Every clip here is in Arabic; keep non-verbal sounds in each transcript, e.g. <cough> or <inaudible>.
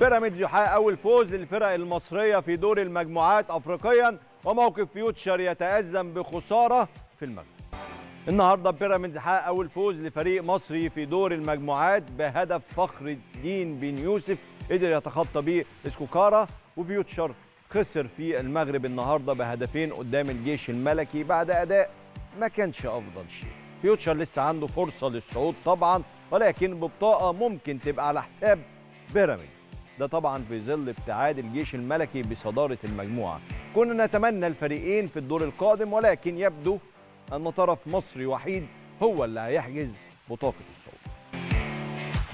بيراميدز يحقق اول فوز للفرق المصريه في دور المجموعات افريقيا وموقف فيوتشر يتازم بخساره في المغرب النهارده بيراميدز حقق اول فوز لفريق مصري في دور المجموعات بهدف فخر الدين بن يوسف قدر يتخطى بيه اسكوكارا وفيوتشر خسر في المغرب النهارده بهدفين قدام الجيش الملكي بعد اداء ما كانش افضل شيء فيوتشر لسه عنده فرصه للصعود طبعا ولكن ببطاقه ممكن تبقى على حساب بيراميدز ده طبعا في ظل ابتعاد الجيش الملكي بصدارة المجموعة كنا نتمنى الفريقين في الدور القادم ولكن يبدو أن طرف مصري وحيد هو اللي هيحجز بطاقة الصوت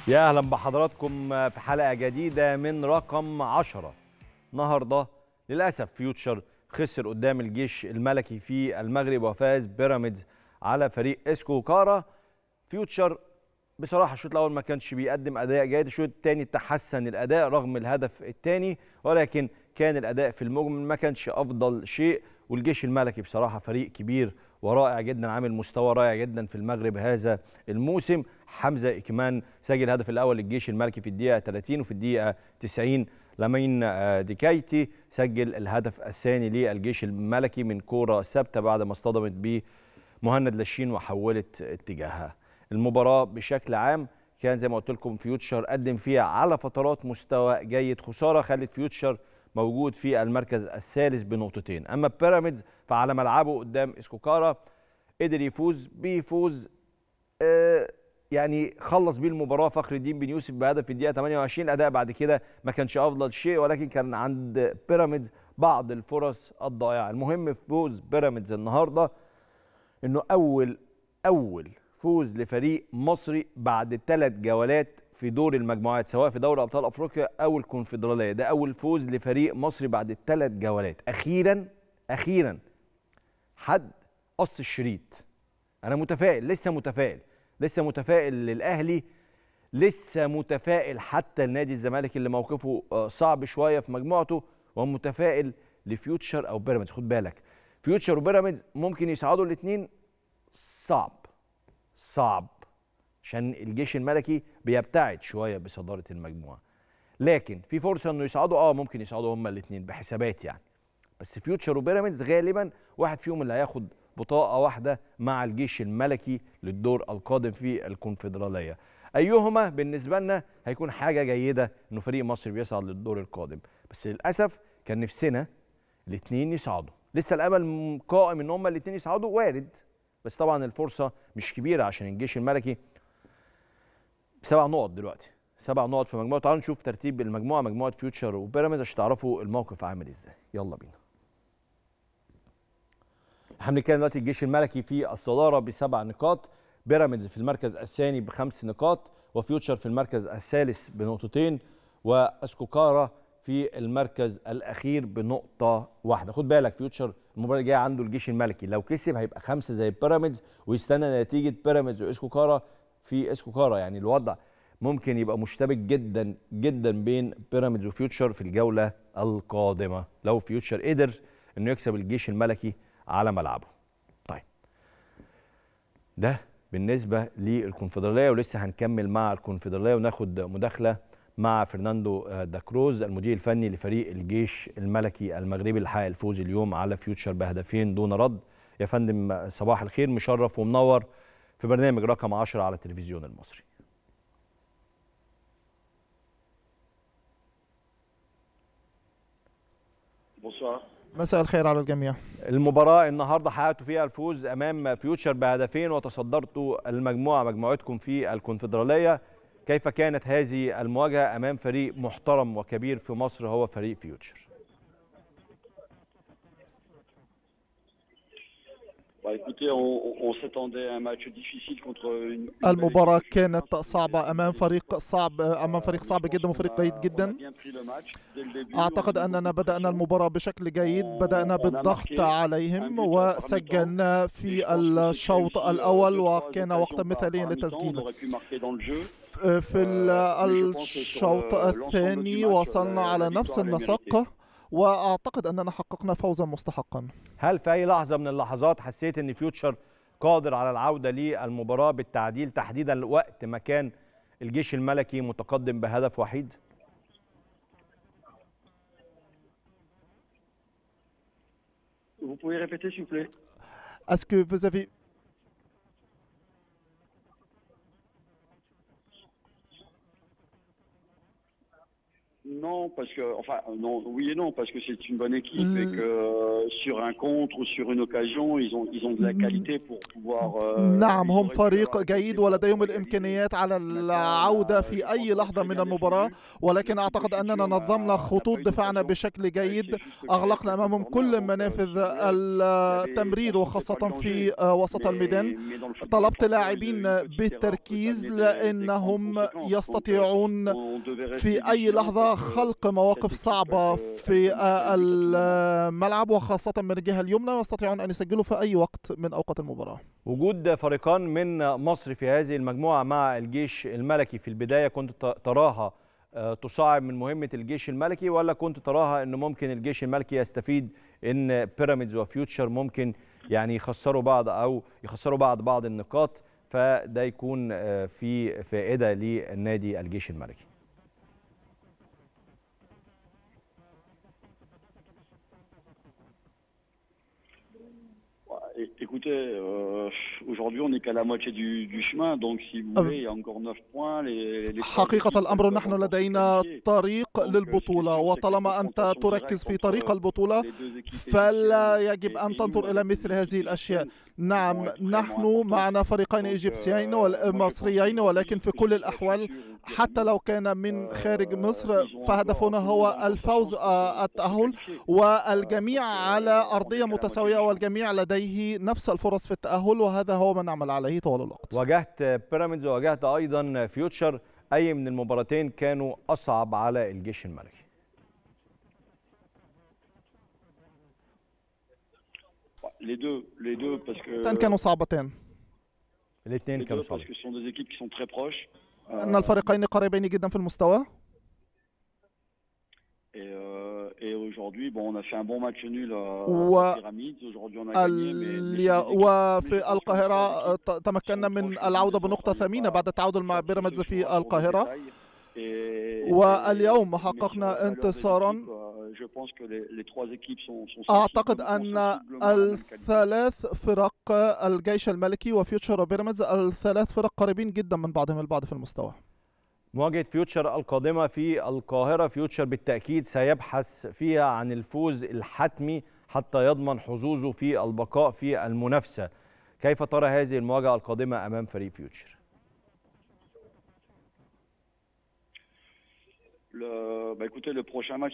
يا أهلا بحضراتكم في حلقة جديدة من رقم 10 النهاردة للأسف فيوتشر خسر قدام الجيش الملكي في المغرب وفاز بيراميدز على فريق اسكو كارا فيوتشر بصراحه الشوط الاول ما كانش بيقدم اداء جيد الشوط الثاني تحسن الاداء رغم الهدف الثاني ولكن كان الاداء في المجمل ما كانش افضل شيء والجيش الملكي بصراحه فريق كبير ورائع جدا عامل مستوى رائع جدا في المغرب هذا الموسم حمزه كمان سجل الهدف الاول للجيش الملكي في الدقيقه 30 وفي الدقيقه 90 لامين آه، ديكايتي سجل الهدف الثاني للجيش الملكي من كوره ثابته بعد ما اصطدمت بمهند لاشين وحولت اتجاهها المباراه بشكل عام كان زي ما قلت لكم فيوتشر قدم فيها على فترات مستوى جيد خساره خلت فيوتشر موجود في المركز الثالث بنقطتين اما بيراميدز فعلى ملعبه قدام اسكوكارا قدر يفوز بيفوز آه، يعني خلص بيه المباراه فخر الدين بن يوسف بهدف في الدقيقه 28 الاداء بعد كده ما كانش افضل شيء ولكن كان عند بيراميدز بعض الفرص الضائعه المهم في فوز بيراميدز النهارده انه اول اول فوز لفريق مصري بعد ثلاث جولات في دور المجموعات سواء في دوري ابطال افريقيا او الكونفدراليه ده اول فوز لفريق مصري بعد ثلاث جولات اخيرا اخيرا حد قص الشريط انا متفائل لسه متفائل لسه متفائل للاهلي لسه متفائل حتى لنادي الزمالك اللي موقفه آه، صعب شويه في مجموعته ومتفائل لفيوتشر او بيراميدز خد بالك فيوتشر وبيراميدز ممكن يصعدوا الاثنين صعب صعب عشان الجيش الملكي بيبتعد شويه بصداره المجموعه لكن في فرصه انه يصعدوا اه ممكن يصعدوا هما الاثنين بحسابات يعني بس فيوتشر وبيراميدز غالبا واحد فيهم اللي هياخد بطاقه واحده مع الجيش الملكي للدور القادم في الكونفدراليه ايهما بالنسبه لنا هيكون حاجه جيده انه فريق مصر بيصعد للدور القادم بس للاسف كان نفسنا الاثنين يصعدوا لسه الامل قائم ان هما الاثنين يصعدوا وارد بس طبعا الفرصه مش كبيره عشان الجيش الملكي سبع نقط دلوقتي سبع نقط في مجموعه تعالوا نشوف ترتيب المجموعه مجموعه فيوتشر وبيراميدز عشان تعرفوا الموقف عامل ازاي يلا بينا احنا بنتكلم دلوقتي الجيش الملكي في الصداره بسبع نقاط بيراميدز في المركز الثاني بخمس نقاط وفيوتشر في المركز الثالث بنقطتين واسكوكارا في المركز الاخير بنقطه واحده خد بالك فيوتشر المباراه الجايه عنده الجيش الملكي لو كسب هيبقى خمسه زي بيراميدز ويستنى نتيجه بيراميدز واسكوكارا في اسكوكارا يعني الوضع ممكن يبقى مشتبك جدا جدا بين بيراميدز وفيوتشر في الجوله القادمه لو فيوتشر قدر انه يكسب الجيش الملكي على ملعبه طيب ده بالنسبه للكونفدراليه ولسه هنكمل مع الكونفدراليه وناخد مداخله مع فرناندو آه، داكروز المدير الفني لفريق الجيش الملكي المغربي اللي حقق الفوز اليوم على فيوتشر بهدفين دون رد يا فندم آه، صباح الخير مشرف ومنور في برنامج رقم 10 على التلفزيون المصري مساء الخير على الجميع المباراة النهاردة حققتوا فيها الفوز أمام فيوتشر بهدفين وتصدرتوا المجموعة مجموعتكم في الكونفدرالية كيف كانت هذه المواجهة أمام فريق محترم وكبير في مصر هو فريق فيوتشر المباراة كانت صعبة أمام فريق صعب أمام فريق صعب جدا وفريق جيد جدا أعتقد أننا بدأنا المباراة بشكل جيد بدأنا بالضغط عليهم وسجلنا في الشوط الأول وكان وقتا مثاليا للتسجيل في euh, الشوط euh, الثاني euh, وصلنا على نفس النسق واعتقد اننا حققنا فوزا مستحقا هل في اي لحظه من اللحظات حسيت ان فيوتشر قادر على العوده للمباراه بالتعديل تحديدا الوقت ما كان الجيش الملكي متقدم بهدف وحيد Vous pouvez répéter, s'il vous plaît Est-ce que vous avez Non, parce que enfin non, oui et non, parce que c'est une bonne équipe mmh. et mm. que euh, sur un contre ou sur une occasion, ils ont ils ont de la mm. qualité pour pouvoir. Euh, نعم هم فريق جيد ولديهم الامكانيات على العوده في اي لحظه من المباراه ولكن اعتقد اننا نظمنا خطوط دفاعنا بشكل جيد اغلقنا امامهم كل منافذ التمرير وخاصه في آه، وسط الميدان طلبت لاعبين بالتركيز لانهم يستطيعون في اي لحظه خلق مواقف صعبة في آه، الملعب وخاصة من الجهة اليمنى يستطيعون أن يسجلوا في أي وقت من أوقات المباراة وجود فريقان من مصر في هذه المجموعة مع الجيش الملكي في البداية كنت تراها آه، تصعب من مهمة الجيش الملكي ولا كنت تراها أن ممكن الجيش الملكي يستفيد أن بيراميدز وفيوتشر ممكن يعني يخسروا بعض أو يخسروا بعض بعض النقاط فده يكون آه، في فائدة للنادي الجيش الملكي Écoutez, euh, aujourd'hui on n'est qu'à la moitié du, du chemin, donc si vous voulez, il y a encore 9 points. Les, les حقيقة الأمر نحن لدينا طريق للبطولة وطالما أنت تركز في طريق البطولة فلا يجب أن تنظر إلى مثل هذه الأشياء نعم نحن معنا فريقين إيجيبسيين آه، ومصريين ولكن في كل الأحوال حتى لو كان من آه، خارج مصر فهدفنا هو الفوز آه، التأهل والجميع على أرضية متساوية والجميع لديه نفس الفرص في التأهل وهذا هو ما نعمل عليه طوال الوقت واجهت بيراميدز وواجهت أيضا فيوتشر أي من المباراتين كانوا أصعب على الجيش الملكي Les deux, les deux parce que كانوا صعبتين الاثنين كانوا parce que ce sont des équipes qui sont très proches. أن الفريقين قريبين جدا في المستوى. Et, euh, et aujourd'hui, bon, on a fait un bon match nul à Pyramids. Aujourd'hui, on a gagné. Mais وفي القاهرة تمكنا من العودة بنقطة ثمينة بعد التعادل مع بيراميدز في القاهرة. واليوم حققنا انتصارا أعتقد أن الثلاث فرق الجيش الملكي وفيوتشر وبيراميدز الثلاث فرق قريبين جدا من بعضهم البعض في المستوى مواجهة فيوتشر القادمة في القاهرة فيوتشر بالتأكيد سيبحث فيها عن الفوز الحتمي حتى يضمن حظوظه في البقاء في المنافسة كيف ترى هذه المواجهة القادمة أمام فريق فيوتشر؟ بقى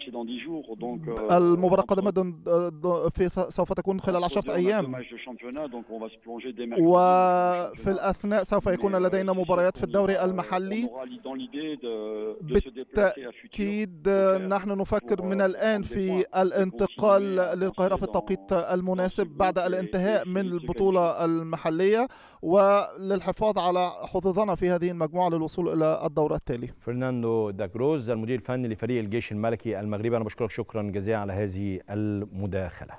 euh, المباراة القادمة في... سوف تكون خلال 10 أيام. وفي الأثناء سوف يكون euh, لدينا مباريات في الدوري المحلي. بالتأكيد نحن نفكر euh, من الآن في الانتقال للقاهرة في التوقيت المناسب بعد الانتهاء من البطولة المحلية وللحفاظ على حظوظنا في هذه المجموعة للوصول إلى الدور التالي. فرناندو داكروز المدير المدير الفني لفريق الجيش الملكي المغربي انا بشكرك شكرا جزيلا على هذه المداخله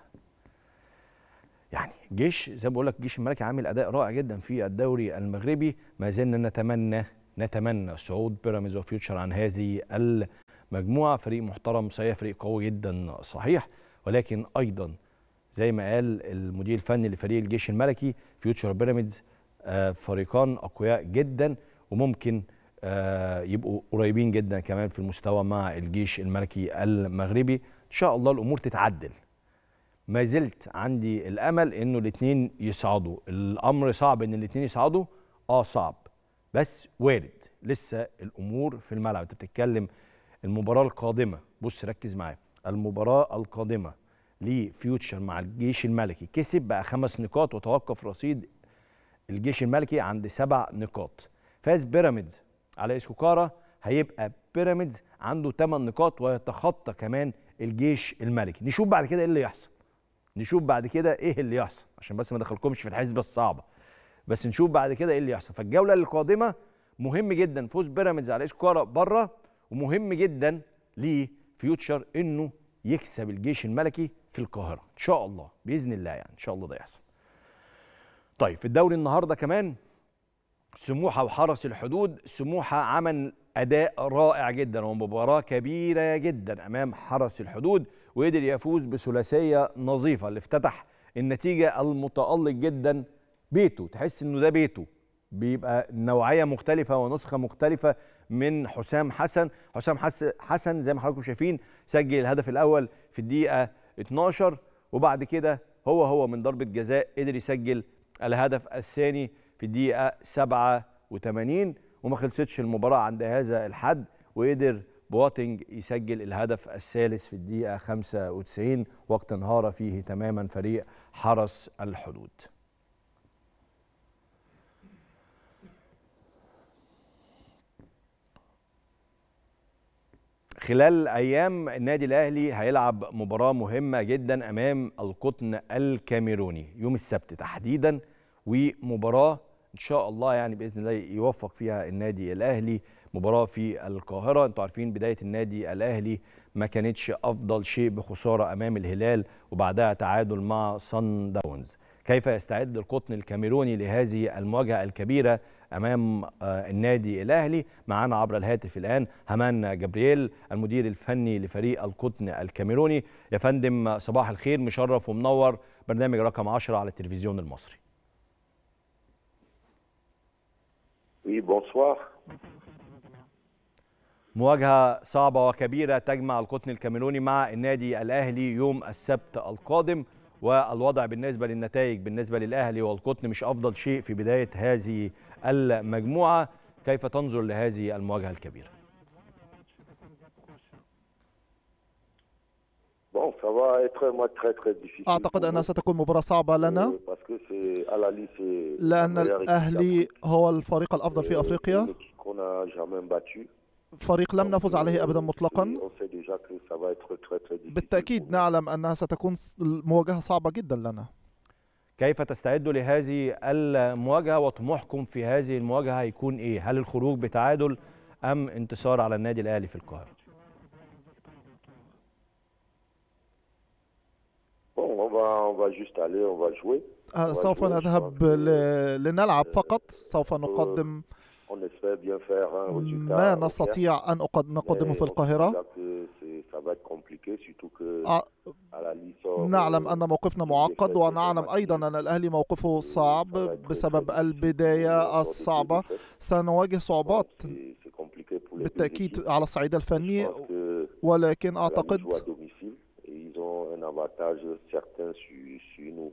يعني جيش زي ما بقول لك الجيش الملكي عامل اداء رائع جدا في الدوري المغربي ما زلنا نتمنى نتمنى صعود بيراميدز وفيوتشر عن هذه المجموعه فريق محترم صحيح فريق قوي جدا صحيح ولكن ايضا زي ما قال المدير الفني لفريق الجيش الملكي فيوتشر بيراميدز آه، فريقان اقوياء جدا وممكن آه، يبقوا قريبين جدا كمان في المستوى مع الجيش الملكي المغربي ان شاء الله الامور تتعدل ما زلت عندي الامل انه الاثنين يصعدوا الامر صعب ان الاثنين يصعدوا اه صعب بس وارد لسه الامور في الملعب انت بتتكلم المباراه القادمه بص ركز معايا المباراه القادمه لفيوتشر مع الجيش الملكي كسب بقى خمس نقاط وتوقف رصيد الجيش الملكي عند سبع نقاط فاز بيراميدز على اسكوكارا هيبقى بيراميدز عنده 8 نقاط ويتخطى كمان الجيش الملكي نشوف بعد كده ايه اللي يحصل نشوف بعد كده ايه اللي يحصل عشان بس ما ادخلكمش في الحسبه الصعبه بس نشوف بعد كده ايه اللي يحصل فالجوله القادمه مهم جدا فوز بيراميدز على اسكوكارا بره ومهم جدا لفيوتشر انه يكسب الجيش الملكي في القاهره ان شاء الله باذن الله يعني ان شاء الله ده يحصل طيب في الدوري النهارده كمان سموحه وحرس الحدود سموحه عمل اداء رائع جدا ومباراه كبيره جدا امام حرس الحدود وقدر يفوز بثلاثيه نظيفه اللي افتتح النتيجه المتالق جدا بيته تحس انه ده بيته بيبقى نوعيه مختلفه ونسخه مختلفه من حسام حسن حسام حسن زي ما حضراتكم شايفين سجل الهدف الاول في الدقيقه 12 وبعد كده هو هو من ضربه جزاء قدر يسجل الهدف الثاني في الدقيقة 87 وما خلصتش المباراة عند هذا الحد وقدر بواتنج يسجل الهدف الثالث في الدقيقة 95 وقت انهار فيه تماما فريق حرس الحدود خلال ايام النادي الاهلي هيلعب مباراه مهمه جدا امام القطن الكاميروني يوم السبت تحديدا ومباراه ان شاء الله يعني باذن الله يوفق فيها النادي الاهلي مباراه في القاهره انتوا عارفين بدايه النادي الاهلي ما كانتش افضل شيء بخساره امام الهلال وبعدها تعادل مع صن داونز كيف يستعد القطن الكاميروني لهذه المواجهه الكبيره امام آه، النادي الاهلي معنا عبر الهاتف الان همان جبريل المدير الفني لفريق القطن الكاميروني يا فندم صباح الخير مشرف ومنور برنامج رقم 10 على التلفزيون المصري Oui, bonsoir. مواجهة صعبة وكبيرة تجمع القطن الكاميروني مع النادي الأهلي يوم السبت القادم والوضع بالنسبة للنتائج بالنسبة للأهلي والقطن مش أفضل شيء في بداية هذه المجموعة كيف تنظر لهذه المواجهة الكبيرة؟ أعتقد أنها ستكون مباراة صعبة لنا euh, لأن الأهلي هو الفريق الأفضل في euh, أفريقيا فريق لم نفز عليه أبدا مطلقا بالتأكيد نعلم أنها ستكون مواجهة صعبة جدا لنا كيف تستعدوا لهذه المواجهة وطموحكم في هذه المواجهة هيكون إيه؟ هل الخروج بتعادل أم انتصار على النادي الأهلي في القاهرة؟ on va juste aller, on va jouer. سوف نذهب لنلعب فقط سوف نقدم ما نستطيع أن نقدمه في القاهرة ah, نعلم euh, أن موقفنا معقد ونعلم أيضا أن الأهلي موقفه صعب بسبب البداية الصعبة سنواجه صعوبات بالتأكيد على الصعيد الفني ولكن أعتقد avantage certain sur, sur nous.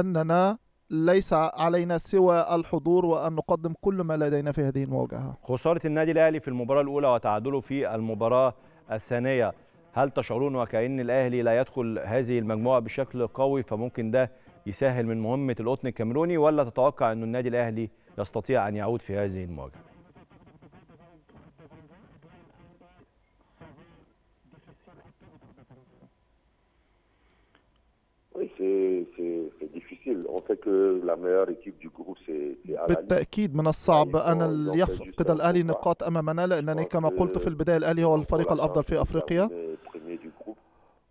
أننا ليس علينا سوى الحضور وأن نقدم كل ما لدينا في هذه المواجهة خسارة النادي الأهلي في المباراة الأولى وتعادله في المباراة الثانية هل تشعرون وكأن الأهلي لا يدخل هذه المجموعة بشكل قوي فممكن ده يسهل من مهمة القطن الكاميروني ولا تتوقع أن النادي الأهلي يستطيع أن يعود في هذه المواجهة بالتأكيد من الصعب أن يفقد الأهلي نقاط أمامنا لأنني كما قلت في البداية الأهلي هو الفريق الأفضل في أفريقيا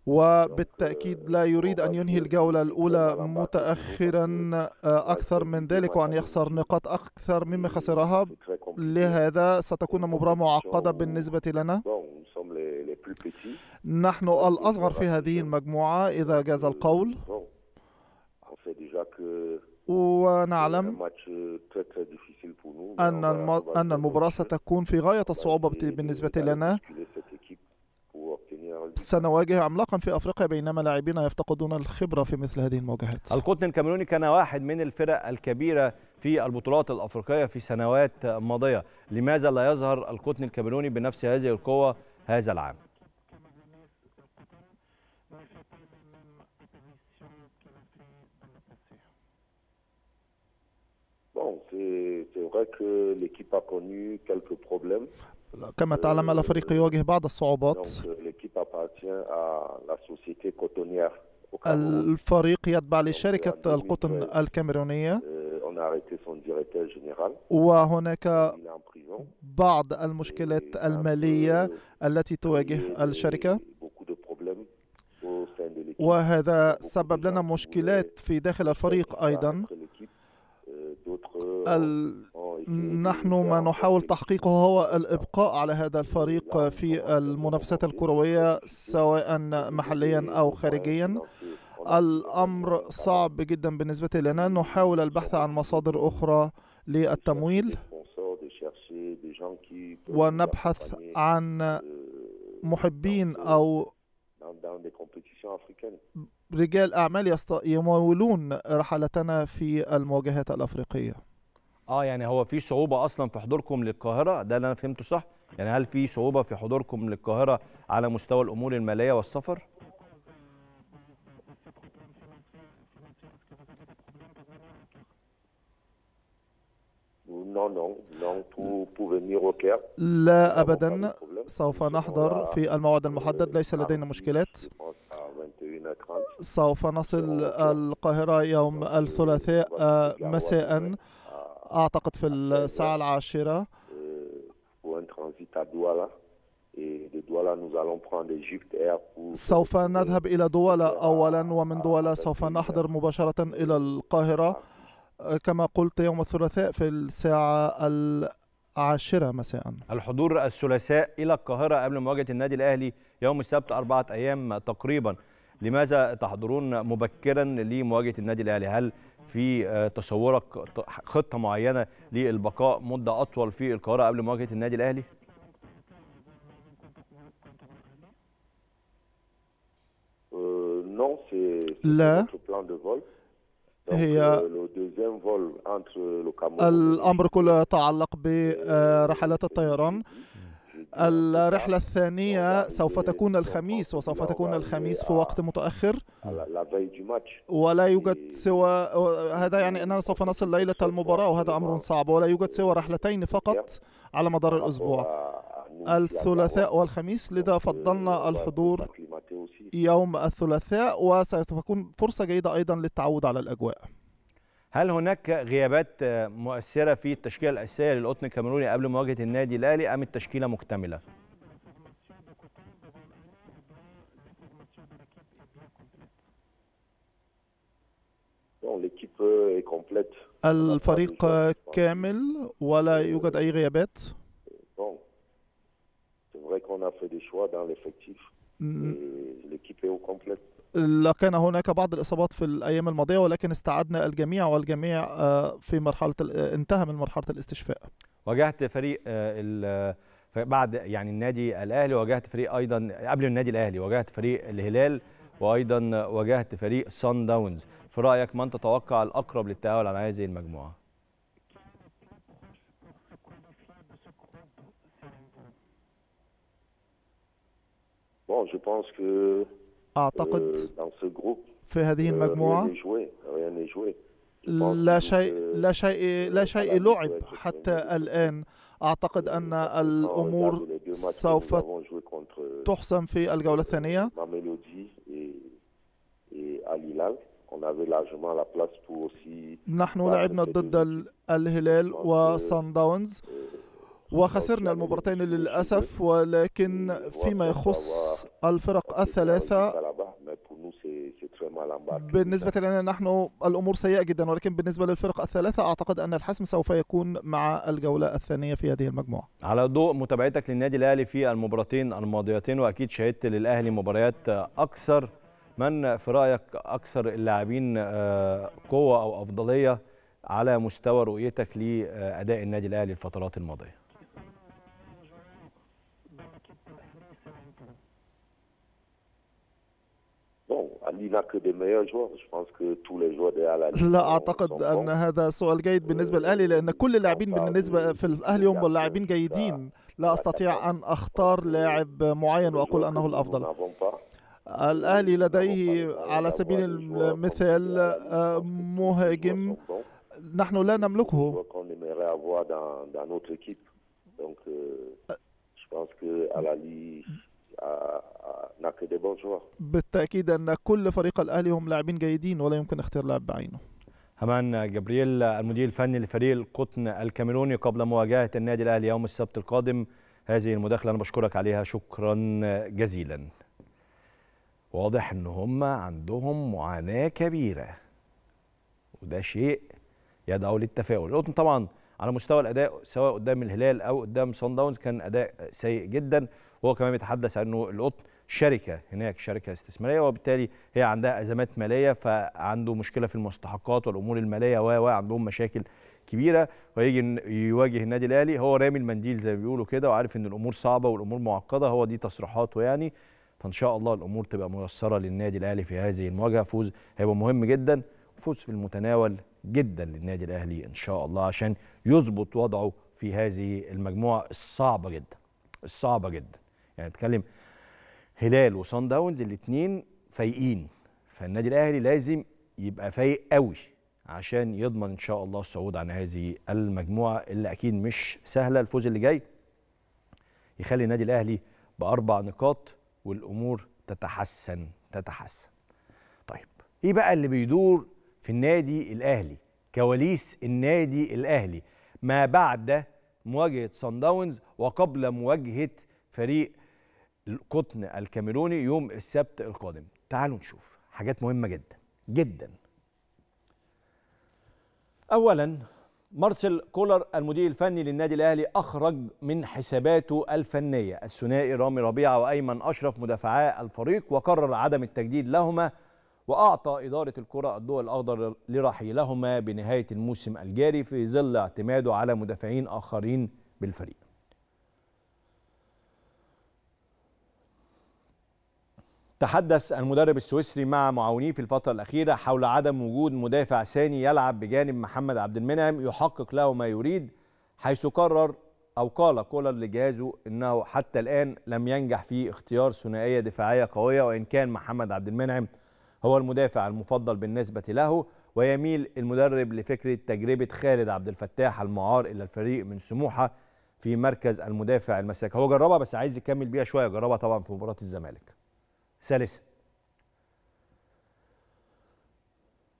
وبالتأكيد لا يريد أن ينهي الجولة الأولى متأخرا آه، أكثر من ذلك وأن يخسر نقاط أكثر مما خسرها لهذا ستكون مباراة معقدة بالنسبة لنا نحن الأصغر في هذه المجموعة إذا جاز القول ونعلم أن أن المباراة ستكون في غاية الصعوبة بالنسبة لنا سنواجه عملاقا في افريقيا بينما لاعبينا يفتقدون الخبره في مثل هذه المواجهات القطن الكاميروني كان واحد من الفرق الكبيره في البطولات الافريقيه في سنوات ماضيه لماذا لا يظهر القطن الكاميروني بنفس هذه القوه هذا العام كما تعلم الفريق يواجه بعض الصعوبات appartient à la société cotonnière. الفريق يتبع لشركة القطن الكاميرونية آه، وهناك بعض المشكلات المالية التي تواجه الشركة وهذا سبب لنا مشكلات في داخل الفريق أيضا Euh, نحن ما نحاول تحقيقه هو euh, الإبقاء على هذا الفريق في المنافسات الكروية سواء محليا أو خارجيا الأمر صعب جدا بالنسبة لنا نحاول البحث عن مصادر أخرى للتمويل ونبحث عن euh, محبين أو رجال أعمال يست... يمولون رحلتنا في المواجهات الأفريقية اه يعني هو في صعوبة أصلا في حضوركم للقاهرة ده اللي أنا فهمته صح؟ يعني هل في صعوبة في حضوركم للقاهرة على مستوى الأمور المالية والسفر؟ لا أبدا سوف نحضر في الموعد المحدد ليس لدينا مشكلات سوف نصل القاهرة يوم الثلاثاء آه، مساء euh, أعتقد في الساعة euh, العاشرة euh, سوف نذهب إلى دولة أولا ومن دولة سوف نحضر مباشرة إلى القاهرة كما قلت يوم الثلاثاء في الساعة العاشرة مساء الحضور الثلاثاء إلى القاهرة قبل مواجهة النادي الأهلي يوم السبت أربعة أيام تقريبا لماذا تحضرون مبكرا لمواجهة النادي الأهلي هل في آه، تصورك خطة معينة للبقاء مدة أطول في القاهرة قبل مواجهة النادي الأهلي؟ euh, لا هي euh, الأمر كله يتعلق برحلات آه، euh, الطيران الرحلة الثانية سوف تكون الخميس وسوف تكون الخميس في وقت متأخر ولا يوجد سوى هذا يعني أننا سوف نصل ليلة المباراة وهذا أمر صعب ولا يوجد سوى رحلتين فقط على مدار الأسبوع الثلاثاء والخميس لذا فضلنا الحضور يوم الثلاثاء وستكون فرصة جيدة أيضا للتعود على الأجواء هل هناك غيابات مؤثرة في التشكيلة الأساسية للقطن الكاميروني قبل مواجهة النادي الأهلي أم التشكيلة مكتملة؟ الفريق كامل ولا يوجد أي غيابات vrai qu'on a fait des choix dans l'effectif mm-hmm. l'équipe est au complet لكن هناك بعض الإصابات في الأيام الماضية ولكن استعدنا الجميع والجميع آه، في مرحلة آه، انتهى من مرحلة الاستشفاء واجهت فريق آه، بعد يعني النادي الأهلي واجهت فريق أيضا قبل النادي الأهلي واجهت فريق الهلال وأيضا واجهت فريق سان داونز في رأيك من تتوقع الأقرب للتأهل على هذه المجموعة؟ Bon, je pense que أعتقد في هذه المجموعة لا شيء لا شيء لا شيء لعب حتى الآن أعتقد أن الأمور سوف تحسم في الجولة الثانية نحن لعبنا ضد الهلال وصن داونز وخسرنا المباراتين للأسف ولكن فيما يخص الفرق الثلاثة بالنسبة لنا نحن الأمور سيئة جدا ولكن بالنسبة للفرق الثلاثة أعتقد أن الحسم سوف يكون مع الجولة الثانية في هذه المجموعة على ضوء متابعتك للنادي الأهلي في المباراتين الماضيتين وأكيد شهدت للأهلي مباريات أكثر من في رأيك أكثر اللاعبين آه، قوة أو أفضلية على مستوى رؤيتك لأداء النادي الأهلي الفترات الماضية عندنا لا اعتقد ان هذا سؤال جيد بالنسبه للاهلي لان كل اللاعبين بالنسبه في الاهلي هم لاعبين جيدين لا استطيع ان اختار لاعب معين واقول انه الافضل الاهلي لديه على سبيل المثال مهاجم نحن لا نملكه بالتاكيد ان كل فريق الاهلي هم لاعبين جيدين ولا يمكن اختيار لاعب بعينه همان جبريل المدير الفني لفريق القطن الكاميروني قبل مواجهه النادي الاهلي يوم السبت القادم هذه المداخله انا بشكرك عليها شكرا جزيلا واضح ان هم عندهم معاناه كبيره وده شيء يدعو للتفاؤل القطن طبعا على مستوى الاداء سواء قدام الهلال او قدام صن داونز كان اداء سيء جدا وهو كمان بيتحدث انه القطن شركه هناك شركه استثماريه وبالتالي هي عندها ازمات ماليه فعنده مشكله في المستحقات والامور الماليه و عندهم مشاكل كبيره ويجي يواجه النادي الاهلي هو رامي المنديل زي ما بيقولوا كده وعارف ان الامور صعبه والامور معقده هو دي تصريحاته يعني فان شاء الله الامور تبقى ميسره للنادي الاهلي في هذه المواجهه فوز هيبقى مهم جدا فوز في المتناول جدا للنادي الاهلي ان شاء الله عشان يظبط وضعه في هذه المجموعه الصعبه جدا الصعبه جدا يعني اتكلم هلال وصن داونز الاثنين فايقين فالنادي الاهلي لازم يبقى فايق قوي عشان يضمن ان شاء الله الصعود عن هذه المجموعه اللي اكيد مش سهله الفوز اللي جاي يخلي النادي الاهلي باربع نقاط والامور تتحسن تتحسن طيب ايه بقى اللي بيدور في النادي الاهلي كواليس النادي الاهلي ما بعد مواجهه صن داونز وقبل مواجهه فريق القطن الكاميروني يوم السبت القادم تعالوا نشوف حاجات مهمة جدا جدا أولا مارسيل كولر المدير الفني للنادي الأهلي أخرج من حساباته الفنية الثنائي رامي ربيعة وأيمن أشرف مدافعا الفريق وقرر عدم التجديد لهما وأعطى إدارة الكرة الضوء الأخضر لرحيلهما بنهاية الموسم الجاري في ظل اعتماده على مدافعين آخرين بالفريق تحدث المدرب السويسري مع معاونيه في الفترة الأخيرة حول عدم وجود مدافع ثاني يلعب بجانب محمد عبد المنعم يحقق له ما يريد حيث قرر أو قال كولر لجهازه أنه حتى الآن لم ينجح في اختيار ثنائية دفاعية قوية وإن كان محمد عبد المنعم هو المدافع المفضل بالنسبة له ويميل المدرب لفكرة تجربة خالد عبد الفتاح المعار إلى الفريق من سموحة في مركز المدافع المساك هو جربها بس عايز يكمل بيها شوية جربها طبعا في مباراة الزمالك سلسة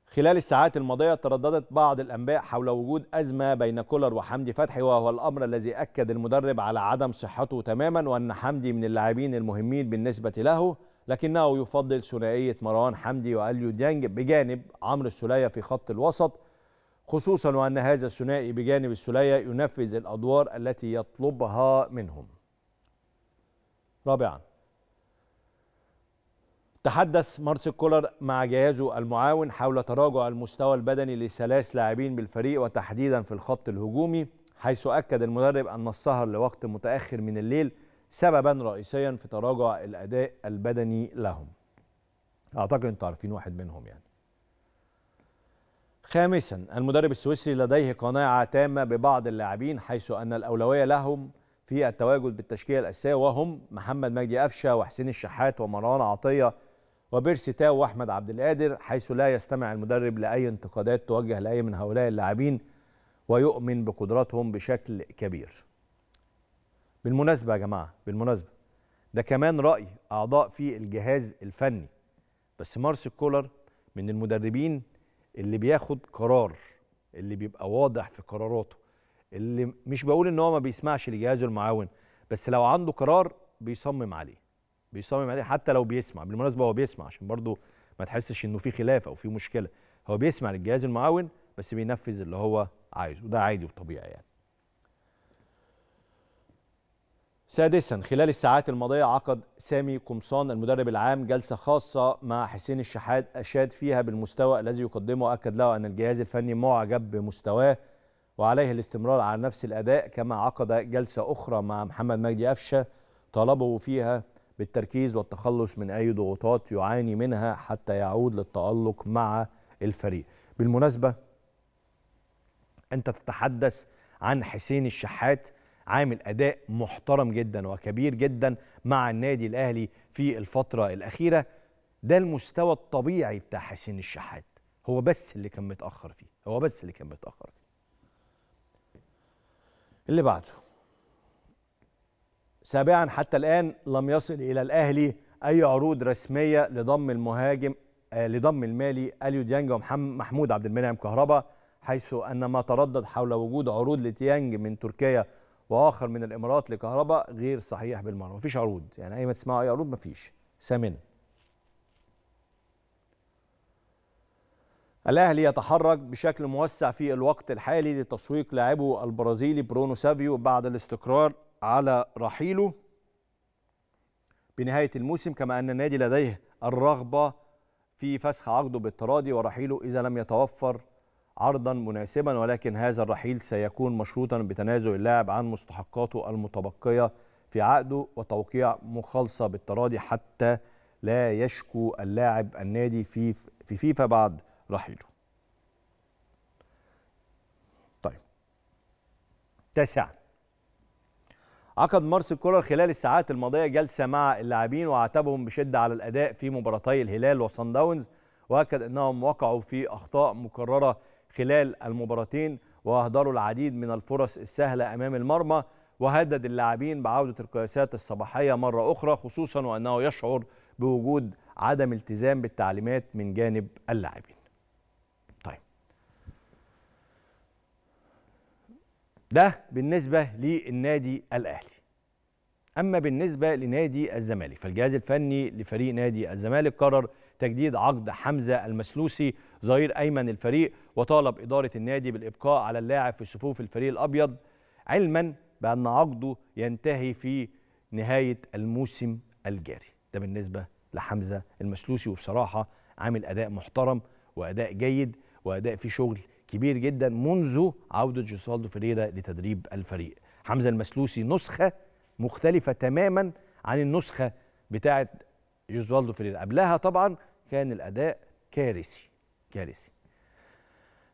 خلال الساعات الماضية ترددت بعض الأنباء حول وجود أزمة بين كولر وحمدي فتحي وهو الأمر الذي أكد المدرب على عدم صحته تماما وأن حمدي من اللاعبين المهمين بالنسبة له لكنه يفضل ثنائية مروان حمدي وأليو ديانج بجانب عمرو السليه في خط الوسط خصوصا وأن هذا الثنائي بجانب السليه ينفذ الأدوار التي يطلبها منهم رابعاً تحدث مارسيل كولر مع جهازه المعاون حول تراجع المستوى البدني لثلاث لاعبين بالفريق وتحديدا في الخط الهجومي حيث أكد المدرب أن السهر لوقت متأخر من الليل سببا رئيسيا في تراجع الأداء البدني لهم أعتقد أنتوا عارفين واحد منهم يعني خامسا المدرب السويسري لديه قناعة تامة ببعض اللاعبين حيث أن الأولوية لهم في التواجد بالتشكيلة الأساسية وهم محمد مجدي قفشه وحسين الشحات ومروان عطية وبيرسي تاو واحمد عبد القادر حيث لا يستمع المدرب لاي انتقادات توجه لاي من هؤلاء اللاعبين ويؤمن بقدراتهم بشكل كبير. بالمناسبه يا جماعه بالمناسبه ده كمان راي اعضاء في الجهاز الفني بس مارس كولر من المدربين اللي بياخد قرار اللي بيبقى واضح في قراراته اللي مش بقول ان هو ما بيسمعش لجهازه المعاون بس لو عنده قرار بيصمم عليه بيصمم عليه حتى لو بيسمع بالمناسبه هو بيسمع عشان برضه ما تحسش انه في خلاف او في مشكله هو بيسمع للجهاز المعاون بس بينفذ اللي هو عايزه وده عادي وطبيعي يعني سادسا خلال الساعات الماضية عقد سامي قمصان المدرب العام جلسة خاصة مع حسين الشحات أشاد فيها بالمستوى الذي يقدمه وأكد له أن الجهاز الفني معجب بمستواه وعليه الاستمرار على نفس الأداء كما عقد جلسة أخرى مع محمد مجدي أفشة طلبه فيها بالتركيز والتخلص من أي ضغوطات يعاني منها حتى يعود للتألق مع الفريق بالمناسبة أنت تتحدث عن حسين الشحات عامل أداء محترم جدا وكبير جدا مع النادي الأهلي في الفترة الأخيرة ده المستوى الطبيعي بتاع حسين الشحات هو بس اللي كان متأخر فيه هو بس اللي كان متأخر فيه اللي بعده سابعا حتى الآن لم يصل إلى الأهلي أي عروض رسمية لضم المهاجم آه، لضم المالي اليو ديانج ومحمود عبد المنعم كهربا حيث ان ما تردد حول وجود عروض لتيانج من تركيا واخر من الامارات لكهربا غير صحيح بالمره مفيش عروض يعني اي ما تسمعوا اي عروض مفيش ثامنا الاهلي يتحرك بشكل موسع في الوقت الحالي لتسويق لاعبه البرازيلي برونو سافيو بعد الاستقرار على رحيله بنهاية الموسم كما أن النادي لديه الرغبة في فسخ عقده بالتراضي ورحيله إذا لم يتوفر عرضا مناسبا ولكن هذا الرحيل سيكون مشروطا بتنازل اللاعب عن مستحقاته المتبقية في عقده وتوقيع مخالصة بالتراضي حتى لا يشكو اللاعب النادي في في فيفا بعد رحيله طيب تسعاً عقد مارسيل كولر خلال الساعات الماضيه جلسه مع اللاعبين واعتبهم بشده على الاداء في مباراتي الهلال وصن داونز واكد انهم وقعوا في اخطاء مكرره خلال المباراتين واهدروا العديد من الفرص السهله امام المرمى وهدد اللاعبين بعوده القياسات الصباحيه مره اخرى خصوصا وانه يشعر بوجود عدم التزام بالتعليمات من جانب اللاعبين ده بالنسبة للنادي الأهلي أما بالنسبة لنادي الزمالك فالجهاز الفني لفريق نادي الزمالك قرر تجديد عقد حمزة المسلوسي ظهير أيمن الفريق وطالب إدارة النادي بالإبقاء على اللاعب في صفوف الفريق الأبيض علما بأن عقده ينتهي في نهاية الموسم الجاري ده بالنسبة لحمزة المسلوسي وبصراحة عامل أداء محترم وأداء جيد وأداء فيه شغل كبير جدا منذ عوده جوسالدو فريرا لتدريب الفريق حمزه المسلوسي نسخه مختلفه تماما عن النسخه بتاعه جوسالدو فريرا قبلها طبعا كان الاداء كارثي كارثي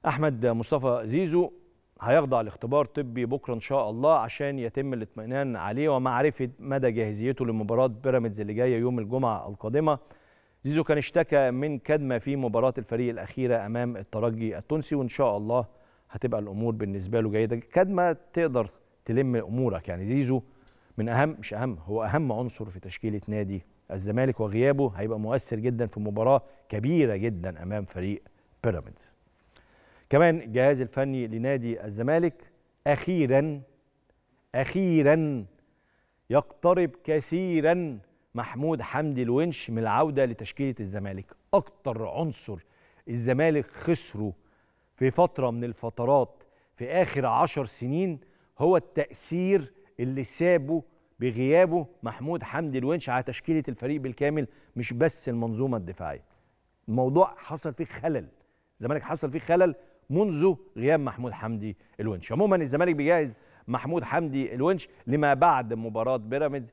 احمد مصطفى زيزو هيخضع لاختبار طبي بكره ان شاء الله عشان يتم الاطمئنان عليه ومعرفه مدى جاهزيته لمباراه بيراميدز اللي جايه يوم الجمعه القادمه زيزو كان اشتكى من كدمة في مباراة الفريق الأخيرة أمام الترجي التونسي وإن شاء الله هتبقى الأمور بالنسبة له جيدة كدمة تقدر تلم أمورك يعني زيزو من أهم مش أهم هو أهم عنصر في تشكيلة نادي الزمالك وغيابه هيبقى مؤثر جدا في مباراة كبيرة جدا أمام فريق بيراميدز كمان الجهاز الفني لنادي الزمالك أخيرا أخيرا يقترب كثيرا محمود حمدي الونش من العوده لتشكيله الزمالك اكتر عنصر الزمالك خسره في فتره من الفترات في اخر عشر سنين هو التاثير اللي سابه بغيابه محمود حمدي الونش على تشكيله الفريق بالكامل مش بس المنظومه الدفاعيه الموضوع حصل فيه خلل الزمالك حصل فيه خلل منذ غياب محمود حمدي الونش عموما الزمالك بيجهز محمود حمدي الونش لما بعد مباراه بيراميدز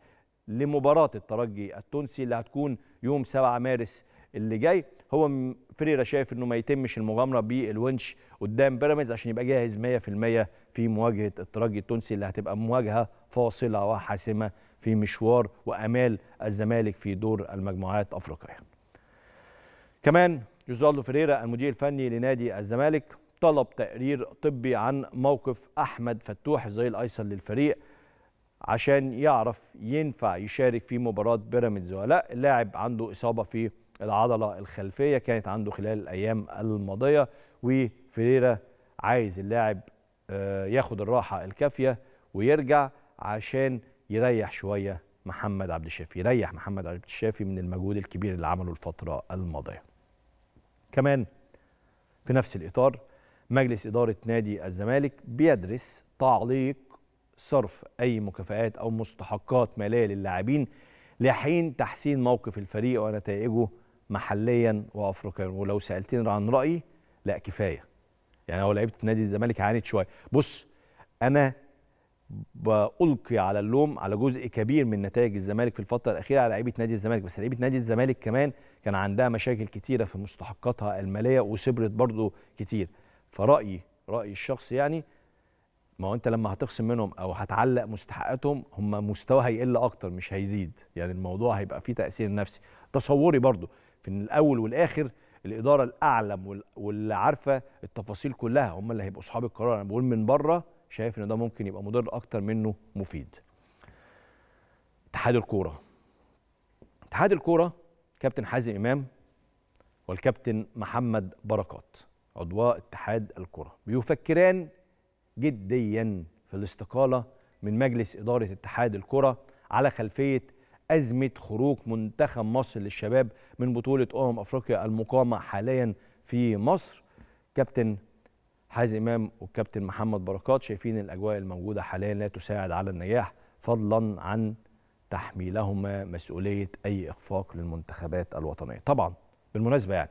لمباراة الترجي التونسي اللي هتكون يوم 7 مارس اللي جاي هو فريرا شايف انه ما يتمش المغامرة بالونش قدام بيراميدز عشان يبقى جاهز 100% في مواجهة الترجي التونسي اللي هتبقى مواجهة فاصلة وحاسمة في مشوار وامال الزمالك في دور المجموعات افريقيا. كمان جوزالدو فريرا المدير الفني لنادي الزمالك طلب تقرير طبي عن موقف احمد فتوح الظهير الايسر للفريق عشان يعرف ينفع يشارك في مباراه بيراميدز ولا لا اللاعب عنده اصابه في العضله الخلفيه كانت عنده خلال الايام الماضيه وفريرا عايز اللاعب آه، ياخد الراحه الكافيه ويرجع عشان يريح شويه محمد عبد الشافي يريح محمد عبد الشافي من المجهود الكبير اللي عمله الفتره الماضيه كمان في نفس الاطار مجلس اداره نادي الزمالك بيدرس تعليق صرف اي مكافآت او مستحقات ماليه للاعبين لحين تحسين موقف الفريق ونتائجه محليا وافريقيا ولو سالتني عن رايي لا كفايه يعني هو لعيبه نادي الزمالك عانت شويه بص انا بألقي على اللوم على جزء كبير من نتائج الزمالك في الفتره الاخيره على لعيبه نادي الزمالك بس لعيبه نادي الزمالك كمان كان عندها مشاكل كتيره في مستحقاتها الماليه وصبرت برضه كتير فرايي رايي الشخصي يعني ما هو انت لما هتخصم منهم او هتعلق مستحقاتهم هم مستوى هيقل اكتر مش هيزيد يعني الموضوع هيبقى فيه تاثير نفسي تصوري برضو في ان الاول والاخر الاداره الاعلم واللي عارفه التفاصيل كلها هم اللي هيبقوا اصحاب القرار انا بقول من بره شايف ان ده ممكن يبقى مضر اكتر منه مفيد اتحاد الكوره اتحاد الكوره كابتن حازم امام والكابتن محمد بركات عضواء اتحاد الكره بيفكران جديا في الاستقالة من مجلس إدارة اتحاد الكرة على خلفية أزمة خروج منتخب مصر للشباب من بطولة أمم أفريقيا المقامة حاليا في مصر كابتن حازم إمام والكابتن محمد بركات شايفين الأجواء الموجودة حاليا لا تساعد على النجاح فضلا عن تحميلهما مسؤولية أي إخفاق للمنتخبات الوطنية طبعا بالمناسبة يعني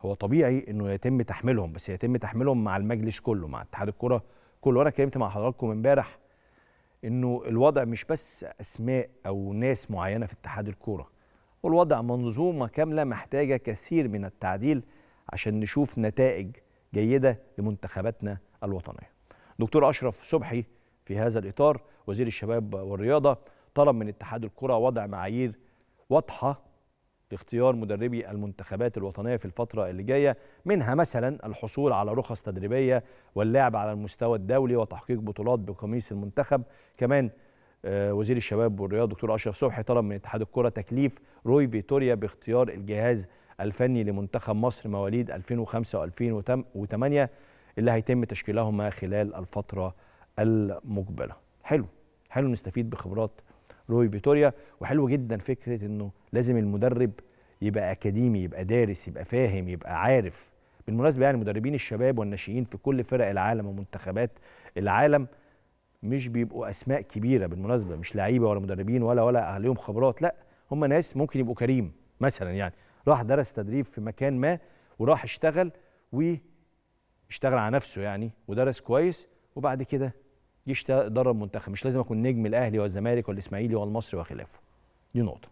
هو طبيعي أنه يتم تحميلهم بس يتم تحميلهم مع المجلس كله مع اتحاد الكرة كل وانا اتكلمت مع حضراتكم امبارح انه الوضع مش بس اسماء او ناس معينه في اتحاد الكوره والوضع منظومه كامله محتاجه كثير من التعديل عشان نشوف نتائج جيده لمنتخباتنا الوطنيه. دكتور اشرف صبحي في هذا الاطار وزير الشباب والرياضه طلب من اتحاد الكره وضع معايير واضحه لاختيار مدربي المنتخبات الوطنيه في الفتره اللي جايه منها مثلا الحصول على رخص تدريبيه واللعب على المستوى الدولي وتحقيق بطولات بقميص المنتخب كمان آه، وزير الشباب والرياضه دكتور اشرف صبحي طلب من اتحاد الكره تكليف روي فيتوريا باختيار الجهاز الفني لمنتخب مصر مواليد 2005 و2008 اللي هيتم تشكيلهما خلال الفتره المقبله حلو حلو نستفيد بخبرات روي فيتوريا وحلو جدا فكره انه لازم المدرب يبقى اكاديمي يبقى دارس يبقى فاهم يبقى عارف بالمناسبه يعني مدربين الشباب والناشئين في كل فرق العالم ومنتخبات العالم مش بيبقوا اسماء كبيره بالمناسبه مش لعيبه ولا مدربين ولا ولا عليهم خبرات لا هم ناس ممكن يبقوا كريم مثلا يعني راح درس تدريب في مكان ما وراح اشتغل واشتغل على نفسه يعني ودرس كويس وبعد كده جيش درب منتخب مش لازم اكون نجم الاهلي والزمالك والاسماعيلي والمصري وخلافه دي نقطه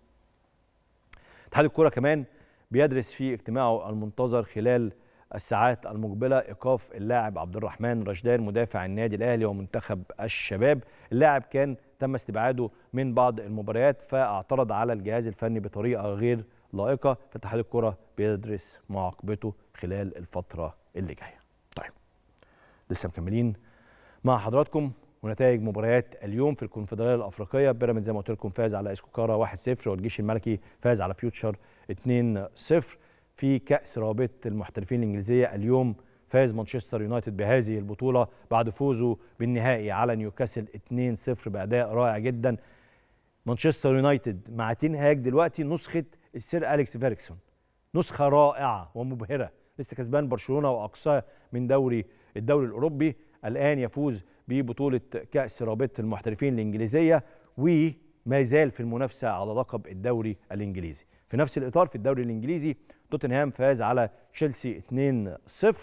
اتحاد الكوره كمان بيدرس في اجتماعه المنتظر خلال الساعات المقبله ايقاف اللاعب عبد الرحمن رشدان مدافع النادي الاهلي ومنتخب الشباب اللاعب كان تم استبعاده من بعض المباريات فاعترض على الجهاز الفني بطريقه غير لائقه فاتحاد الكره بيدرس معاقبته خلال الفتره اللي جايه طيب لسه مكملين مع حضراتكم ونتائج مباريات اليوم في الكونفدراليه الافريقيه بيراميدز زي ما قلت لكم فاز على اسكوكارا 1-0 والجيش الملكي فاز على فيوتشر 2-0 في كاس رابطه المحترفين الانجليزيه اليوم فاز مانشستر يونايتد بهذه البطوله بعد فوزه بالنهائي على نيوكاسل 2-0 باداء رائع جدا مانشستر يونايتد مع تين هاج دلوقتي نسخه السير اليكس فيركسون نسخه رائعه ومبهره لسه كسبان برشلونه واقصاه من دوري الدوري الاوروبي الان يفوز ببطولة كأس رابطة المحترفين الإنجليزية وما زال في المنافسة على لقب الدوري الإنجليزي في نفس الإطار في الدوري الإنجليزي توتنهام فاز على تشيلسي 2-0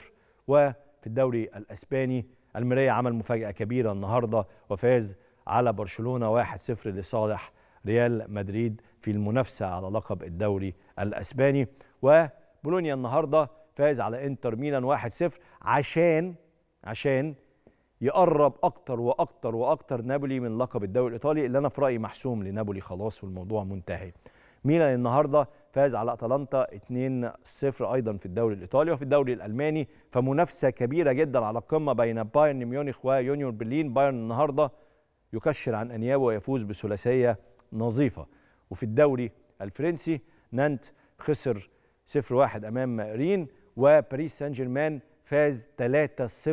وفي الدوري الأسباني المراية عمل مفاجأة كبيرة النهاردة وفاز على برشلونة 1-0 لصالح ريال مدريد في المنافسة على لقب الدوري الأسباني وبولونيا النهاردة فاز على انتر ميلان 1-0 عشان عشان يقرب اكتر واكتر واكتر نابولي من لقب الدوري الايطالي اللي انا في رايي محسوم لنابولي خلاص والموضوع منتهي ميلان النهارده فاز على اتلانتا 2-0 ايضا في الدوري الايطالي وفي الدوري الالماني فمنافسه كبيره جدا على القمه بين بايرن ميونخ ويونيور برلين بايرن النهارده يكشر عن انيابه ويفوز بثلاثيه نظيفه وفي الدوري الفرنسي نانت خسر 0-1 امام رين وباريس سان جيرمان فاز 3-0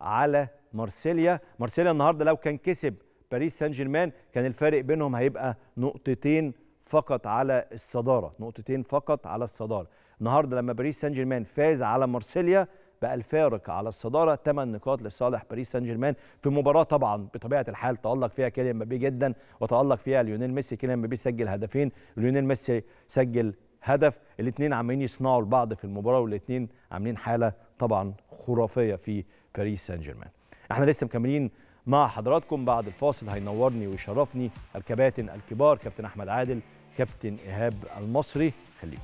على مارسيليا مارسيليا النهارده لو كان كسب باريس سان جيرمان كان الفارق بينهم هيبقى نقطتين فقط على الصداره نقطتين فقط على الصداره النهارده لما باريس سان جيرمان فاز على مارسيليا بقى الفارق على الصداره 8 نقاط لصالح باريس سان جيرمان في مباراه طبعا بطبيعه الحال تالق فيها كيليان مبابي جدا وتالق فيها ليونيل ميسي كيليان مبابي سجل هدفين ليونيل ميسي سجل هدف الاثنين عمالين يصنعوا لبعض في المباراه والاثنين عاملين حاله طبعا خرافيه في باريس سان جيرمان احنا لسه مكملين مع حضراتكم بعد الفاصل هينورني ويشرفني الكباتن الكبار كابتن احمد عادل كابتن ايهاب المصري خليكم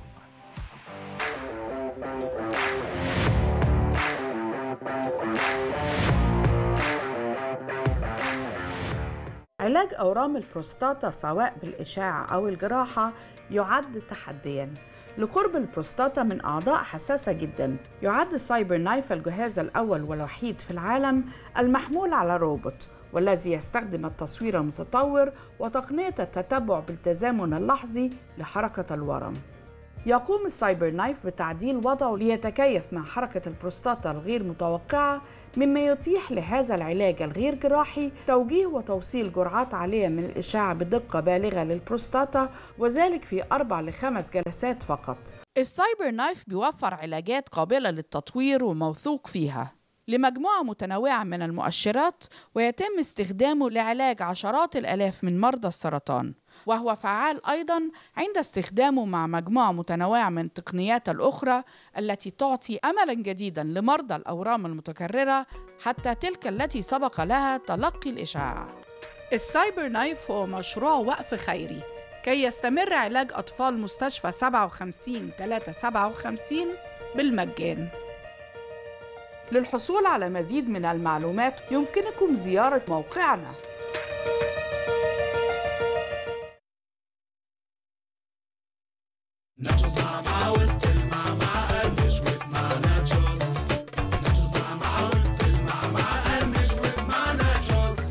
علاج أورام البروستاتا سواء بالإشاعة أو الجراحة يعد تحدياً لقرب البروستاتا من أعضاء حساسة جدا يعد السايبر نايف الجهاز الأول والوحيد في العالم المحمول على روبوت والذي يستخدم التصوير المتطور وتقنية التتبع بالتزامن اللحظي لحركة الورم يقوم السايبر نايف بتعديل وضعه ليتكيف مع حركة البروستاتا الغير متوقعة مما يتيح لهذا العلاج الغير جراحي توجيه وتوصيل جرعات عالية من الإشعة بدقة بالغة للبروستاتا وذلك في أربع لخمس جلسات فقط السايبر نايف بيوفر علاجات قابلة للتطوير وموثوق فيها لمجموعة متنوعة من المؤشرات ويتم استخدامه لعلاج عشرات الآلاف من مرضى السرطان وهو فعال ايضا عند استخدامه مع مجموعه متنوعه من التقنيات الاخرى التي تعطي املا جديدا لمرضى الاورام المتكرره حتى تلك التي سبق لها تلقي الاشعاع. السايبر نايف هو مشروع وقف خيري كي يستمر علاج اطفال مستشفى 57 357 بالمجان. للحصول على مزيد من المعلومات يمكنكم زياره موقعنا ناتشوز مع مع وسط المعمعة قرمش واسمع ناتشوز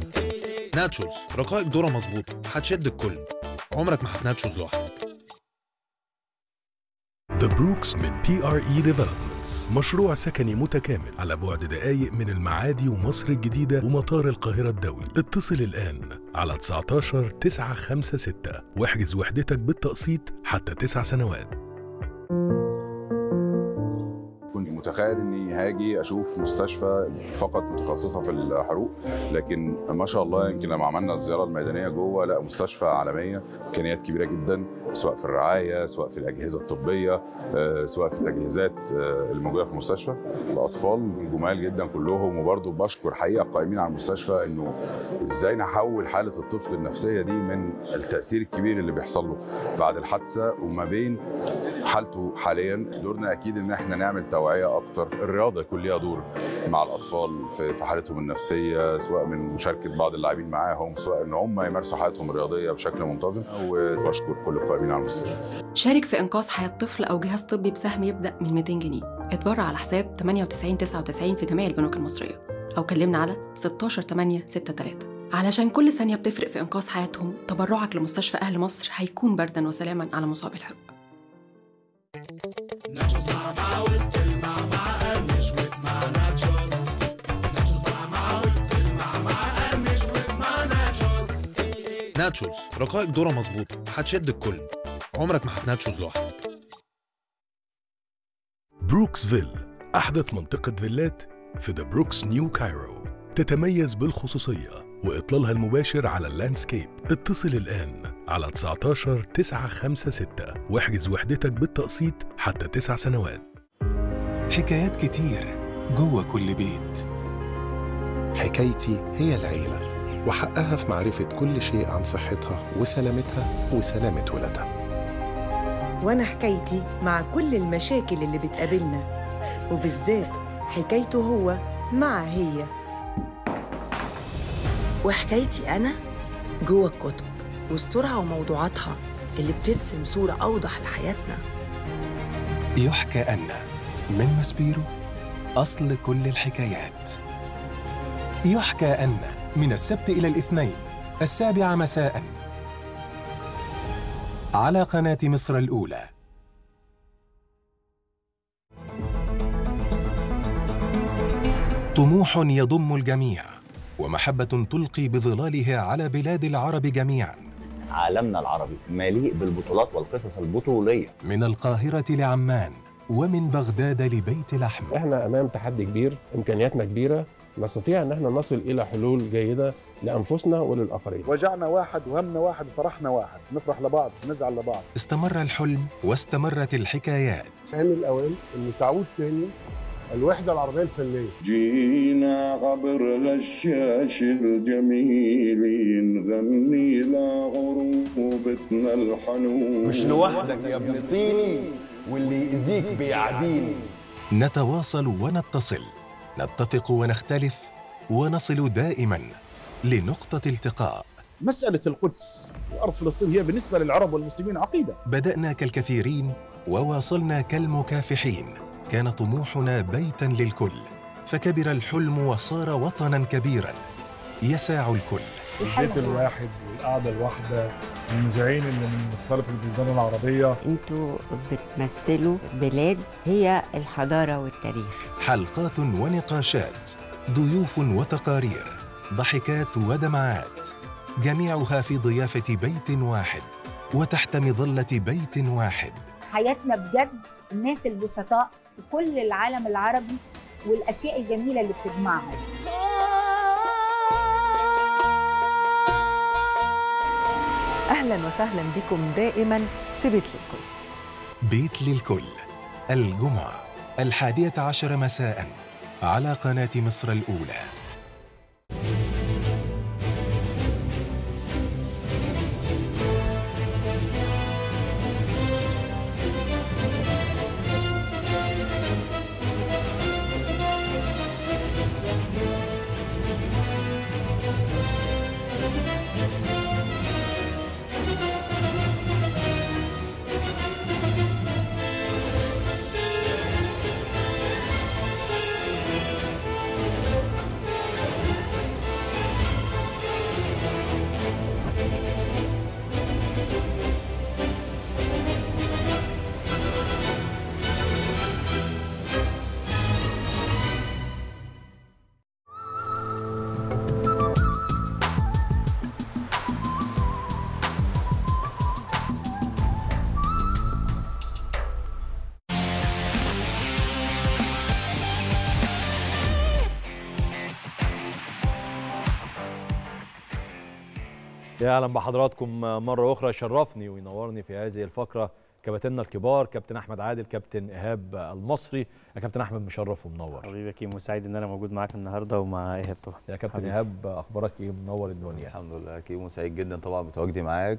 ناتشوز رقائق دورة مظبوطة هتشد الكل عمرك ما هتناتشوز لوحدك ذا بروكس من PRE Developments مشروع سكني متكامل على بعد دقايق من المعادي ومصر الجديدة ومطار القاهرة الدولي اتصل الآن على 19 956 واحجز وحدتك بالتقسيط حتى 9 سنوات متخيل اني هاجي اشوف مستشفى فقط متخصصه في الحروق لكن ما شاء الله يمكن لما عملنا الزياره الميدانيه جوه لا مستشفى عالميه امكانيات كبيره جدا سواء في الرعايه سواء في الاجهزه الطبيه آه، سواء في التجهيزات آه، الموجوده في المستشفى الاطفال جمال جدا كلهم وبرضه بشكر حقيقه القائمين على المستشفى انه ازاي نحول حاله الطفل النفسيه دي من التاثير الكبير اللي بيحصل له بعد الحادثه وما بين حالته حاليا دورنا اكيد ان احنا نعمل توعيه اكتر الرياضه يكون ليها دور مع الاطفال في حالتهم النفسيه سواء من مشاركه بعض اللاعبين معاهم سواء ان هم يمارسوا حياتهم الرياضيه بشكل منتظم وبشكر كل القائمين على المسؤوليه شارك في انقاذ حياه طفل او جهاز طبي بسهم يبدا من 200 جنيه اتبرع على حساب 9899 في جميع البنوك المصريه او كلمنا على 16 8 6 3 علشان كل ثانية بتفرق في إنقاذ حياتهم تبرعك لمستشفى أهل مصر هيكون بردا وسلاما على مصاب الحروب ناتشوز رقائق دورة مظبوطة هتشد الكل عمرك ما هتناتشوز لوحدك بروكسفيل أحدث منطقة فيلات في ذا بروكس نيو كايرو تتميز بالخصوصية وإطلالها المباشر على اللاندسكيب اتصل الآن على 19 956 واحجز وحدتك بالتقسيط حتى تسع سنوات حكايات كتير جوه كل بيت حكايتي هي العيله وحقها في معرفة كل شيء عن صحتها وسلامتها وسلامة ولادها وأنا حكايتي مع كل المشاكل اللي بتقابلنا وبالذات حكايته هو مع هي وحكايتي أنا جوه الكتب وسطورها وموضوعاتها اللي بترسم صورة أوضح لحياتنا يحكى أن من مسبيرو أصل كل الحكايات يحكى أن من السبت إلى الاثنين السابعة مساء على قناة مصر الأولى طموح يضم الجميع ومحبة تلقي بظلالها على بلاد العرب جميعا عالمنا العربي مليء بالبطولات والقصص البطولية من القاهرة لعمان ومن بغداد لبيت لحم احنا امام تحدي كبير امكانياتنا كبيره نستطيع ان احنا نصل الى حلول جيده لانفسنا وللاخرين. وجعنا واحد وهمنا واحد وفرحنا واحد، نفرح لبعض نزعل لبعض. استمر الحلم واستمرت الحكايات. هاني الاوان ان تعود تاني الوحدة العربية الفنية جينا عبر الشاش الجميل نغني لغروبتنا الحنون مش لوحدك يا ابن طيني واللي يأذيك بيعديني نتواصل ونتصل نتفق ونختلف ونصل دائما لنقطة التقاء مسألة القدس وأرض فلسطين هي بالنسبة للعرب والمسلمين عقيدة بدأنا كالكثيرين وواصلنا كالمكافحين كان طموحنا بيتا للكل فكبر الحلم وصار وطنا كبيرا يساع الكل البيت الواحد والقعده الواحده المذيعين اللي من مختلف البلدان العربيه انتوا بتمثلوا بلاد هي الحضاره والتاريخ حلقات ونقاشات ضيوف وتقارير ضحكات ودمعات جميعها في ضيافه بيت واحد وتحت مظله بيت واحد حياتنا بجد الناس البسطاء في كل العالم العربي والاشياء الجميله اللي بتجمعهم أهلا وسهلا بكم دائما في بيت للكل بيت للكل الجمعة الحادية عشر مساء على قناة مصر الأولى اهلا بحضراتكم مره اخرى شرفني وينورني في هذه الفقره كباتننا الكبار كابتن احمد عادل كابتن ايهاب المصري يا كابتن احمد مشرف ومنور حبيبي كيمو سعيد ان انا موجود معاك النهارده ومع ايهاب طبعا يا كابتن ايهاب اخبارك ايه منور الدنيا الحمد لله كيمو سعيد جدا طبعا بتواجدي معاك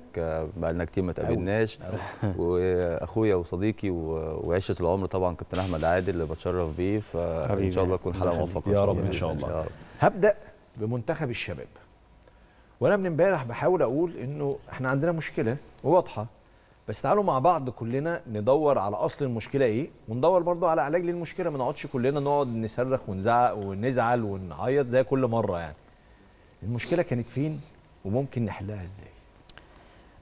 بقالنا كتير ما تقابلناش <laughs> واخويا وصديقي وعشره العمر طبعا كابتن احمد عادل اللي بتشرف بيه فان شاء الله تكون حلقه موفقه يا رب ان شاء الله هبدا بمنتخب الشباب وانا من امبارح بحاول اقول انه احنا عندنا مشكله واضحه بس تعالوا مع بعض كلنا ندور على اصل المشكله ايه وندور برضو على علاج للمشكله ما نقعدش كلنا نقعد نصرخ ونزعق ونزعل ونعيط زي كل مره يعني المشكله كانت فين وممكن نحلها ازاي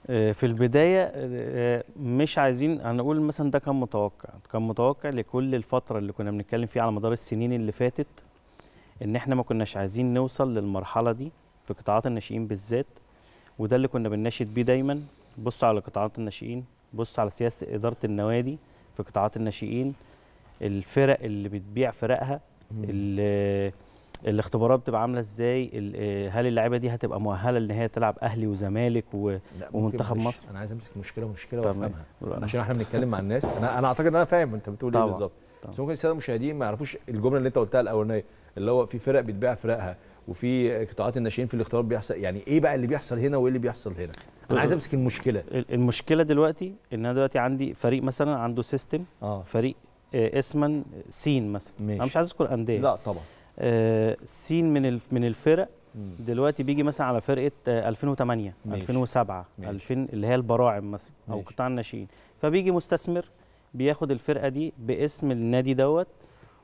آه، في البدايه آه، آه، مش عايزين هنقول مثلا ده كان متوقع كان متوقع لكل الفتره اللي كنا بنتكلم فيها على مدار السنين اللي فاتت ان احنا ما كناش عايزين نوصل للمرحله دي في قطاعات الناشئين بالذات وده اللي كنا بنناشد بيه دايما بص على قطاعات الناشئين بص على سياسه اداره النوادي في قطاعات الناشئين الفرق اللي بتبيع فرقها الاختبارات بتبقى عامله ازاي آه، هل اللعيبه دي هتبقى مؤهله ان هي تلعب اهلي وزمالك و... ومنتخب مصر انا عايز امسك مشكله مشكله وافهمها عشان احنا بنتكلم مع الناس انا انا اعتقد ان انا فاهم انت بتقول ايه بالظبط بس ممكن الساده المشاهدين ما يعرفوش الجمله اللي انت قلتها الاولانيه اللي هو في فرق بتبيع فرقها وفي قطاعات الناشئين في الاختيار بيحصل يعني ايه بقى اللي بيحصل هنا وايه اللي بيحصل هنا انا عايز امسك المشكله المشكله دلوقتي ان انا دلوقتي عندي فريق مثلا عنده سيستم آه. فريق آه، اسما سين مثلا ماشي. انا مش عايز اذكر انديه لا طبعا آه سين من من الفرق مم. دلوقتي بيجي مثلا على فرقه 2008 آه، ماشي. 2007 ماشي. 2000 اللي هي البراعم مثلا او قطاع الناشئين فبيجي مستثمر بياخد الفرقه دي باسم النادي دوت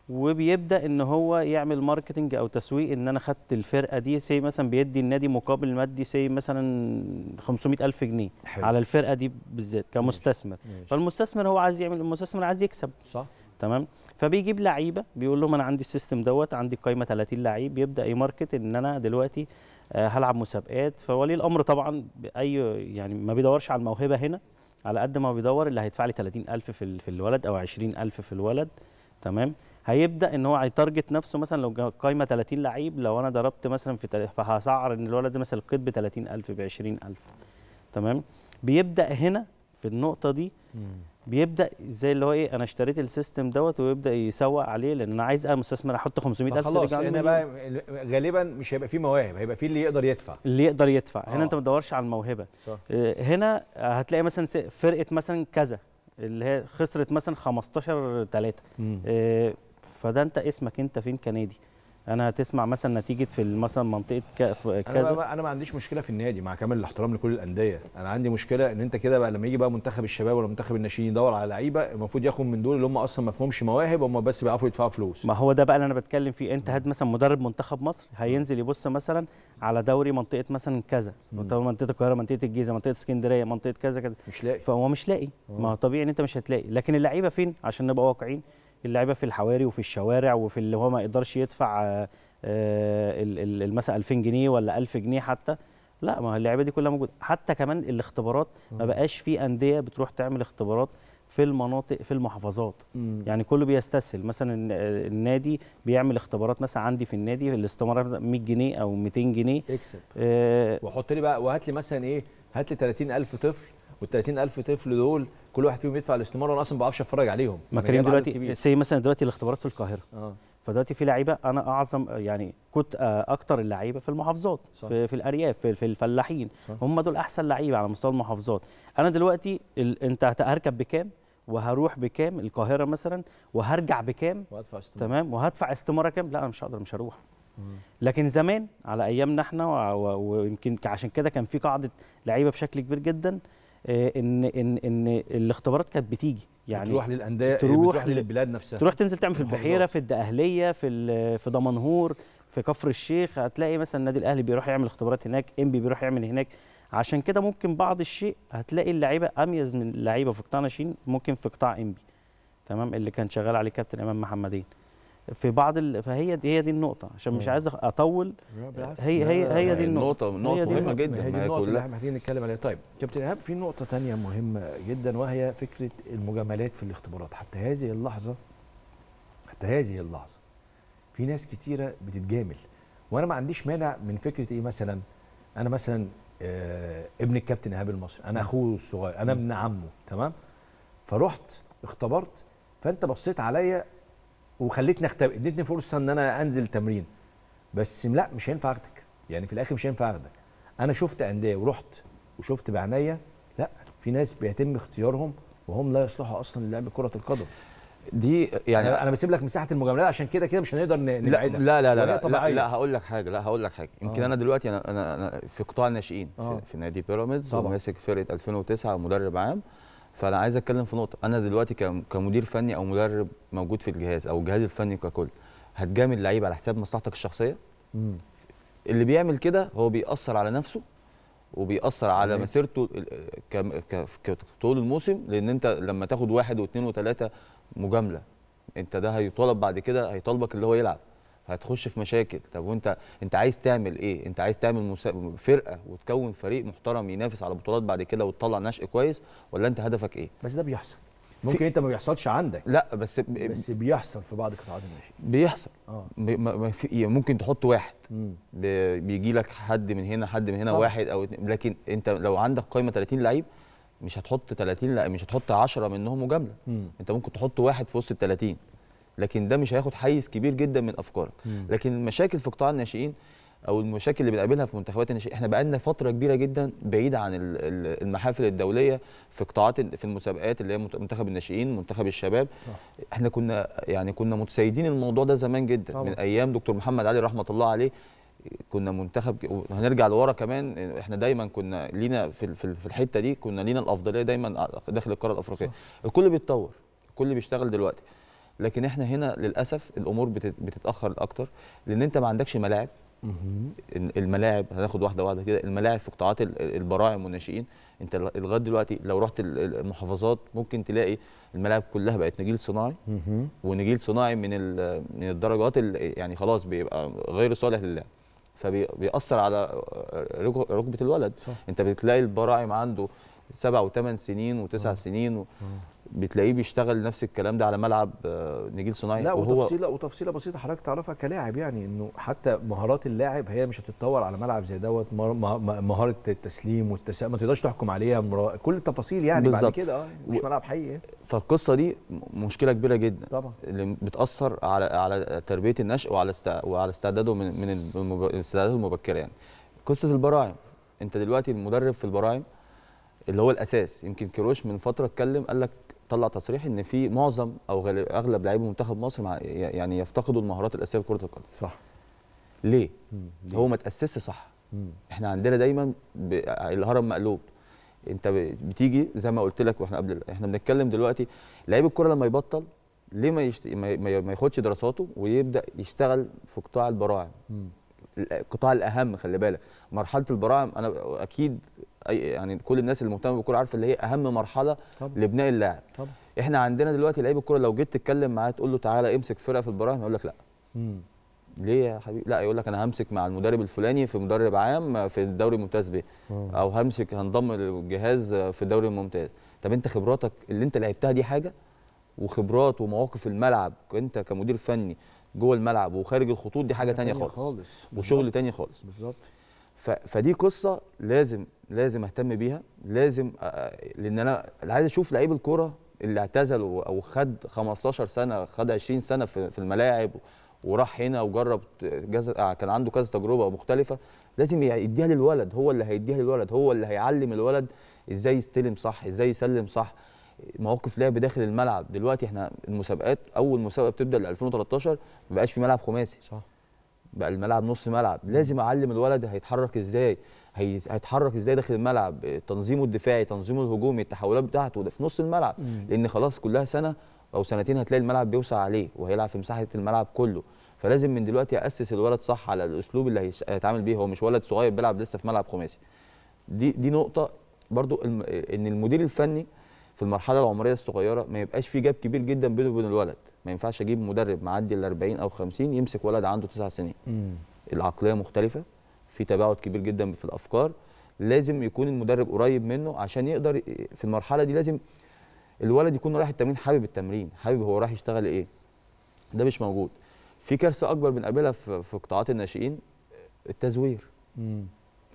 وبيبدا ان هو يعمل ماركتنج او تسويق ان انا خدت الفرقه دي سي مثلا بيدي النادي مقابل مادي سي مثلا 500 الف جنيه حلو. على الفرقه دي بالذات كمستثمر ماشي. فالمستثمر هو عايز يعمل المستثمر عايز يكسب صح تمام فبيجيب لعيبه بيقول لهم انا عندي السيستم دوت عندي قايمه 30 لعيب يبدا يماركت ان انا دلوقتي آه، هلعب مسابقات فولي الامر طبعا اي يعني ما بيدورش على الموهبه هنا على قد ما بيدور اللي هيدفع لي 30000 في الولد او 20000 في الولد تمام هيبدا ان هو هيتارجت نفسه مثلا لو قايمه 30 لعيب لو انا ضربت مثلا في تل... فهسعر ان الولد ده مثلا القيد ب 30000 ب 20000 تمام بيبدا هنا في النقطه دي بيبدا زي اللي هو ايه انا اشتريت السيستم دوت ويبدا يسوق عليه لان انا عايز مستثمر احط 500000 خلاص هنا بقى غالبا مش هيبقى فيه مواهب هيبقى فيه اللي يقدر يدفع اللي يقدر يدفع آه. هنا انت ما تدورش على الموهبه صح. آه، هنا هتلاقي مثلا فرقه مثلا كذا اللي هي خسرت مثلا 15 3 فده انت اسمك انت فين كنادي انا هتسمع مثلا نتيجه في مثلا منطقه كذا انا انا ما عنديش مشكله في النادي مع كامل الاحترام لكل الانديه انا عندي مشكله ان انت كده بقى لما يجي بقى منتخب الشباب ولا منتخب الناشئين يدور على لعيبه المفروض ياخد من دول اللي هم اصلا ما فيهمش مواهب هم بس بيعرفوا يدفعوا فلوس ما هو ده بقى اللي انا بتكلم فيه انت هات مثلا مدرب منتخب مصر هينزل يبص مثلا على دوري منطقه مثلا كذا منطقه القاهره منطقه الجيزه منطقه اسكندريه منطقه كذا كذا مش لاقي فهو مش لاقي ما هو طبيعي ان انت مش هتلاقي لكن اللعيبه فين عشان نبقى واقعيين اللعيبه في الحواري وفي الشوارع وفي اللي هو ما يقدرش يدفع آه، مثلا 2000 جنيه ولا 1000 جنيه حتى لا ما اللعيبه دي كلها موجوده حتى كمان الاختبارات ما بقاش في انديه بتروح تعمل اختبارات في المناطق في المحافظات مم. يعني كله بيستسهل مثلا النادي بيعمل اختبارات مثلا عندي في النادي الاستماره 100 جنيه او 200 جنيه اكسب آه وحط لي بقى وهات لي مثلا ايه هات لي 30000 طفل وال 30000 طفل دول كل واحد فيهم يدفع الاستماره وانا اصلا ما بعرفش اتفرج عليهم ما يعني كريم دلوقتي سي مثلا دلوقتي الاختبارات في القاهره آه. فدلوقتي في لعيبه انا اعظم يعني كنت آه، اكتر اللعيبه في المحافظات صح. في, الارياف في, في الفلاحين صح. هم دول احسن لعيبه على مستوى المحافظات انا دلوقتي ال... انت هركب بكام وهروح بكام القاهره مثلا وهرجع بكام وهدفع استمارة. تمام وهدفع استماره كام لا انا مش هقدر مش هروح لكن زمان على ايامنا احنا ويمكن عشان كده كان في قاعده لعيبه بشكل كبير جدا آه، ان ان ان الاختبارات كانت بتيجي يعني تروح للانديه تروح, تروح للبلاد نفسها تروح تنزل تعمل في البحيره في الدقهليه في في دمنهور في كفر الشيخ هتلاقي مثلا النادي الاهلي بيروح يعمل اختبارات هناك انبي بيروح يعمل هناك عشان كده ممكن بعض الشيء هتلاقي اللعيبه اميز من اللعيبه في قطاع ناشئين ممكن في قطاع انبي تمام اللي كان شغال عليه كابتن امام محمدين في بعض ال... فهي دي هي دي النقطه عشان مش عايز اطول هي هي هي دي النقطه النقطه نقطه مهمه جدا هي دي النقطه اللي احنا محتاجين نتكلم عليها طيب كابتن ايهاب في نقطه ثانيه مهمه جدا وهي فكره المجاملات في الاختبارات حتى هذه اللحظه حتى هذه اللحظه في ناس كتيره بتتجامل وانا ما عنديش مانع من فكره ايه مثلا انا مثلا آه ابن الكابتن ايهاب المصري انا اخوه الصغير انا ابن عمه تمام فرحت اختبرت فانت بصيت عليا وخلتني أختب... اديتني فرصه ان انا انزل تمرين بس لا مش هينفع اخدك يعني في الاخر مش هينفع اخدك انا شفت انديه ورحت وشفت بعناية لا في ناس بيتم اختيارهم وهم لا يصلحوا اصلا للعب كره القدم دي يعني انا بسيب لك مساحه المجاملات عشان كده كده مش هنقدر نبعدها لا لا لا لا, لا, لا, لا هقول لك حاجه لا هقول لك حاجه يمكن آه. انا دلوقتي انا انا في قطاع الناشئين آه. في, في نادي بيراميدز وماسك فرقه 2009 ومدرب عام فانا عايز اتكلم في نقطه انا دلوقتي كمدير فني او مدرب موجود في الجهاز او الجهاز الفني ككل هتجامل لعيب على حساب مصلحتك الشخصيه مم. اللي بيعمل كده هو بيأثر على نفسه وبيأثر على مم. مسيرته طول الموسم لان انت لما تاخد واحد واثنين وثلاثه مجامله انت ده هيطالب بعد كده هيطالبك اللي هو يلعب هتخش في مشاكل طب وانت انت عايز تعمل ايه انت عايز تعمل مسا... فرقه وتكون فريق محترم ينافس على بطولات بعد كده وتطلع نشء كويس ولا انت هدفك ايه بس ده بيحصل ممكن في... انت ما بيحصلش عندك لا بس ب... بس بيحصل في بعض قطاعات الناشئ بيحصل اه ب... ما... في... يعني ممكن تحط واحد ب... بيجي لك حد من هنا حد من هنا طبعا. آه. واحد او اتنين. لكن انت لو عندك قائمه 30 لعيب مش هتحط 30 لا مش هتحط 10 منهم مجامله انت ممكن تحط واحد في وسط ال 30 لكن ده مش هياخد حيز كبير جدا من افكارك لكن المشاكل في قطاع الناشئين او المشاكل اللي بنقابلها في منتخبات الناشئين احنا بقالنا فتره كبيره جدا بعيد عن المحافل الدوليه في قطاعات في المسابقات اللي هي منتخب الناشئين منتخب الشباب صح. احنا كنا يعني كنا متسيدين الموضوع ده زمان جدا طبعا. من ايام دكتور محمد علي رحمه الله عليه كنا منتخب هنرجع لورا كمان احنا دايما كنا لينا في في الحته دي كنا لينا الافضليه دايما داخل القاره الافريقيه الكل بيتطور الكل بيشتغل دلوقتي لكن احنا هنا للاسف الامور بتتاخر اكتر لان انت ما عندكش ملاعب الملاعب هناخد واحده واحده كده الملاعب في قطاعات البراعم والناشئين انت لغايه دلوقتي لو رحت المحافظات ممكن تلاقي الملاعب كلها بقت نجيل صناعي ونجيل صناعي من من الدرجات اللي يعني خلاص بيبقى غير صالح للعب فبيأثر على ركبه الولد صح. انت بتلاقي البراعم عنده سبع وثمان سنين وتسع سنين و... بتلاقيه بيشتغل نفس الكلام ده على ملعب آه، نجيل صناعي لا وهو وتفصيله وتفصيله بسيطه حضرتك تعرفها كلاعب يعني انه حتى مهارات اللاعب هي مش هتتطور على ملعب زي دوت مهاره التسليم والتس ما تقدرش تحكم عليها مرا... كل التفاصيل يعني بالزبط. بعد كده اه مش ملعب حقيقي فالقصه دي مشكله كبيره جدا طبعا اللي بتاثر على على تربيه النشء وعلى است... وعلى استعداده من من الاستعدادات المبكره يعني قصه البراعم انت دلوقتي المدرب في البراعم اللي هو الاساس يمكن كروش من فتره اتكلم قال لك طلع تصريح ان في معظم او اغلب لعيبه منتخب مصر مع يعني يفتقدوا المهارات الاساسيه في كره القدم صح ليه؟ مم. هو ما تاسسش صح مم. احنا عندنا دايما ب... الهرم مقلوب انت بتيجي زي ما قلت لك واحنا قبل احنا بنتكلم دلوقتي لعيب الكره لما يبطل ليه ما يشت... ما, ي... ما ياخدش دراساته ويبدا يشتغل في قطاع البراعم القطاع الاهم خلي بالك مرحله البراعم انا اكيد يعني كل الناس اللي مهتمه بالكوره عارفه اللي هي اهم مرحله طبعا. لبناء اللاعب طبعا. احنا عندنا دلوقتي لعيب الكوره لو جيت تتكلم معاه تقول له تعالى امسك فرقه في البراعم يقول لك لا مم. ليه يا حبيبي لا يقول لك انا همسك مع المدرب الفلاني في مدرب عام في الدوري الممتاز به آه. او همسك هنضم للجهاز في الدوري الممتاز طب انت خبراتك اللي انت لعبتها دي حاجه وخبرات ومواقف الملعب انت كمدير فني جوه الملعب وخارج الخطوط دي حاجه تانية, خالص, خالص. وشغل تاني خالص بالظبط فدي قصه لازم لازم اهتم بيها لازم آه، آه، لان انا عايز اشوف لعيب الكوره اللي اعتزل او خد 15 سنه خد 20 سنه في الملاعب وراح هنا وجرب جز... آه، كان عنده كذا تجربه مختلفه لازم يديها للولد هو اللي هيديها للولد هو اللي هيعلم الولد ازاي يستلم صح ازاي يسلم صح مواقف لعب داخل الملعب دلوقتي احنا المسابقات اول مسابقه بتبدا ل 2013 ما بقاش في ملعب خماسي صح بقى الملعب نص ملعب لازم اعلم الولد هيتحرك ازاي هيتحرك ازاي داخل الملعب تنظيمه الدفاعي تنظيمه الهجومي التحولات بتاعته ده في نص الملعب مم. لان خلاص كلها سنه او سنتين هتلاقي الملعب بيوسع عليه وهيلعب في مساحه الملعب كله فلازم من دلوقتي اسس الولد صح على الاسلوب اللي هيتعامل بيه هو مش ولد صغير بيلعب لسه في ملعب خماسي دي دي نقطه برضو ان المدير الفني في المرحله العمريه الصغيره ما يبقاش في جاب كبير جدا بينه وبين الولد ما ينفعش اجيب مدرب معدي ال 40 او 50 يمسك ولد عنده 9 سنين مم. العقليه مختلفه في تباعد كبير جدا في الافكار لازم يكون المدرب قريب منه عشان يقدر في المرحله دي لازم الولد يكون رايح التمرين حابب التمرين حابب هو رايح يشتغل ايه ده مش موجود في كارثه اكبر بنقابلها في, في قطاعات الناشئين التزوير مم.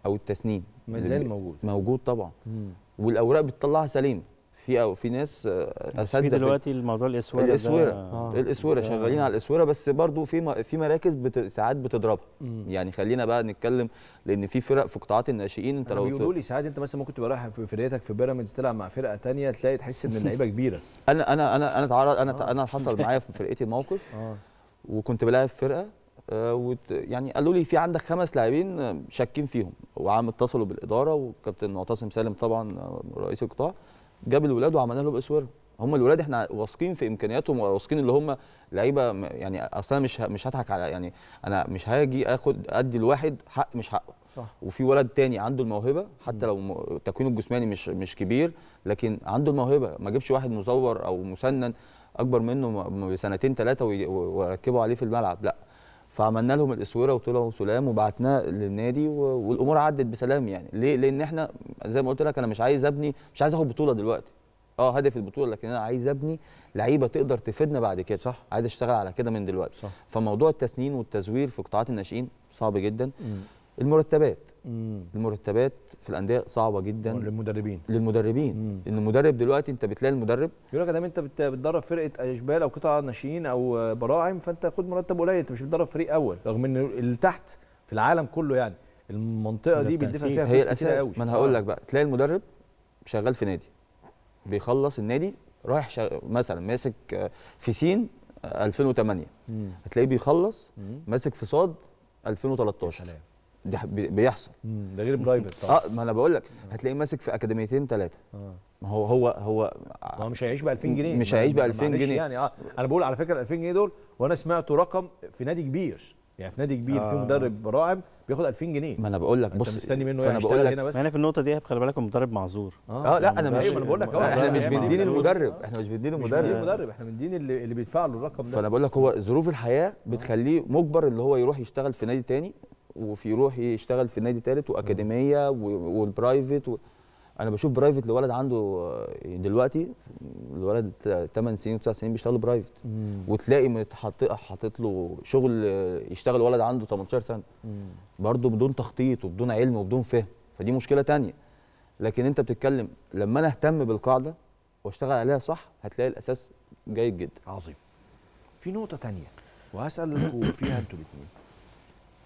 او التسنين ما زال موجود موجود طبعا مم. والاوراق بتطلعها سليمه في أو في ناس اساتذه دلوقتي الموضوع الاسوره الاسوره آه. الاسوره آه. شغالين على الاسوره بس برضو في في مراكز بت... ساعات بتضربها يعني خلينا بقى نتكلم لان في فرق في قطاعات الناشئين انت لو بيقولوا لي ساعات انت مثلا ممكن تبقى رايح في فرقتك في بيراميدز تلعب مع فرقه ثانيه تلاقي تحس ان اللعيبه كبيره <laughs> انا انا انا انا اتعرض انا آه. انا حصل معايا في فرقتي موقف آه. وكنت بلاعب فرقه آه، وت... يعني قالوا لي في عندك خمس لاعبين آه، شاكين فيهم وعم اتصلوا بالاداره وكابتن معتصم سالم طبعا رئيس القطاع جاب الولاد وعملنا لهم اسوره هم الولاد احنا واثقين في امكانياتهم واثقين اللي هم لعيبه يعني اصل انا مش مش هضحك على يعني انا مش هاجي اخد ادي الواحد حق مش حقه صح وفي ولد تاني عنده الموهبه حتى لو تكوينه الجسماني مش مش كبير لكن عنده الموهبه ما اجيبش واحد مزور او مسنن اكبر منه بسنتين ثلاثه واركبه عليه في الملعب لا فعملنا لهم الاسوره وطلعوا سلام وبعتناه للنادي والامور عدت بسلام يعني ليه لان احنا زي ما قلت لك انا مش عايز ابني مش عايز اخد بطوله دلوقتي اه هدف البطوله لكن انا عايز ابني لعيبه تقدر تفيدنا بعد كده صح عايز اشتغل على كده من دلوقتي صح فموضوع التسنين والتزوير في قطاعات الناشئين صعب جدا م. المرتبات مم. المرتبات في الانديه صعبه جدا للمدربين للمدربين مم. ان المدرب دلوقتي انت بتلاقي المدرب يقول لك ادام انت بتدرب فرقه اشبال او قطاع ناشئين او براعم فانت خد مرتب قليل انت مش بتدرب فريق اول رغم ان اللي تحت في العالم كله يعني المنطقه دي بيدفع فيها هي الاساس ما انا هقول آه. لك بقى تلاقي المدرب شغال في نادي بيخلص النادي رايح شغ... مثلا ماسك آه، في سين 2008 آه، مم. هتلاقيه بيخلص مم. ماسك في صاد 2013 سلام. ده بيحصل ده غير برايفت طبعا اه ما انا بقول لك هتلاقيه ماسك في اكاديميتين ثلاثه آه. ما هو هو هو هو مش هيعيش ب 2000 جنيه مش هيعيش ب 2000 جنيه يعني اه انا بقول على فكره ال 2000 جنيه دول وانا سمعت رقم في نادي كبير يعني في نادي كبير آه. في مدرب رائع بياخد 2000 جنيه ما انا بقول لك بص انت مستني منه انا يعني بقول لك هنا بس انا في النقطه دي خلي بالك المدرب معذور اه, آه لا انا مش انا بقول لك آه، احنا مش بندين المدرب احنا مش بندين المدرب مش المدرب احنا بندين اللي, اللي بيدفع له الرقم ده فانا بقول لك هو ظروف الحياه بتخليه مجبر اللي هو يروح يشتغل في نادي ثاني وفي يروح يشتغل في نادي ثالث واكاديميه والبرايفت و... انا بشوف برايفت لولد عنده آه، دلوقتي الولد 8 سنين 9 سنين بيشتغل برايفت وتلاقي حاطط له شغل آه، يشتغل ولد عنده 18 سنه برضه بدون تخطيط وبدون علم وبدون فهم فدي مشكله ثانيه لكن انت بتتكلم لما انا اهتم بالقاعده واشتغل عليها صح هتلاقي الاساس جيد جدا عظيم في نقطه ثانيه وهسالكم فيها انتوا الاثنين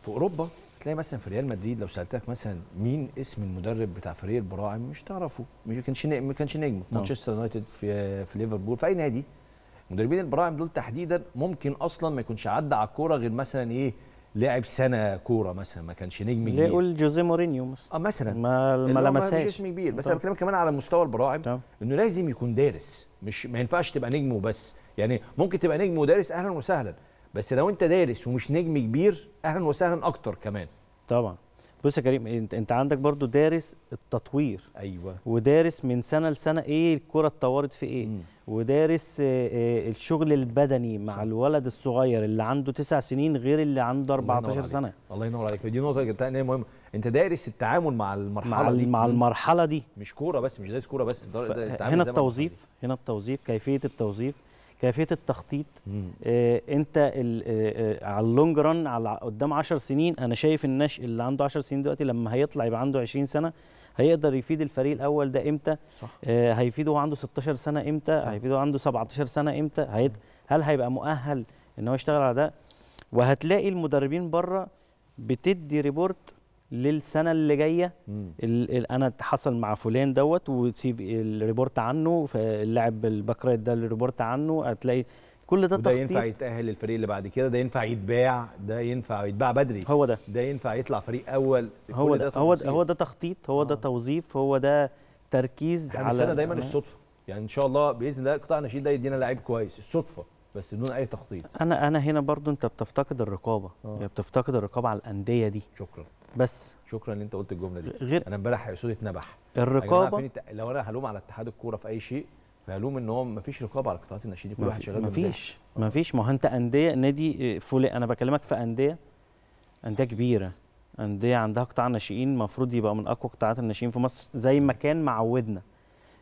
في اوروبا تلاقي مثلا في ريال مدريد لو سالتك مثلا مين اسم المدرب بتاع فريق البراعم مش تعرفه ما كانش ما كانش نجم في نعم. مانشستر يونايتد في في ليفربول في اي نادي مدربين البراعم دول تحديدا ممكن اصلا ما يكونش عدى على الكوره غير مثلا ايه لعب سنه كوره مثلا ما كانش نجم كبير يقول جوزي مورينيو مثلا اه مثلا ما, ما لمسهاش اسم كبير بس انا بتكلم كمان على مستوى البراعم انه لازم يكون دارس مش ما ينفعش تبقى نجم وبس يعني ممكن تبقى نجم ودارس اهلا وسهلا بس لو انت دارس ومش نجم كبير اهلا وسهلا اكتر كمان طبعا بص يا كريم انت انت عندك برضو دارس التطوير ايوه ودارس من سنه لسنه ايه الكره اتطورت في ايه مم. ودارس آه، آه، الشغل البدني مع صح. الولد الصغير اللي عنده تسع سنين غير اللي عنده 14 سنه الله ينور عليك دي نقطه جبتها ان هي مهمه انت دارس التعامل مع المرحله مع دي مع المرحله دي مش كوره بس مش دارس كوره بس ف... هنا التوظيف هنا التوظيف كيفيه التوظيف كيفيه التخطيط آه انت آه،, آه على اللونج ران على قدام 10 سنين انا شايف النشء اللي عنده 10 سنين دلوقتي لما هيطلع يبقى عنده 20 سنه هيقدر يفيد الفريق الاول ده امتى صح. آه هيفيده وهو عنده 16 سنه امتى صح. هيفيده عنده 17 سنه امتى هيد... هل هيبقى مؤهل ان هو يشتغل على ده وهتلاقي المدربين بره بتدي ريبورت للسنه اللي جايه انا اتحصل مع فلان دوت وتسيب الريبورت عنه فاللاعب الباك رايت ده الريبورت عنه هتلاقي كل ده تخطيط ده ينفع يتاهل للفريق اللي بعد كده ده ينفع يتباع ده ينفع يتباع بدري هو ده ده ينفع يطلع فريق اول هو ده, ده هو ده هو ده تخطيط هو آه. ده توظيف هو ده تركيز على السنه دايما آه. الصدفه يعني ان شاء الله باذن الله قطاع النشيد ده يدينا لعيب كويس الصدفه بس بدون اي تخطيط انا انا هنا برضو انت بتفتقد الرقابه آه. يعني بتفتقد الرقابه على الانديه دي شكرا بس شكرا ان انت قلت الجمله دي غير انا امبارح سودي اتنبح الرقابه لو انا هلوم على اتحاد الكوره في اي شيء فهلوم ان هو ما فيش رقابه على قطاعات الناشئين دي كل واحد شغال مفيش فيش ما هو انت انديه نادي آه، فولي انا بكلمك في انديه انديه كبيره انديه عندها قطاع ناشئين المفروض يبقى من اقوى قطاعات الناشئين في مصر زي ما كان معودنا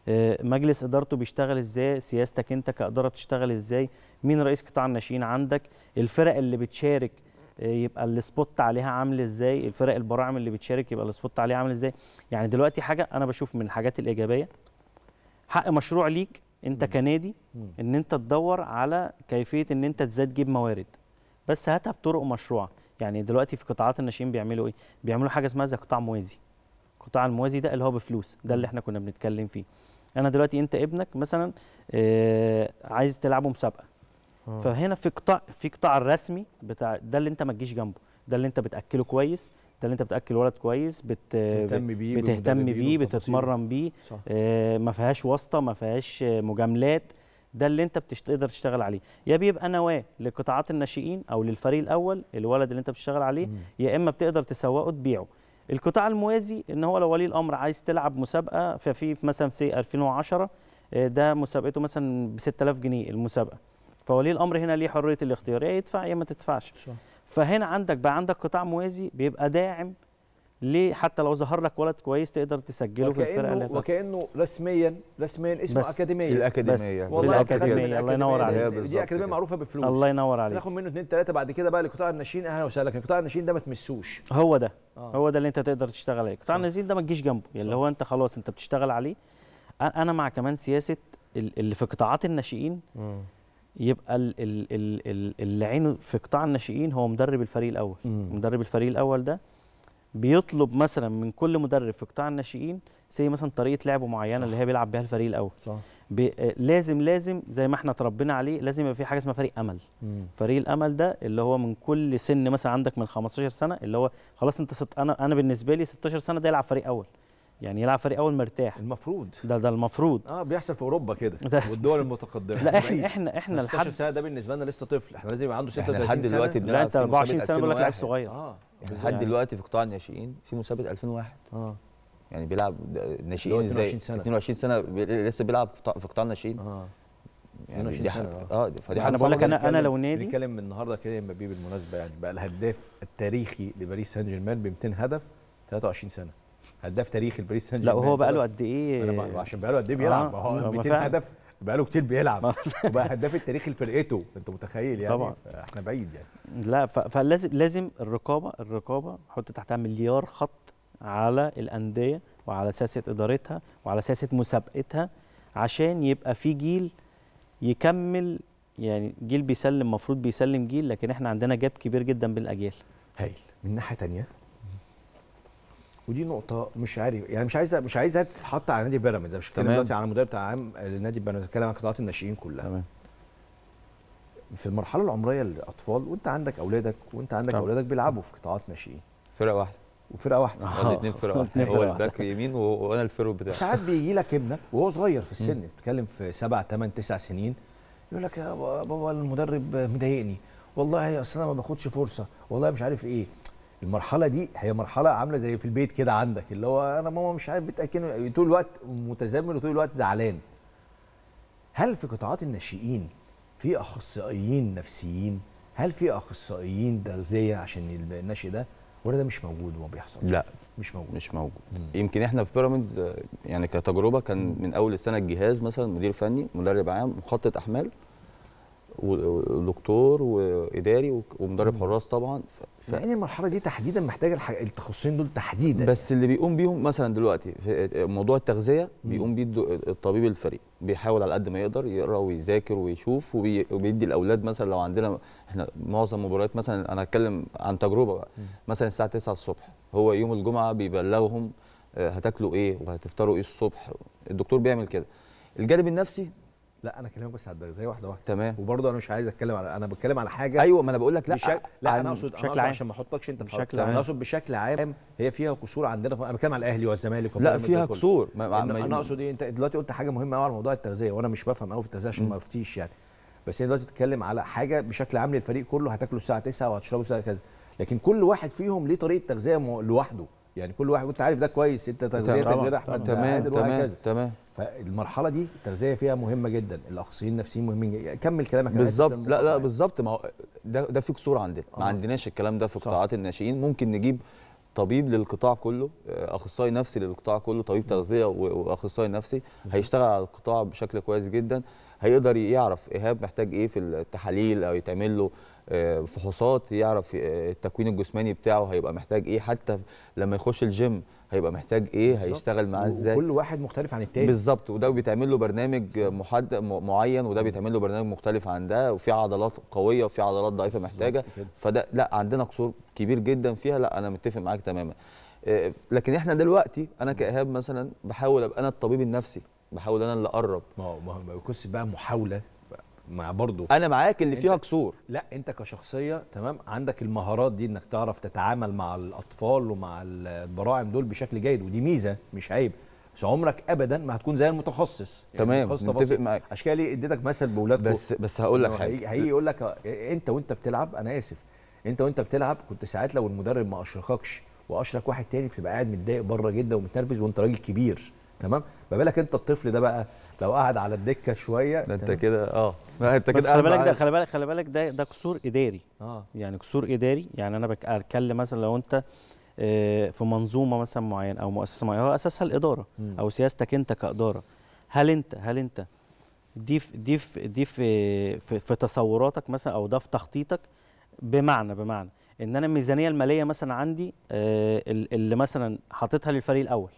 آه، مجلس ادارته بيشتغل ازاي سياستك انت كاداره بتشتغل ازاي مين رئيس قطاع الناشئين عندك الفرق اللي بتشارك آه، يبقى السبوت عليها عامل ازاي الفرق البراعم اللي بتشارك يبقى السبوت عليها عامل ازاي يعني دلوقتي حاجه انا بشوف من الحاجات الايجابيه حق مشروع ليك انت كنادي ان انت تدور على كيفيه ان انت ازاي تجيب موارد بس هاتها بطرق مشروعه يعني دلوقتي في قطاعات الناشئين بيعملوا ايه بيعملوا حاجه اسمها زي قطاع موازي القطاع الموازي ده اللي هو بفلوس ده اللي احنا كنا بنتكلم فيه انا دلوقتي انت ابنك مثلا آه عايز تلعبه مسابقه آه. فهنا في قطاع في قطاع الرسمي بتاع ده اللي انت ما تجيش جنبه ده اللي انت بتاكله كويس ده اللي انت بتاكل ولد كويس بت... بتهتم بيه بتهتم بيه بتتمرن بيه آه ما فيهاش واسطه ما فيهاش مجاملات ده اللي انت بتقدر تشتغل عليه يا بيبقى نواه لقطاعات الناشئين او للفريق الاول الولد اللي انت بتشتغل عليه مم. يا اما بتقدر تسوقه تبيعه القطاع الموازي ان هو لو ولي الامر عايز تلعب مسابقه ففي مثلا سي 2010 آه، ده مسابقته مثلا ب 6000 جنيه المسابقه فولي الامر هنا ليه حريه الاختيار يا يدفع يا ما تدفعش صح. فهنا عندك بقى عندك قطاع موازي بيبقى داعم ليه حتى لو ظهر لك ولد كويس تقدر تسجله في الفرقه اللي وكأنه رسميا رسميا اسمه بس اكاديميه الاكاديميه والله الاكاديميه الله ينور عليك دي اكاديميه معروفه بفلوس الله ينور عليك ناخد منه اثنين ثلاثه بعد كده بقى لقطاع الناشئين اهلا وسهلا لكن قطاع الناشئين ده ما تمسوش هو ده آه. هو ده اللي انت تقدر تشتغل عليه قطاع الناشئين ده ما تجيش جنبه يعني اللي هو انت خلاص انت بتشتغل عليه انا مع كمان سياسه اللي في قطاعات الناشئين يبقى اللي عينه في قطاع الناشئين هو مدرب الفريق الاول مم. مدرب الفريق الاول ده بيطلب مثلا من كل مدرب في قطاع الناشئين زي مثلا طريقه لعبه معينه صح. اللي هي بيلعب بيها الفريق الاول صح. آه، لازم لازم زي ما احنا اتربينا عليه لازم يبقى في حاجه اسمها فريق امل مم. فريق الامل ده اللي هو من كل سن مثلا عندك من 15 سنه اللي هو خلاص انت ست انا انا بالنسبه لي 16 سنه ده يلعب فريق اول يعني يلعب فريق اول مرتاح المفروض ده ده المفروض اه بيحصل في اوروبا كده <laughs> والدول المتقدمه لا احنا احنا احنا لحد سنه ده بالنسبه لنا لسه طفل احنا لازم يبقى عنده 36 سنه لحد دلوقتي لا انت 24 سنه بيقول لك لعيب صغير اه لحد يعني. دلوقتي في قطاع الناشئين في مسابقه 2001 اه يعني بيلعب ناشئين ازاي 22 سنه 22 سنه لسه بيلعب في قطاع الناشئين اه يعني 22 سنه اه فدي حاجه انا بقول لك انا انا لو نادي بنتكلم النهارده كده مبابي بالمناسبه يعني بقى الهداف التاريخي لباريس سان جيرمان ب 200 هدف 23 سنه هداف تاريخي لباريس سان جيرمان لا وهو بقى له قد ايه عشان بقى له قد ايه بيلعب آه هو 200 هدف بقى له كتير بيلعب <laughs> وبقى هداف التاريخ لفرقته انت متخيل يعني طبعا احنا بعيد يعني لا فلازم لازم الرقابه الرقابه حط تحتها مليار خط على الانديه وعلى سياسه ادارتها وعلى سياسه مسابقتها عشان يبقى في جيل يكمل يعني جيل بيسلم المفروض بيسلم جيل لكن احنا عندنا جاب كبير جدا بالاجيال هايل من ناحيه ثانيه ودي نقطة مش عارف يعني مش عايز مش عايزها تتحط على نادي بيراميدز مش هتكلم دلوقتي على مدرب عام لنادي بيراميدز هتكلم على قطاعات الناشئين كلها تمام في المرحلة العمرية للأطفال وأنت عندك أولادك وأنت عندك طبعا. أولادك بيلعبوا في قطاعات ناشئين فرقة واحدة وفرقه واحده آه. الاثنين فرقه واحده هو الباك يمين وانا الفرو بتاعي ساعات بيجي لك ابنك وهو صغير في السن بتتكلم في سبع ثمان تسع سنين يقول لك يا بابا المدرب مضايقني والله اصل انا ما باخدش فرصه والله مش عارف ايه المرحله دي هي مرحله عامله زي في البيت كده عندك اللي هو انا ماما مش عارف بتاكلني طول الوقت متزمل وطول الوقت زعلان هل في قطاعات الناشئين في اخصائيين نفسيين هل في اخصائيين تغذيه عشان الناشئ ده ولا ده مش موجود وما بيحصلش لا مش موجود مش موجود مم. يمكن احنا في بيراميدز يعني كتجربه كان من اول السنه الجهاز مثلا مدير فني مدرب عام مخطط احمال ودكتور واداري ومدرب حراس طبعا ف... يعني المرحله دي تحديدا محتاجه الح... التخصصين دول تحديدا بس اللي بيقوم بيهم مثلا دلوقتي في موضوع التغذيه بيقوم بيه الطبيب الفريق بيحاول على قد ما يقدر يقرا ويذاكر ويشوف وبي... وبيدي الاولاد مثلا لو عندنا احنا معظم مباريات مثلا انا هتكلم عن تجربه بقى مثلا الساعه 9 الصبح هو يوم الجمعه بيبلغهم آه، هتاكلوا ايه وهتفطروا ايه الصبح الدكتور بيعمل كده الجانب النفسي لا انا كلامك بس على زي واحده واحده تمام وبرضه انا مش عايز اتكلم على انا بتكلم على حاجه ايوه ما انا بقول لك لا بشك... لا انا اقصد بشكل عام عشان ما احطكش انت في بشكل عام انا اقصد بشكل عام هي فيها قصور عندنا انا بتكلم على الاهلي والزمالك لا فيها قصور ما... ما... انا اقصد ايه انت دلوقتي قلت حاجه مهمه قوي على موضوع التغذيه وانا مش بفهم قوي في التغذيه عشان ما افتيش يعني بس هي دلوقتي بتتكلم على حاجه بشكل عام للفريق كله هتاكله الساعه 9 وهتشربه الساعه كذا لكن كل واحد فيهم ليه طريقه تغذيه لوحده يعني كل واحد وانت عارف ده كويس انت تغذيتك غير احمد تمام تمام تمام فالمرحله دي التغذيه فيها مهمه جدا الاخصائيين النفسيين مهمين جدا كمل كلامك بالظبط لا لا بالظبط ما هو ده ده في قصور عندنا ما عندناش الكلام ده في قطاعات الناشئين ممكن نجيب طبيب للقطاع كله آه، اخصائي نفسي للقطاع كله طبيب تغذيه واخصائي نفسي هيشتغل على القطاع بشكل كويس جدا هيقدر يعرف ايهاب محتاج ايه في التحاليل او يتعمل له آه، فحوصات يعرف آه، التكوين الجسماني بتاعه هيبقى محتاج ايه حتى لما يخش الجيم هيبقى محتاج ايه هيشتغل معاه ازاي كل واحد مختلف عن التاني بالظبط وده بيتعمل له برنامج محد معين وده بيتعمل له برنامج مختلف عن ده وفي عضلات قويه وفي عضلات ضعيفه محتاجه فده لا عندنا قصور كبير جدا فيها لا انا متفق معاك تماما آه، لكن احنا دلوقتي انا كايهاب مثلا بحاول ابقى انا الطبيب النفسي بحاول انا اللي اقرب ما هو ما هو بقى محاوله مع برضه انا معاك اللي فيها كسور لا انت كشخصيه تمام عندك المهارات دي انك تعرف تتعامل مع الاطفال ومع البراعم دول بشكل جيد ودي ميزه مش عيب بس عمرك ابدا ما هتكون زي المتخصص يعني تمام متفق معاك عشان كده ليه اديتك مثل بولادكم بس بس هقول لك حاجه هيجي يقول لك انت وانت بتلعب انا اسف انت وانت بتلعب كنت ساعات لو المدرب ما اشرككش واشرك واحد تاني بتبقى قاعد متضايق بره جدا ومتنرفز وانت راجل كبير تمام ما بالك انت الطفل ده بقى لو قعد على الدكه شويه ده انت كده اه ما انت كده خلي بالك ده خلي بالك خلي بالك ده ده قصور اداري اه يعني قصور اداري يعني انا بتكلم مثلا لو انت آه، في منظومه مثلا معينه او مؤسسه معينه هو اساسها الاداره م. او سياستك انت كاداره هل انت هل انت دي في دي في دي في, في, في تصوراتك مثلا او ده في تخطيطك بمعنى بمعنى ان انا الميزانيه الماليه مثلا عندي آه، اللي مثلا حاططها للفريق الاول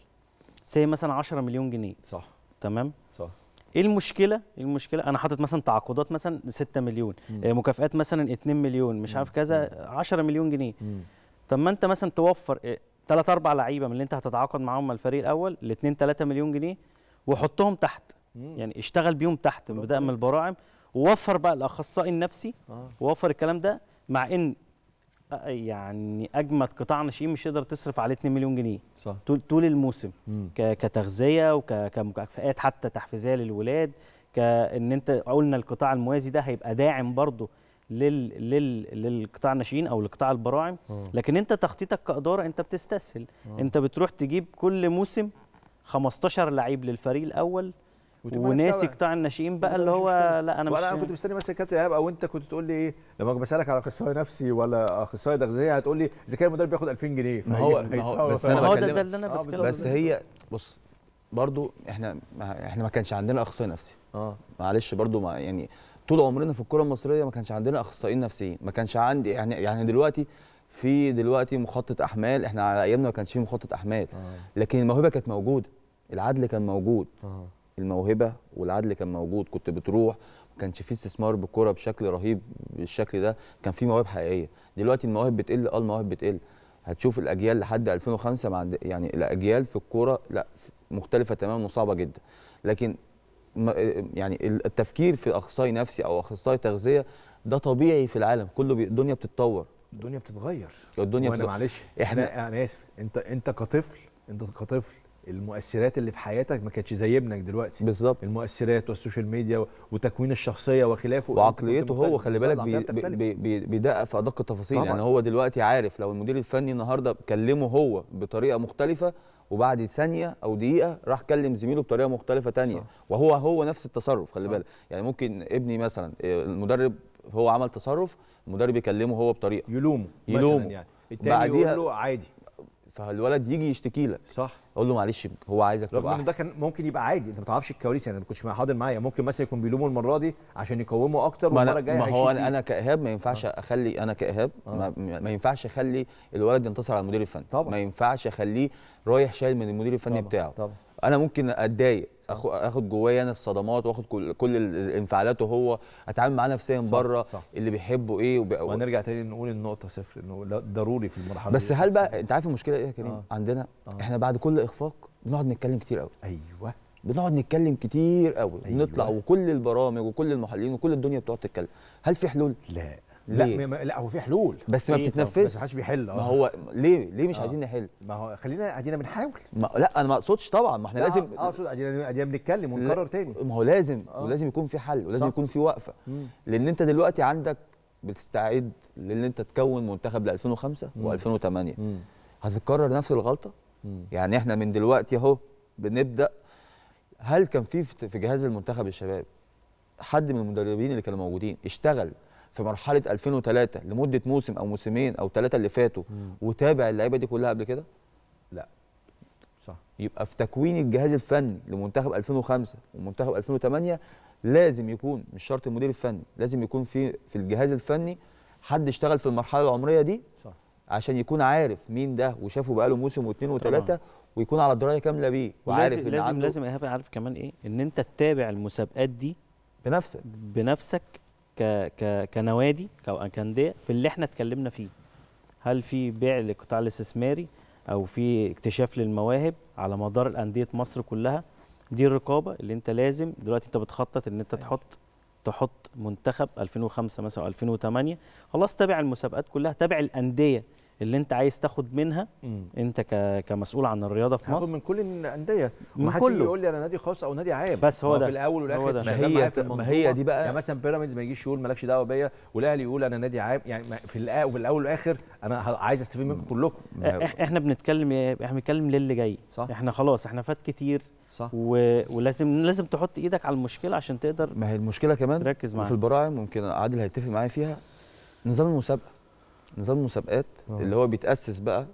سي مثلا 10 مليون جنيه صح تمام صح ايه المشكله إيه المشكله انا حاطط مثلا تعاقدات مثلا 6 مليون مم. آه، مكافئات مثلا 2 مليون مش عارف كذا 10 مليون جنيه مم. طب ما انت مثلا توفر ثلاث آه، اربع لعيبه من اللي انت هتتعاقد معاهم الفريق الاول الاثنين 3 مليون جنيه وحطهم تحت مم. يعني اشتغل بيهم تحت بدءا من البراعم ووفر بقى الاخصائي النفسي آه. ووفر الكلام ده مع ان يعني اجمد قطاع ناشئين مش تقدر تصرف عليه 2 مليون جنيه صح. طول طول الموسم مم. كتغذيه وكمكافئات حتى تحفيزيه للولاد كان انت قلنا القطاع الموازي ده هيبقى داعم برضه لل... لل... للقطاع الناشئين او لقطاع البراعم مم. آه. لكن انت تخطيطك كاداره انت بتستسهل مم. آه. انت بتروح تجيب كل موسم 15 لعيب للفريق الاول وناسي قطاع الناشئين بقى اللي هو لا انا مش ولا انا كنت مستني بس الكابتن ايهاب او انت كنت تقول لي ايه لما بسالك على اخصائي نفسي ولا اخصائي تغذيه هتقول لي اذا كان المدرب بياخد 2000 جنيه ما هو, ما هو بس انا هو ده, ده اللي انا آه، بتكلم بس هي بص برضو احنا احنا ما كانش عندنا اخصائي نفسي اه معلش برضو ما يعني طول عمرنا في الكره المصريه ما كانش عندنا اخصائيين نفسيين ما كانش عندي يعني يعني دلوقتي في دلوقتي مخطط احمال احنا على ايامنا ما كانش في مخطط احمال آه. لكن الموهبه كانت موجوده العدل كان موجود آه. الموهبه والعدل كان موجود كنت بتروح ما كانش في استثمار بالكوره بشكل رهيب بالشكل ده كان في مواهب حقيقيه دلوقتي المواهب بتقل اه المواهب بتقل هتشوف الاجيال لحد 2005 مع يعني الاجيال في الكوره لا مختلفه تماما وصعبه جدا لكن يعني التفكير في اخصائي نفسي او اخصائي تغذيه ده طبيعي في العالم كله بي... الدنيا بتتطور الدنيا بتتغير الدنيا بتتغير معلش احنا انا اسف انت انت كطفل انت كطفل المؤثرات اللي في حياتك ما كانتش زي ابنك دلوقتي بالظبط المؤثرات والسوشيال ميديا وتكوين الشخصيه وخلافه وعقليته هو خلي بالك بيدقق في ادق التفاصيل يعني هو دلوقتي عارف لو المدير الفني النهارده كلمه هو بطريقه مختلفه وبعد ثانيه او دقيقه راح كلم زميله بطريقه مختلفه ثانيه وهو هو نفس التصرف خلي بالك يعني ممكن ابني مثلا المدرب هو عمل تصرف المدرب يكلمه هو بطريقه يلومه يلومه يعني التاني يقول له عادي فالولد يجي يشتكي لك صح اقول له معلش هو عايزك تبقى رغم ان ده كان ممكن يبقى عادي انت ما تعرفش الكواليس يعني ما كنتش حاضر معايا ممكن مثلا يكون بيلومه المره دي عشان يقوموا اكتر والمره الجايه ما هو انا, أنا كايهاب ما ينفعش آه. اخلي انا كايهاب آه. ما, ما ينفعش اخلي الولد ينتصر على المدير الفني طبعا. ما ينفعش اخليه رايح شايل من المدير الفني طبعا. بتاعه طبعا. انا ممكن اتضايق اخد جوايا انا الصدمات واخد كل كل الانفعالات وهو اتعامل معاه نفسيا بره اللي بيحبه ايه وب... ونرجع تاني نقول النقطه صفر انه ضروري في المرحله بس هل بقى انت عارف المشكله ايه يا كريم آه. عندنا آه. احنا بعد كل اخفاق بنقعد نتكلم كتير قوي ايوه بنقعد نتكلم كتير قوي أيوة. نطلع وكل البرامج وكل المحللين وكل الدنيا بتقعد تتكلم هل في حلول لا لا لا هو في حلول بس ما بتتنفذش بس حدش بيحل ما آه. هو ليه ليه مش آه. عايزين نحل ما هو خلينا قاعدين بنحاول ما لا انا ما اقصدش طبعا ما احنا لازم اقصد آه، قاعدين آه، قاعدين بنتكلم ونكرر تاني ما هو لازم آه. ولازم يكون في حل ولازم صح. يكون في وقفه مم. لان انت دلوقتي عندك بتستعد لان انت تكون منتخب ل 2005 و2008 هتتكرر نفس الغلطه مم. يعني احنا من دلوقتي اهو بنبدا هل كان في في جهاز المنتخب الشباب حد من المدربين اللي كانوا موجودين اشتغل في مرحله 2003 لمده موسم او موسمين او ثلاثه اللي فاتوا وتابع اللعيبه دي كلها قبل كده؟ لا صح يبقى في تكوين الجهاز الفني لمنتخب 2005 ومنتخب 2008 لازم يكون مش شرط المدير الفني لازم يكون في في الجهاز الفني حد اشتغل في المرحله العمريه دي صح عشان يكون عارف مين ده وشافه بقاله موسم واثنين وثلاثه ويكون على درايه كامله بيه وعارف لازم لازم لازم ايهاب عارف كمان ايه ان انت تتابع المسابقات دي بنفسك بنفسك ك ك كنوادي او كانديه في اللي احنا اتكلمنا فيه هل في بيع للقطاع الاستثماري او في اكتشاف للمواهب على مدار الانديه مصر كلها دي الرقابه اللي انت لازم دلوقتي انت بتخطط ان انت أيوة. تحط تحط منتخب 2005 مثلا او 2008 خلاص تابع المسابقات كلها تابع الانديه اللي انت عايز تاخد منها مم. انت كمسؤول عن الرياضه في مصر من كل الانديه ومحدش يقول لي انا نادي خاص او نادي عام بس هو ده في الاول والاخر ما هي في ما هي دي بقى يعني مثلا بيراميدز ما يجيش يقول مالكش دعوه بيا والاهلي يقول انا نادي عام يعني في الاول والاخر انا عايز استفيد منكم كلكم احنا بنتكلم احنا بنتكلم للي جاي صح. احنا خلاص احنا فات كتير صح و... ولازم لازم تحط ايدك على المشكله عشان تقدر ما هي المشكله كمان تركز معاها في البراعم ممكن عادل هيتفق معايا فيها نظام المسابقه نظام مسابقات آه. اللي هو بيتاسس بقى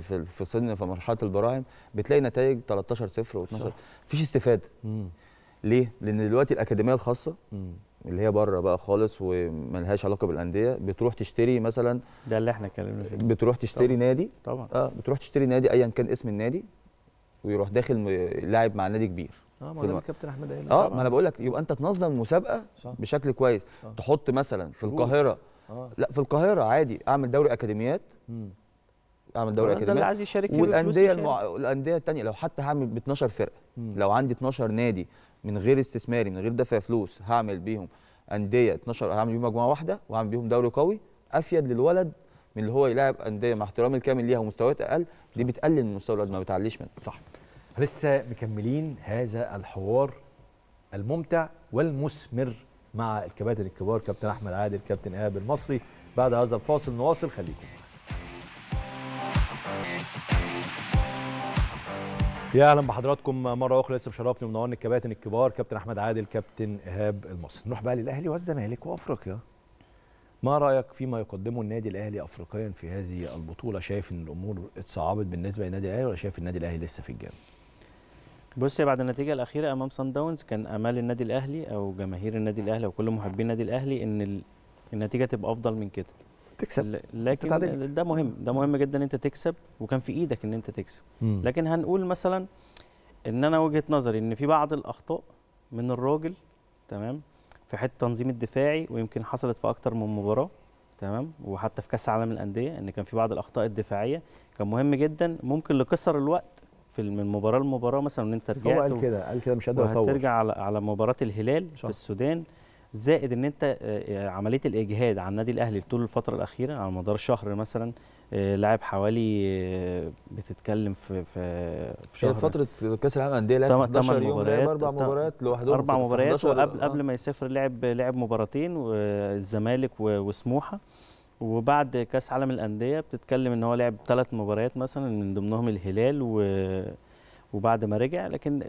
في في سن في مرحله البراعم بتلاقي نتائج 13 0 و12 مفيش استفاده مم. ليه؟ لان دلوقتي الاكاديميه الخاصه مم. اللي هي بره بقى خالص وملهاش علاقه بالانديه بتروح تشتري مثلا ده اللي احنا اتكلمنا فيه بتروح تشتري طبعًا. نادي طبعا اه بتروح تشتري نادي ايا كان اسم النادي ويروح داخل لاعب مع نادي كبير اه ما ده احمد اه ما انا بقول لك يبقى انت تنظم مسابقه صح. بشكل كويس صح. تحط مثلا في القاهره آه. لا في القاهره عادي اعمل دوري اكاديميات مم. اعمل دوري اكاديميات اللي عايز يشارك فيه والانديه المع... الانديه الثانيه لو حتى هعمل ب 12 فرقه مم. لو عندي 12 نادي من غير استثماري من غير دفع فلوس هعمل بيهم انديه 12 هعمل بيهم مجموعه واحده وهعمل بيهم دوري قوي افيد للولد من اللي هو يلعب انديه مع احترامي الكامل ليها ومستويات اقل دي بتقلل من مستوى الولد ما بتعليش منه صح لسه مكملين هذا الحوار الممتع والمثمر مع الكباتن الكبار كابتن احمد عادل كابتن ايهاب المصري بعد هذا الفاصل نواصل خليكم يا اهلا بحضراتكم مره اخرى لسه مشرفني ومنورني الكباتن الكبار كابتن احمد عادل كابتن ايهاب المصري نروح بقى للاهلي والزمالك وافريقيا ما رايك فيما يقدمه النادي الاهلي افريقيا في هذه البطوله شايف ان الامور اتصعبت بالنسبه للنادي الاهلي ولا شايف النادي الاهلي لسه في الجامعه بص بعد النتيجه الاخيره امام سان داونز كان امال النادي الاهلي او جماهير النادي الاهلي او كل محبي النادي الاهلي ان النتيجه تبقى افضل من كده تكسب لكن ده مهم ده مهم جدا ان انت تكسب وكان في ايدك ان انت تكسب مم. لكن هنقول مثلا ان انا وجهه نظري ان في بعض الاخطاء من الراجل تمام في حته تنظيم الدفاعي ويمكن حصلت في اكتر من مباراه تمام وحتى في كاس عالم الانديه ان كان في بعض الاخطاء الدفاعيه كان مهم جدا ممكن لقصر الوقت في من مباراه لمباراه مثلا ان انت رجعت هو قال كده قال كده مش قادر اطول هترجع على على مباراه الهلال صح. في السودان زائد ان انت آه، آه، عمليه الاجهاد على النادي الاهلي طول الفتره الاخيره على مدار شهر مثلا آه، لعب حوالي بتتكلم في في, في شهر فتره كاس العالم للانديه لعب 11 يوم لعب اربع مباريات لوحدهم اربع مباريات وقبل قبل ما يسافر لعب لعب مباراتين والزمالك وسموحه وبعد كاس عالم الانديه بتتكلم ان هو لعب ثلاث مباريات مثلا من ضمنهم الهلال و وبعد ما رجع لكن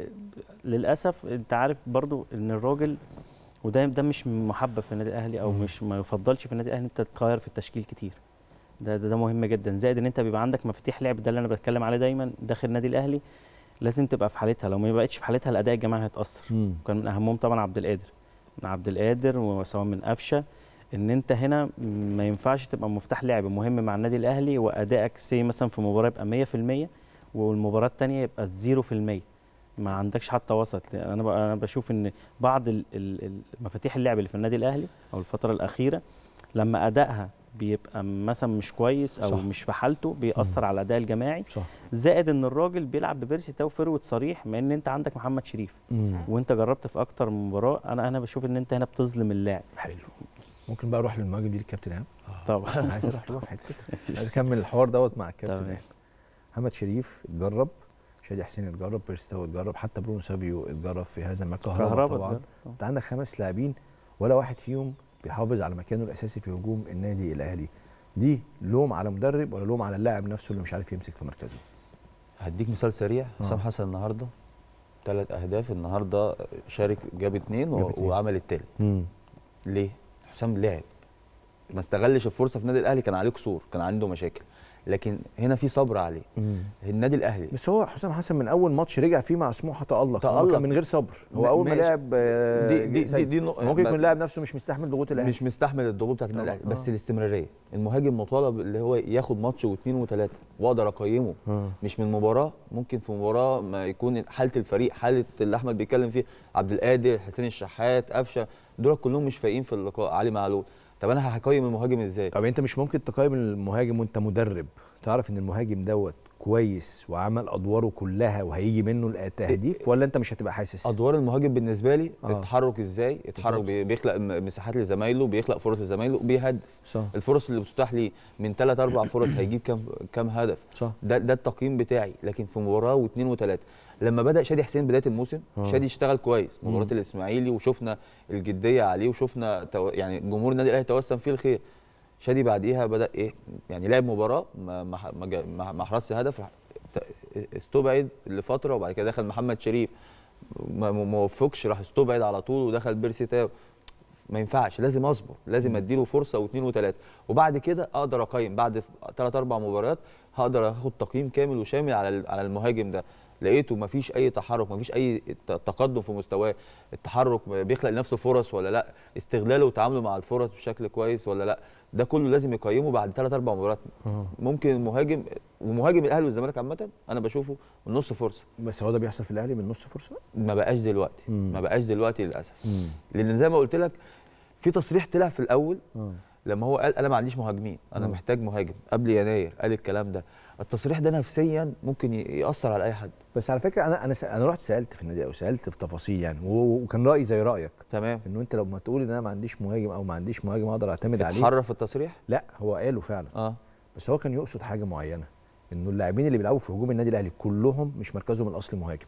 للاسف انت عارف برضو ان الراجل وده ده مش محبب في النادي الاهلي او مش ما يفضلش في النادي الاهلي انت تتغير في التشكيل كتير ده ده, ده مهم جدا زائد ان انت بيبقى عندك مفاتيح لعب ده اللي انا بتكلم عليه دايما داخل النادي الاهلي لازم تبقى في حالتها لو ما بقتش في حالتها الاداء الجماعي هيتاثر وكان من اهمهم طبعا عبد القادر عبد القادر وسواء من قفشه ان انت هنا ما ينفعش تبقى مفتاح لعب مهم مع النادي الاهلي وادائك سي مثلا في مباراه يبقى 100% والمباراه الثانيه يبقى 0% ما عندكش حتى وسط انا انا بشوف ان بعض مفاتيح اللعب اللي في النادي الاهلي او الفتره الاخيره لما ادائها بيبقى مثلا مش كويس او صح. مش في حالته بيأثر على الاداء الجماعي صح. زائد ان الراجل بيلعب ببيرسي تاو فروت صريح مع ان انت عندك محمد شريف مم. وانت جربت في اكتر من مباراه انا انا بشوف ان انت هنا بتظلم اللاعب حلو ممكن بقى اروح للمهاجم دي للكابتن ايهاب آه. طبعا عايز اروح بقى في حته <laughs> اكمل الحوار دوت مع الكابتن ايهاب محمد شريف اتجرب شادي حسين اتجرب بيرستاو اتجرب حتى برونو سافيو اتجرب في هذا المكان كهرباء طبعا انت عندك خمس لاعبين ولا واحد فيهم بيحافظ على مكانه الاساسي في هجوم النادي الاهلي دي لوم على مدرب ولا لوم على اللاعب نفسه اللي مش عارف يمسك في مركزه هديك مثال سريع آه. حسام آه. حسن النهارده ثلاث اهداف النهارده شارك جاب اثنين وعمل الثالث ليه حسام لعب ما استغلش الفرصه في النادي الاهلي كان عليه كسور كان عنده مشاكل لكن هنا في صبر عليه مم. النادي الاهلي بس هو حسام حسن من اول ماتش رجع فيه مع سموحه تالق تالق من غير صبر هو اول ما لعب آه، دي دي, دي, دي ممكن يكون لاعب نفسه مش مستحمل ضغوط الاهلي مش مستحمل الضغوط بتاعت النادي الاهلي بس الاستمراريه المهاجم مطالب اللي هو ياخد ماتش واثنين وثلاثه واقدر اقيمه آه. مش من مباراه ممكن في مباراه ما يكون حاله الفريق حاله اللي احمد بيتكلم فيه عبد القادر حسين الشحات قفشه دول كلهم مش فايقين في اللقاء علي معلول طب انا هقيم المهاجم ازاي طب انت مش ممكن تقيم المهاجم وانت مدرب تعرف ان المهاجم دوت كويس وعمل ادواره كلها وهيجي منه التهديف إيه، ولا انت مش هتبقى حاسس ادوار المهاجم بالنسبه لي آه. التحرك ازاي يتحرك بالزبط. بيخلق مساحات لزمايله بيخلق فرص لزمايله بيهدف صح. الفرص اللي بتتاح لي من ثلاث اربع فرص هيجيب كام كام هدف صح. ده ده التقييم بتاعي لكن في مباراه واثنين وثلاثه لما بدا شادي حسين بدايه الموسم آه. شادي اشتغل كويس مباراه الاسماعيلي وشفنا الجديه عليه وشفنا تو... يعني جمهور النادي الاهلي توسم فيه الخير شادي بعديها بدا ايه يعني لعب مباراه ما ما ما حرصش هدف استبعد لفتره وبعد كده دخل محمد شريف ما وفقش راح استبعد على طول ودخل بيرسي تاو ما ينفعش لازم اصبر لازم اديله فرصه واثنين وثلاثه وبعد كده اقدر اقيم بعد ثلاث اربع مباريات هقدر اخد تقييم كامل وشامل على على المهاجم ده لقيته ما فيش اي تحرك ما فيش اي تقدم في مستواه التحرك بيخلق لنفسه فرص ولا لا استغلاله وتعامله مع الفرص بشكل كويس ولا لا ده كله لازم يقيمه بعد ثلاث اربع مباريات أه. ممكن المهاجم ومهاجم الاهلي والزمالك عامه انا بشوفه من نص فرصه بس هو ده بيحصل في الاهلي من نص فرصه ما بقاش دلوقتي مم. ما بقاش دلوقتي للاسف لان زي ما قلت لك في تصريح طلع في الاول مم. أه. لما هو قال انا ما عنديش مهاجمين انا مم. أه. محتاج مهاجم قبل يناير قال الكلام ده التصريح ده نفسيا ممكن ياثر على اي حد بس على فكره انا انا انا رحت سالت في النادي او سالت في تفاصيل يعني وكان رايي زي رايك تمام انه انت لو ما تقول ان انا ما عنديش مهاجم او ما عنديش مهاجم اقدر اعتمد عليه اتحرف التصريح لا هو قاله فعلا اه بس هو كان يقصد حاجه معينه انه اللاعبين اللي بيلعبوا في هجوم النادي الاهلي كلهم مش مركزهم الاصلي مهاجم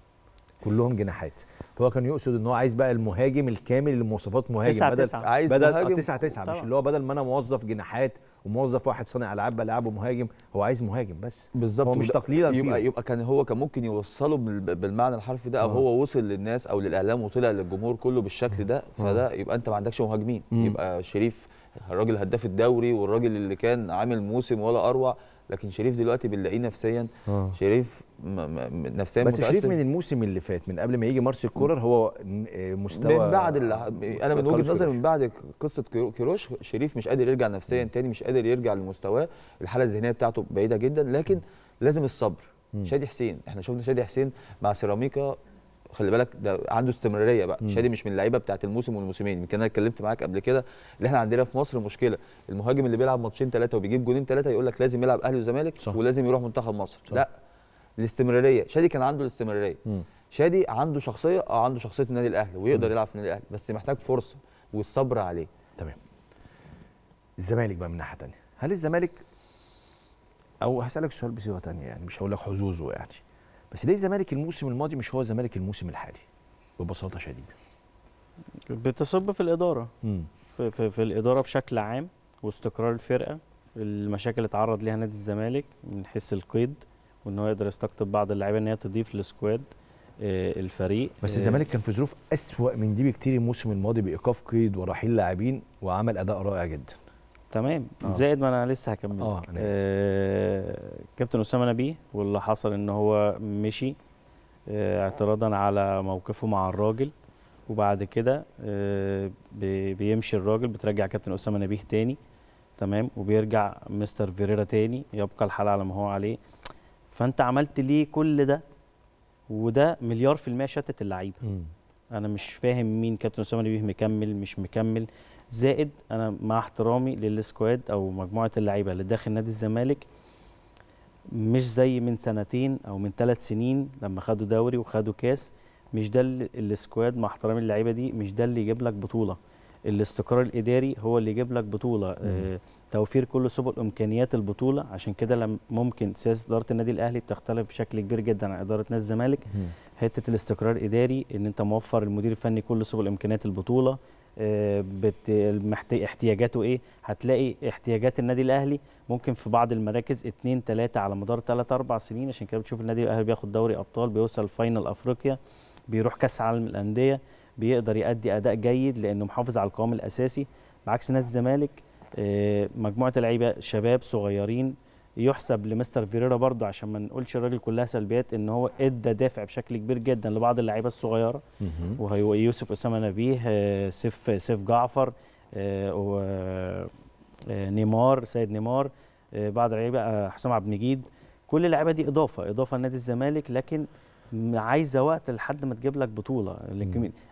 كلهم جناحات فهو كان يقصد ان هو عايز بقى المهاجم الكامل المواصفات مهاجم تسعة بدل تسعة. عايز بدل مهاجم 9 آه، 9 مش اللي هو بدل ما انا موظف جناحات وموظف واحد صانع العاب بلعبه مهاجم هو عايز مهاجم بس بالظبط هو مش تقليدا يبقى فيه. يبقى كان هو كان ممكن يوصله بالمعنى الحرفي ده او آه. هو وصل للناس او للاعلام وطلع للجمهور كله بالشكل آه. ده فده يبقى انت ما عندكش مهاجمين يبقى شريف الراجل هداف الدوري والراجل اللي كان عامل موسم ولا اروع لكن شريف دلوقتي بنلاقيه نفسيا آه. شريف نفسيا بس متأثر. شريف من الموسم اللي فات من قبل ما يجي مارسيل كولر هو آه، مستوى من بعد اللي انا من وجهه نظري من بعد قصه كيروش شريف مش قادر يرجع نفسيا تاني مش قادر يرجع لمستواه الحاله الذهنيه بتاعته بعيده جدا لكن لازم الصبر م. شادي حسين احنا شفنا شادي حسين مع سيراميكا خلي بالك ده عنده استمراريه بقى شادي مش من اللعيبه بتاعت الموسم والموسمين يمكن انا اتكلمت معاك قبل كده اللي احنا عندنا في مصر مشكله المهاجم اللي بيلعب ماتشين ثلاثه وبيجيب جولين ثلاثه يقول لك لازم يلعب اهلي وزمالك صح. ولازم يروح منتخب مصر صح. لا الاستمراريه شادي كان عنده الاستمراريه شادي عنده شخصيه اه عنده شخصيه النادي الاهلي ويقدر يلعب في النادي الاهلي بس محتاج فرصه والصبر عليه تمام الزمالك بقى من ناحيه ثانيه هل الزمالك او هسالك سؤال بصيغه ثانيه يعني مش هقول لك حظوظه يعني بس ليه الزمالك الموسم الماضي مش هو الزمالك الموسم الحالي ببساطه شديده بتصب في الاداره في, في, في الاداره بشكل عام واستقرار الفرقه المشاكل اللي اتعرض ليها نادي الزمالك من حيث القيد وان هو يقدر يستقطب بعض اللعيبه ان هي تضيف للسكواد آه، الفريق بس آه، الزمالك كان في ظروف اسوأ من دي بكتير الموسم الماضي بايقاف قيد ورحيل لاعبين وعمل اداء رائع جدا تمام أوه. زائد ما انا لسه هكمل آه،, آه. كابتن اسامه نبيه واللي حصل ان هو مشي آه، اعتراضا على موقفه مع الراجل وبعد كده آه، بيمشي الراجل بترجع كابتن اسامه نبيه تاني تمام وبيرجع مستر فيريرا تاني يبقى الحال على ما هو عليه فانت عملت ليه كل ده وده مليار في المية شتت اللعيبه انا مش فاهم مين كابتن اسامه نبيه مكمل مش مكمل زائد انا مع احترامي للسكواد او مجموعه اللعيبه اللي داخل نادي الزمالك مش زي من سنتين او من ثلاث سنين لما خدوا دوري وخدوا كاس مش ده السكواد مع احترامي اللعيبه دي مش ده اللي يجيب لك بطوله الاستقرار الاداري هو اللي يجيب لك بطوله آه، توفير كل سبل امكانيات البطوله عشان كده لم ممكن سياسه اداره النادي الاهلي بتختلف بشكل كبير جدا عن اداره نادي الزمالك حته الاستقرار الاداري ان انت موفر المدير الفني كل سبل امكانيات البطوله احتياجاته ايه هتلاقي احتياجات النادي الاهلي ممكن في بعض المراكز 2 3 على مدار 3 4 سنين عشان كده بتشوف النادي الاهلي بياخد دوري ابطال بيوصل فاينل افريقيا بيروح كاس عالم الانديه بيقدر يؤدي اداء جيد لانه محافظ على القوام الاساسي بعكس نادي الزمالك آه، مجموعه لعيبه شباب صغيرين يحسب لمستر فيريرا برضه عشان ما نقولش الراجل كلها سلبيات ان هو ادى دافع بشكل كبير جدا لبعض اللعيبه الصغيره ويوسف اسامه نبيه آه، سيف سيف جعفر آه، ونيمار آه، سيد نيمار بعض اللعيبه حسام عبد المجيد كل اللعيبه دي اضافه اضافه لنادي الزمالك لكن عايزه وقت لحد ما تجيب لك بطوله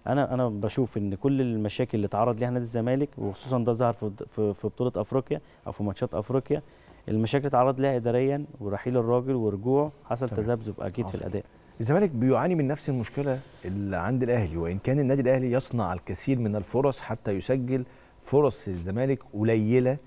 انا انا بشوف ان كل المشاكل اللي اتعرض ليها نادي الزمالك وخصوصا ده ظهر في في بطوله افريقيا او في ماتشات افريقيا المشاكل اتعرض لها اداريا ورحيل الراجل ورجوع حصل تذبذب اكيد عصر. في الاداء الزمالك بيعاني من نفس المشكله اللي عند الاهلي وان كان النادي الاهلي يصنع الكثير من الفرص حتى يسجل فرص الزمالك قليله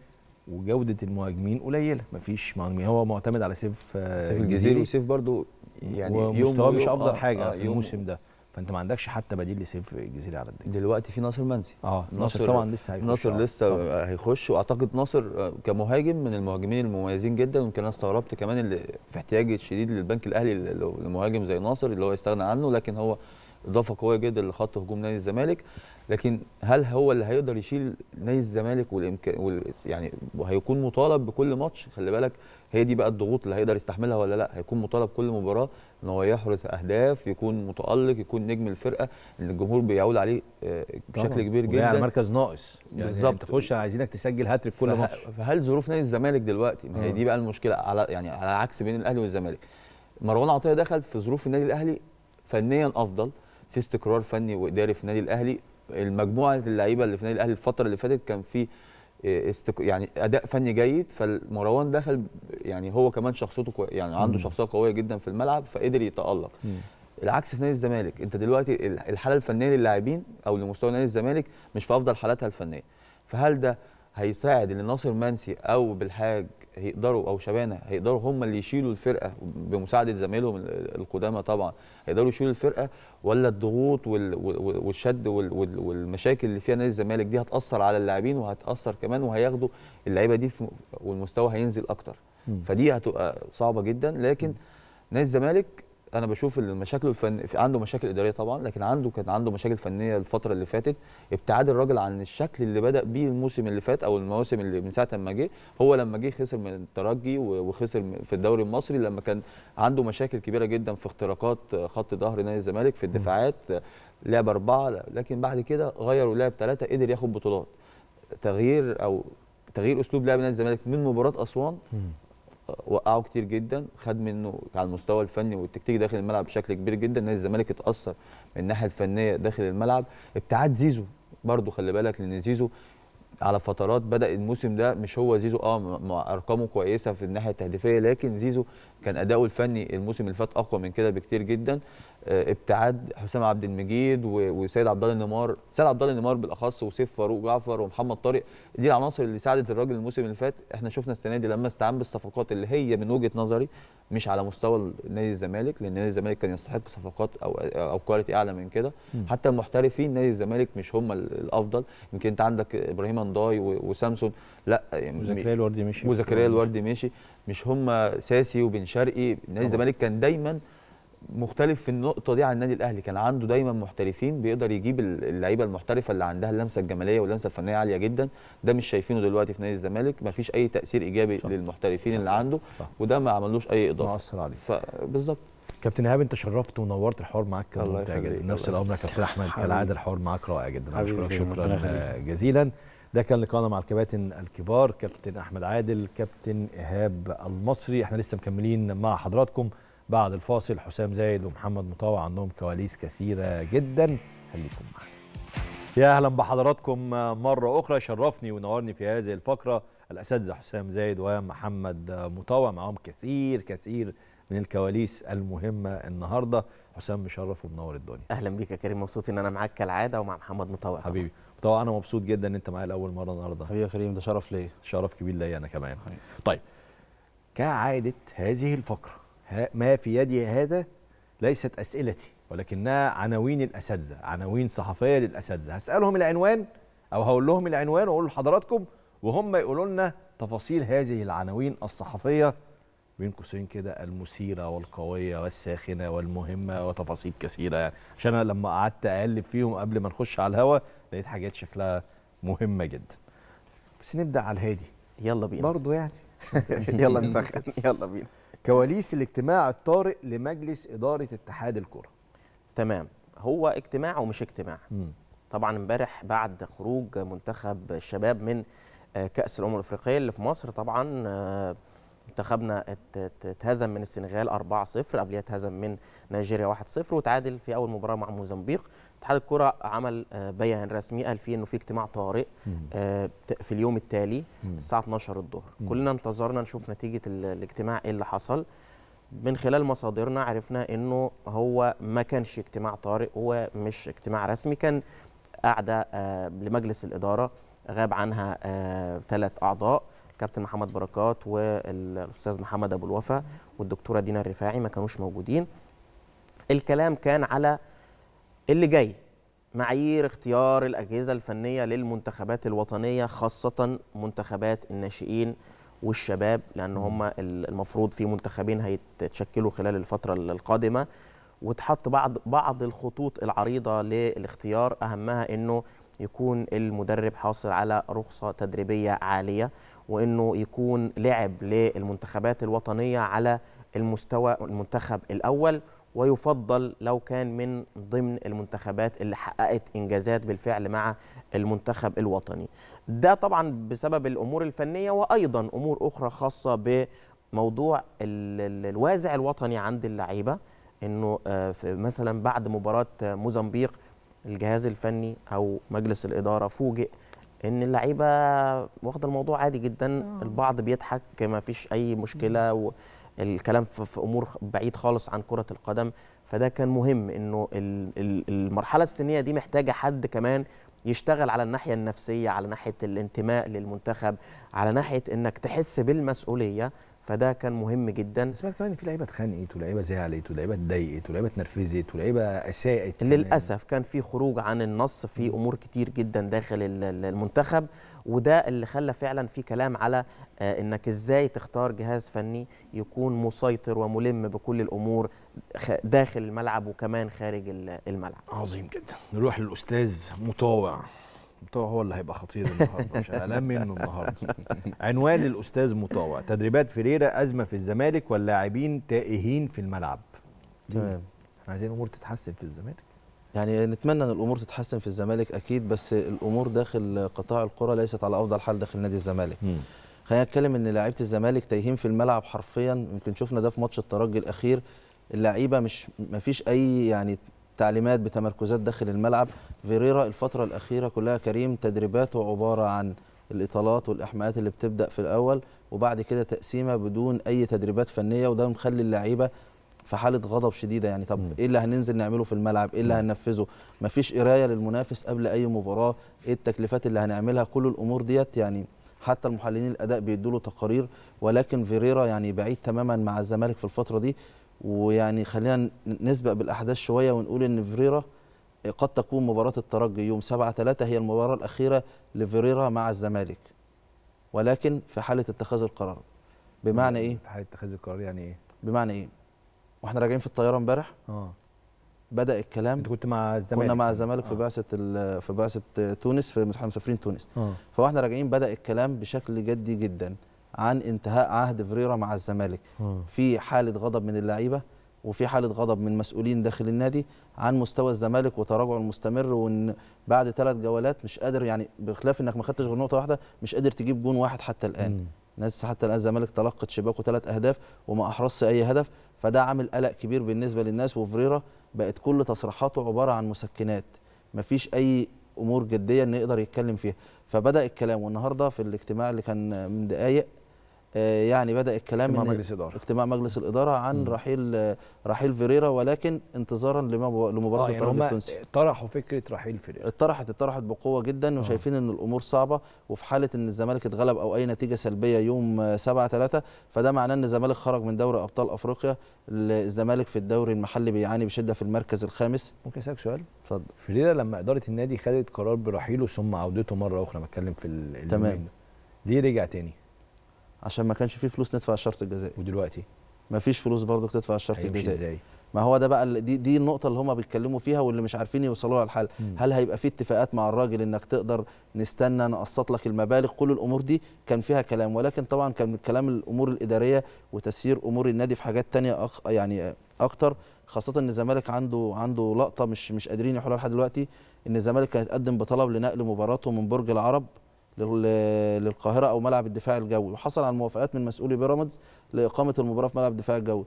وجوده المهاجمين قليله مفيش هو معتمد على سيف آه، الجزيري وسيف برضو يعني يوم مش افضل آه حاجه آه في الموسم ده فانت ما عندكش حتى بديل لسيف الجزيري على الدكه دلوقتي في ناصر منسي اه ناصر طبعا لسه هيخش ناصر آه، لسه طبعا. هيخش واعتقد ناصر آه، كمهاجم من المهاجمين المميزين جدا ويمكن انا استغربت كمان اللي في احتياج الشديد للبنك الاهلي لمهاجم زي ناصر اللي هو يستغنى عنه لكن هو اضافه قويه جدا لخط هجوم نادي الزمالك لكن هل هو اللي هيقدر يشيل نادي الزمالك والامكان وال... يعني وهيكون مطالب بكل ماتش خلي بالك هي دي بقى الضغوط اللي هيقدر يستحملها ولا لا هيكون مطالب كل مباراه ان هو يحرز اهداف يكون متالق يكون نجم الفرقه ان الجمهور بيعول عليه آه، بشكل كبير جدا على مركز ناقص يعني بالظبط تخش عايزينك تسجل هاتريك كل ماتش فهل ظروف نادي الزمالك دلوقتي ما هي آه. دي بقى المشكله على يعني على عكس بين الاهلي والزمالك مروان عطيه دخل في ظروف النادي الاهلي فنيا افضل في استقرار فني واداري في النادي الاهلي المجموعه اللعيبه اللي في النادي الاهلي الفتره اللي فاتت كان في استك... يعني اداء فني جيد فالمروان دخل يعني هو كمان شخصيته كوي... يعني عنده شخصيه قويه جدا في الملعب فقدر يتالق العكس في نادي الزمالك انت دلوقتي الحاله الفنيه للاعبين او لمستوى نادي الزمالك مش في افضل حالاتها الفنيه فهل ده هيساعد ان ناصر منسي او بالحاج هيقدروا او شبانه هيقدروا هم اللي يشيلوا الفرقه بمساعده زمايلهم القدامى طبعا هيقدروا يشيلوا الفرقه ولا الضغوط والشد والمشاكل اللي فيها نادي الزمالك دي هتاثر على اللاعبين وهتاثر كمان وهياخدوا اللعيبه دي والمستوى هينزل اكتر فدي هتبقى صعبه جدا لكن نادي الزمالك انا بشوف ان مشاكله الفن عنده مشاكل اداريه طبعا لكن عنده كان عنده مشاكل فنيه الفتره اللي فاتت ابتعاد الراجل عن الشكل اللي بدا بيه الموسم اللي فات او المواسم اللي من ساعه ما جه هو لما جه خسر من الترجي وخسر في الدوري المصري لما كان عنده مشاكل كبيره جدا في اختراقات خط ظهر نادي الزمالك في الدفاعات لعب اربعه لكن بعد كده غير ولعب ثلاثه قدر ياخد بطولات تغيير او تغيير اسلوب لعب نادي الزمالك من مباراه اسوان وقعه كتير جدا خد منه على المستوى الفني والتكتيك داخل الملعب بشكل كبير جدا نادي الزمالك اتاثر من الناحيه الفنيه داخل الملعب ابتعاد زيزو برضو خلي بالك لان زيزو على فترات بدا الموسم ده مش هو زيزو اه ارقامه كويسه في الناحيه التهديفيه لكن زيزو كان اداؤه الفني الموسم اللي فات اقوى من كده بكتير جدا آه، ابتعاد حسام عبد المجيد وسيد عبد الله النمار سيد عبد الله النمار بالاخص وسيف فاروق جعفر ومحمد طارق دي العناصر اللي ساعدت الراجل الموسم اللي فات احنا شفنا السنه دي لما استعان بالصفقات اللي هي من وجهه نظري مش على مستوى نادي الزمالك لان نادي الزمالك كان يستحق صفقات او او كواليتي اعلى من كده حتى المحترفين نادي الزمالك مش هم الافضل يمكن انت عندك ابراهيم انداي وسامسون لا يعني وزكريا الوردي مشي وزكريا الوردي مشي مش هم ساسي وبن شرقي نادي الزمالك كان دايما مختلف في النقطه دي عن النادي الاهلي كان عنده دايما محترفين بيقدر يجيب اللعيبه المحترفه اللي عندها اللمسه الجماليه واللمسه الفنيه عاليه جدا ده مش شايفينه دلوقتي في نادي الزمالك مفيش اي تاثير ايجابي صح. للمحترفين صح. اللي عنده صح. وده ما عملوش اي اضافه مؤثر عليه فبالظبط كابتن ايهاب انت شرفت ونورت الحوار معاك ممتع جدا نفس الامر يا كابتن احمد كالعاده الحوار معاك رائع جدا انا بشكرك شكرا جزيلا ده كان لقاءنا مع الكباتن الكبار كابتن احمد عادل كابتن ايهاب المصري احنا لسه مكملين مع حضراتكم بعد الفاصل حسام زايد ومحمد مطاوع عندهم كواليس كثيرة جدا خليكم معانا يا أهلا بحضراتكم مرة أخرى شرفني ونورني في هذه الفقرة الأساتذة حسام زايد ومحمد مطاوع معهم كثير كثير من الكواليس المهمة النهاردة حسام مشرف ومنور الدنيا أهلا بيك يا كريم مبسوط إن أنا معاك كالعادة ومع محمد مطاوع حبيبي مطاوع أنا مبسوط جدا إن أنت معايا لأول مرة النهاردة حبيبي يا كريم ده شرف ليا شرف كبير ليا أنا كمان حبيبي. طيب كعادة هذه الفقرة ما في يدي هذا ليست أسئلتي ولكنها عناوين الأساتذة عناوين صحفية للأساتذة هسألهم العنوان أو هقول لهم العنوان وأقول لحضراتكم وهم يقولوا لنا تفاصيل هذه العناوين الصحفية بين قوسين كده المثيرة والقوية والساخنة والمهمة وتفاصيل كثيرة يعني عشان أنا لما قعدت أقلب فيهم قبل ما نخش على الهوا لقيت حاجات شكلها مهمة جدا بس نبدأ على الهادي يلا بينا برضه يعني <laughs> يلا نسخن يلا بينا كواليس الاجتماع الطارئ لمجلس إدارة اتحاد الكرة تمام هو اجتماع ومش اجتماع م. طبعا امبارح بعد خروج منتخب الشباب من آه، كأس الأمم الأفريقية اللي في مصر طبعا آه، منتخبنا اتهزم من السنغال 4-0 قبلها اتهزم من نيجيريا 1-0 وتعادل في أول مباراة مع موزمبيق اتحاد الكره عمل آه، بيان رسمي قال فيه انه في اجتماع طارئ آه، في اليوم التالي الساعه 12 الظهر كلنا انتظرنا نشوف نتيجه الاجتماع ايه اللي حصل من خلال مصادرنا عرفنا انه هو ما كانش اجتماع طارئ هو مش اجتماع رسمي كان قاعده آه، لمجلس الاداره غاب عنها ثلاث اعضاء الكابتن محمد بركات والاستاذ محمد ابو الوفا والدكتوره دينا الرفاعي ما كانوش موجودين الكلام كان على اللي جاي معايير اختيار الأجهزة الفنية للمنتخبات الوطنية خاصة منتخبات الناشئين والشباب لأن هم المفروض في منتخبين هيتشكلوا خلال الفترة القادمة وتحط بعض بعض الخطوط العريضة للاختيار أهمها أنه يكون المدرب حاصل على رخصة تدريبية عالية وأنه يكون لعب للمنتخبات الوطنية على المستوى المنتخب الأول ويفضل لو كان من ضمن المنتخبات اللي حققت انجازات بالفعل مع المنتخب الوطني ده طبعا بسبب الامور الفنيه وايضا امور اخرى خاصه بموضوع الوازع الوطني عند اللعيبه انه آه، مثلا بعد مباراه موزمبيق الجهاز الفني او مجلس الاداره فوجئ ان اللعيبه واخده الموضوع عادي جدا آه. البعض بيضحك ما فيش اي مشكله و الكلام في امور بعيد خالص عن كره القدم فده كان مهم انه المرحله السنيه دي محتاجه حد كمان يشتغل على الناحيه النفسيه على ناحيه الانتماء للمنتخب على ناحيه انك تحس بالمسؤوليه فده كان مهم جدا سمعت كمان في لعيبه اتخانقت ولعيبه زعلت ولعيبه اتضايقت ولعيبه اتنرفزت ولعيبه اساءت للاسف كان في خروج عن النص في امور كتير جدا داخل المنتخب وده اللي خلى فعلا في كلام على آه، انك ازاي تختار جهاز فني يكون مسيطر وملم بكل الامور داخل الملعب وكمان خارج الملعب عظيم جدا نروح للاستاذ مطاوع مطوع هو اللي هيبقى خطير النهارده مش منه النهارده عنوان الاستاذ مطوع تدريبات فيريرا ازمه في الزمالك واللاعبين تائهين في الملعب تمام احنا عايزين الامور تتحسن في الزمالك يعني نتمنى ان الامور تتحسن في الزمالك اكيد بس الامور داخل قطاع الكره ليست على افضل حال داخل نادي الزمالك خلينا نتكلم ان لعيبه الزمالك تايهين في الملعب حرفيا يمكن شفنا ده في ماتش الترجي الاخير اللعيبه مش ما فيش اي يعني تعليمات بتمركزات داخل الملعب فيريرا الفترة الأخيرة كلها كريم تدريباته عبارة عن الإطالات والإحماءات اللي بتبدأ في الأول وبعد كده تقسيمة بدون أي تدريبات فنية وده مخلي اللعيبة في حاله غضب شديده يعني طب م. ايه اللي هننزل نعمله في الملعب ايه اللي هننفذه مفيش قرايه للمنافس قبل اي مباراه ايه التكلفات اللي هنعملها كل الامور ديت يعني حتى المحللين الاداء بيدوا له تقارير ولكن فيريرا يعني بعيد تماما مع الزمالك في الفتره دي ويعني خلينا نسبق بالاحداث شويه ونقول ان فيريرا قد تكون مباراه الترجي يوم 7 3 هي المباراه الاخيره لفريرا مع الزمالك ولكن في حاله اتخاذ القرار بمعنى ايه في حاله اتخاذ القرار يعني ايه بمعنى ايه واحنا راجعين في الطياره امبارح اه بدا الكلام انت كنت مع الزمالك كنا مع الزمالك آه. في بعثه في بعثه تونس في مسافرين تونس آه. فواحنا راجعين بدا الكلام بشكل جدي جدا عن انتهاء عهد فريرة مع الزمالك في حالة غضب من اللعيبة وفي حالة غضب من مسؤولين داخل النادي عن مستوى الزمالك وتراجعه المستمر وان بعد ثلاث جولات مش قادر يعني بخلاف انك ما خدتش غير نقطة واحدة مش قادر تجيب جون واحد حتى الآن ناس حتى الان الزمالك تلقت شباكه ثلاث اهداف وما احرزش اي هدف فده عامل قلق كبير بالنسبه للناس وفريرا بقت كل تصريحاته عباره عن مسكنات مفيش اي امور جديه انه يقدر يتكلم فيها فبدا الكلام والنهارده في الاجتماع اللي كان من دقائق آه، يعني بدا الكلام اجتماع مجلس الاداره اجتماع مجلس الاداره عن م. رحيل رحيل فيريرا ولكن انتظارا لمباراه آه يعني الترجي التونسي طرحوا فكره رحيل فيريرا اتطرحت اتطرحت بقوه جدا آه. وشايفين ان الامور صعبه وفي حاله ان الزمالك اتغلب او اي نتيجه سلبيه يوم 7 3 فده معناه ان الزمالك خرج من دوري ابطال افريقيا الزمالك في الدوري المحلي بيعاني بشده في المركز الخامس ممكن اسالك سؤال اتفضل فيريرا لما اداره النادي خدت قرار برحيله ثم عودته مره اخرى بتكلم في تمام ليه رجع تاني عشان ما كانش فيه فلوس ندفع الشرط الجزائي ودلوقتي ما فيش فلوس برضه تدفع الشرط الجزائي ازاي ما هو ده بقى دي دي النقطه اللي هم بيتكلموا فيها واللي مش عارفين يوصلوا لها الحل هل هيبقى في اتفاقات مع الراجل انك تقدر نستنى نقسط لك المبالغ كل الامور دي كان فيها كلام ولكن طبعا كان كلام الامور الاداريه وتسيير امور النادي في حاجات تانية أخ يعني اكتر خاصه ان الزمالك عنده عنده لقطه مش مش قادرين يحلوها لحد دلوقتي ان الزمالك كان يتقدم بطلب لنقل مباراته من برج العرب للقاهره او ملعب الدفاع الجوي وحصل على موافقات من مسؤولي بيراميدز لاقامه المباراه في ملعب الدفاع الجوي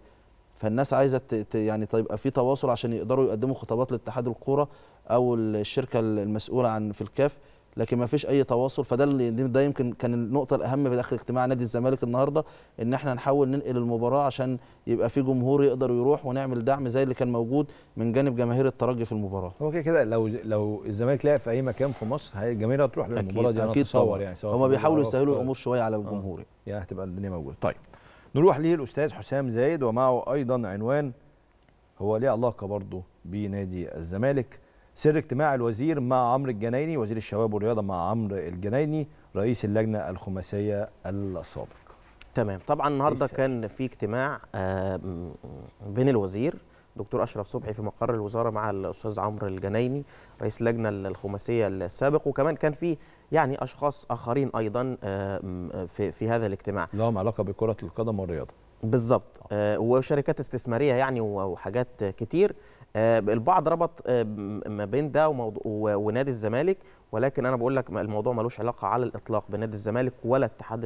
فالناس عايزه يعني طيب في تواصل عشان يقدروا يقدموا خطابات لاتحاد الكوره او الشركه المسؤوله عن في الكاف لكن ما فيش اي تواصل فده اللي ده يمكن كان النقطه الاهم في داخل اجتماع نادي الزمالك النهارده ان احنا نحاول ننقل المباراه عشان يبقى في جمهور يقدر يروح ونعمل دعم زي اللي كان موجود من جانب جماهير الترجي في المباراه هو كده كده لو لو الزمالك لعب في اي مكان في مصر الجماهير هتروح للمباراه دي اكيد تصور يعني هم بيحاولوا يسهلوا الامور شويه على آه. الجمهور آه. يعني هتبقى الدنيا موجوده طيب نروح للاستاذ حسام زايد ومعه ايضا عنوان هو ليه علاقه برضه بنادي الزمالك سر اجتماع الوزير مع عمرو الجنايني وزير الشباب والرياضه مع عمرو الجنايني رئيس اللجنه الخماسيه السابق تمام طبعا النهارده كان في اجتماع آه، بين الوزير دكتور اشرف صبحي في مقر الوزاره مع الاستاذ عمرو الجنايني رئيس اللجنه الخماسيه السابق وكمان كان في يعني اشخاص اخرين ايضا آه، آه، في في هذا الاجتماع لهم علاقه بكره القدم والرياضه بالظبط وشركات استثماريه يعني وحاجات كتير آه، البعض ربط آه، ما بين ده ونادي الزمالك ولكن انا بقول لك الموضوع ملوش علاقه على الاطلاق بنادي الزمالك ولا اتحاد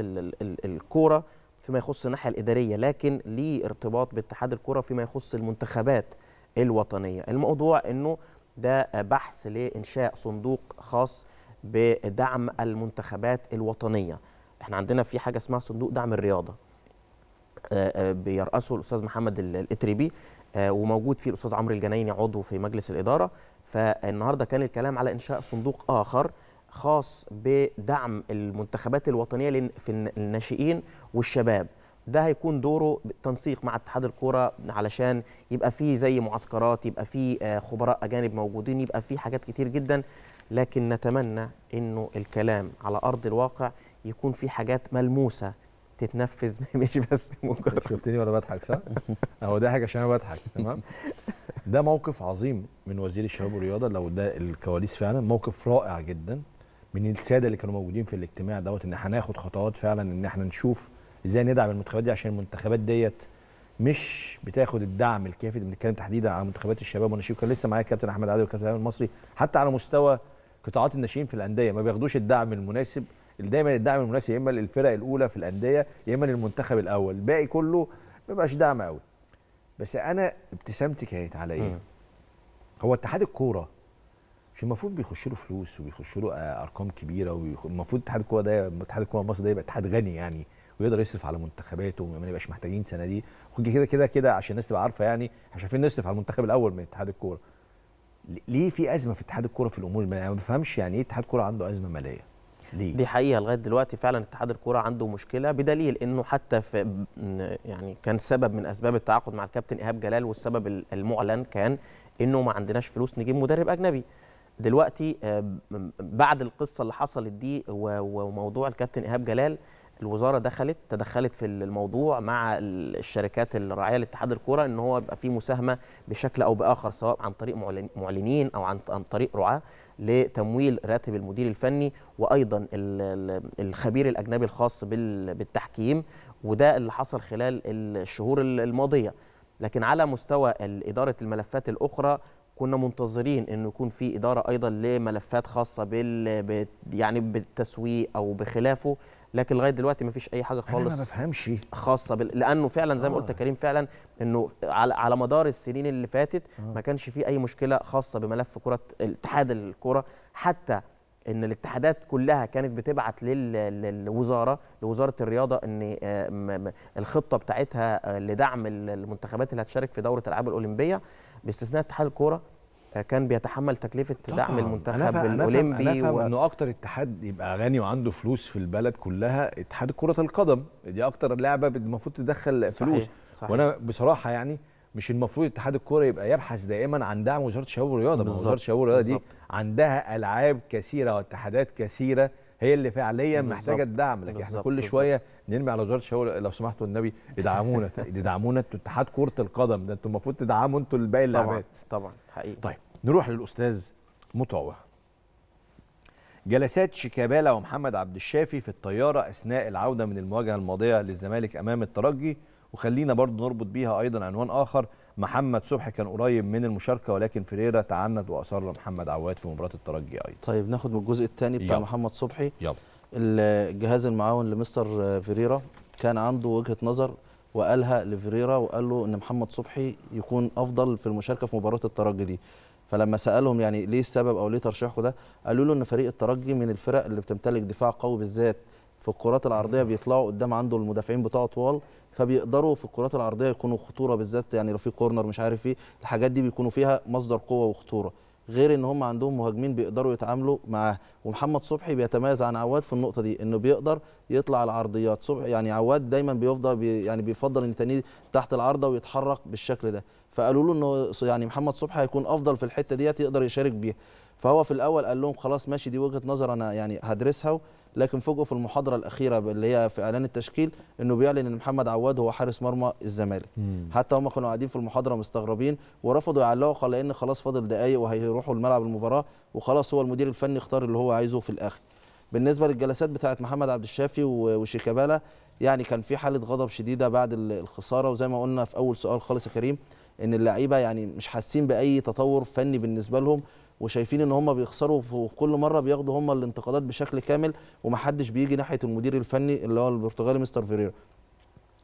الكوره فيما يخص الناحيه الاداريه لكن ليه ارتباط باتحاد الكوره فيما يخص المنتخبات الوطنيه الموضوع انه ده بحث لانشاء صندوق خاص بدعم المنتخبات الوطنيه احنا عندنا في حاجه اسمها صندوق دعم الرياضه آه، بيرأسه الاستاذ محمد الاتريبي آه، وموجود فيه الاستاذ عمرو الجنايني عضو في مجلس الاداره فالنهارده كان الكلام على انشاء صندوق اخر خاص بدعم المنتخبات الوطنيه في الناشئين والشباب ده هيكون دوره تنسيق مع اتحاد الكوره علشان يبقى فيه زي معسكرات يبقى فيه آه، خبراء اجانب موجودين يبقى فيه حاجات كتير جدا لكن نتمنى انه الكلام على ارض الواقع يكون فيه حاجات ملموسه تتنفذ <laughs> مش بس مجرد شفتني وانا بضحك صح؟ هو ضحك عشان انا بضحك تمام؟ ده موقف عظيم من وزير الشباب والرياضه لو ده الكواليس فعلا موقف رائع جدا من الساده اللي كانوا موجودين في الاجتماع دوت ان هناخد خطوات فعلا ان احنا نشوف ازاي ندعم المنتخبات دي عشان المنتخبات ديت مش بتاخد الدعم الكافي بنتكلم تحديدا على منتخبات الشباب والناشئين كان لسه معايا كابتن احمد علي والكابتن المصري حتى على مستوى قطاعات الناشئين في الانديه ما بياخدوش الدعم المناسب دايما الدعم المناسب يا اما للفرق الاولى في الانديه يا اما للمنتخب الاول الباقي كله ما بقاش دعم قوي بس انا ابتسامتي كانت على ايه؟ هو اتحاد الكوره مش المفروض بيخش له فلوس وبيخش له آه، ارقام كبيره والمفروض اتحاد الكوره ده اتحاد الكوره المصري ده يبقى اتحاد غني يعني ويقدر يصرف على منتخباته وما يبقاش محتاجين سنه دي كده كده كده عشان الناس تبقى عارفه يعني احنا شايفين نصرف على المنتخب الاول من اتحاد الكوره ليه في ازمه في اتحاد الكوره في الامور الماليه انا ما بفهمش يعني ايه اتحاد الكوره عنده ازمه ماليه ليه؟ دي حقيقه لغايه دلوقتي فعلا اتحاد الكوره عنده مشكله بدليل انه حتى في يعني كان سبب من اسباب التعاقد مع الكابتن ايهاب جلال والسبب المعلن كان انه ما عندناش فلوس نجيب مدرب اجنبي دلوقتي آه، بعد القصه اللي حصلت دي وموضوع الكابتن ايهاب جلال الوزاره دخلت تدخلت في الموضوع مع الشركات الراعيه لاتحاد الكوره ان هو يبقى في مساهمه بشكل او باخر سواء عن طريق معلنين او عن طريق رعاه لتمويل راتب المدير الفني وايضا الخبير الاجنبي الخاص بالتحكيم وده اللي حصل خلال الشهور الماضيه لكن على مستوى اداره الملفات الاخرى كنا منتظرين انه يكون في اداره ايضا لملفات خاصه بال يعني بالتسويق او بخلافه لكن لغايه دلوقتي ما فيش اي حاجه خالص انا ما بفهمش خاصه بال... لانه فعلا زي ما قلت آه. كريم فعلا انه على على مدار السنين اللي فاتت آه. ما كانش في اي مشكله خاصه بملف كره اتحاد الكره حتى ان الاتحادات كلها كانت بتبعت للوزاره لوزاره الرياضه ان آه، الخطه بتاعتها لدعم المنتخبات اللي هتشارك في دوره الالعاب الاولمبيه باستثناء اتحاد الكوره كان بيتحمل تكلفه دعم المنتخب الاولمبي أنا و... انه اكتر اتحاد يبقى غني وعنده فلوس في البلد كلها اتحاد كره القدم دي اكتر لعبه المفروض تدخل صحيح. فلوس صحيح. وانا بصراحه يعني مش المفروض اتحاد الكوره يبقى يبحث دائما عن دعم وزاره الشباب والرياضه وزاره الشباب والرياضه دي عندها العاب كثيره واتحادات كثيره هي اللي فعليا محتاجه الدعم لكن احنا كل شويه نرمي على وزاره الشباب لو سمحتوا النبي ادعمونا ادعمونا انتوا اتحاد كره القدم ده انتوا المفروض تدعموا انتوا الباقي اللعبات طبعا طبعا حقيقي طيب نروح للاستاذ مطوع جلسات شيكابالا ومحمد عبد الشافي في الطياره اثناء العوده من المواجهه الماضيه للزمالك امام الترجي وخلينا برضو نربط بيها ايضا عنوان اخر محمد صبحي كان قريب من المشاركه ولكن فريرا تعند واصر محمد عواد في مباراه الترجي ايضا طيب ناخد من الجزء الثاني بتاع يلا. محمد صبحي يلا الجهاز المعاون لمستر فيريرا كان عنده وجهه نظر وقالها لفيريرا وقال له ان محمد صبحي يكون افضل في المشاركه في مباراه الترجي دي فلما سالهم يعني ليه السبب او ليه ترشيحه ده قالوا له ان فريق الترجي من الفرق اللي بتمتلك دفاع قوي بالذات في الكرات العرضيه بيطلعوا قدام عنده المدافعين بتوعه طوال فبيقدروا في الكرات العرضيه يكونوا خطوره بالذات يعني لو في كورنر مش عارف ايه الحاجات دي بيكونوا فيها مصدر قوه وخطوره غير ان هم عندهم مهاجمين بيقدروا يتعاملوا معاه ومحمد صبحي بيتميز عن عواد في النقطه دي انه بيقدر يطلع العرضيات صبحي يعني عواد دايما بيفضل بي يعني بيفضل ان يتنيه تحت العارضه ويتحرك بالشكل ده فقالوا له انه يعني محمد صبحي هيكون افضل في الحته ديت يقدر يشارك بيها فهو في الاول قال لهم خلاص ماشي دي وجهه نظر انا يعني هدرسها لكن فوجئوا في المحاضره الاخيره اللي هي في اعلان التشكيل انه بيعلن ان محمد عواد هو حارس مرمى الزمالك حتى هم كانوا قاعدين في المحاضره مستغربين ورفضوا يعلقوا لان خلاص فاضل دقائق وهيروحوا لملعب المباراه وخلاص هو المدير الفني اختار اللي هو عايزه في الاخر بالنسبه للجلسات بتاعه محمد عبد الشافي وشيكابالا يعني كان في حاله غضب شديده بعد الخساره وزي ما قلنا في اول سؤال خالص يا كريم ان اللعيبه يعني مش حاسين باي تطور فني بالنسبه لهم وشايفين ان هم بيخسروا وفي كل مره بياخدوا هم الانتقادات بشكل كامل ومحدش بيجي ناحيه المدير الفني اللي هو البرتغالي مستر فيريرا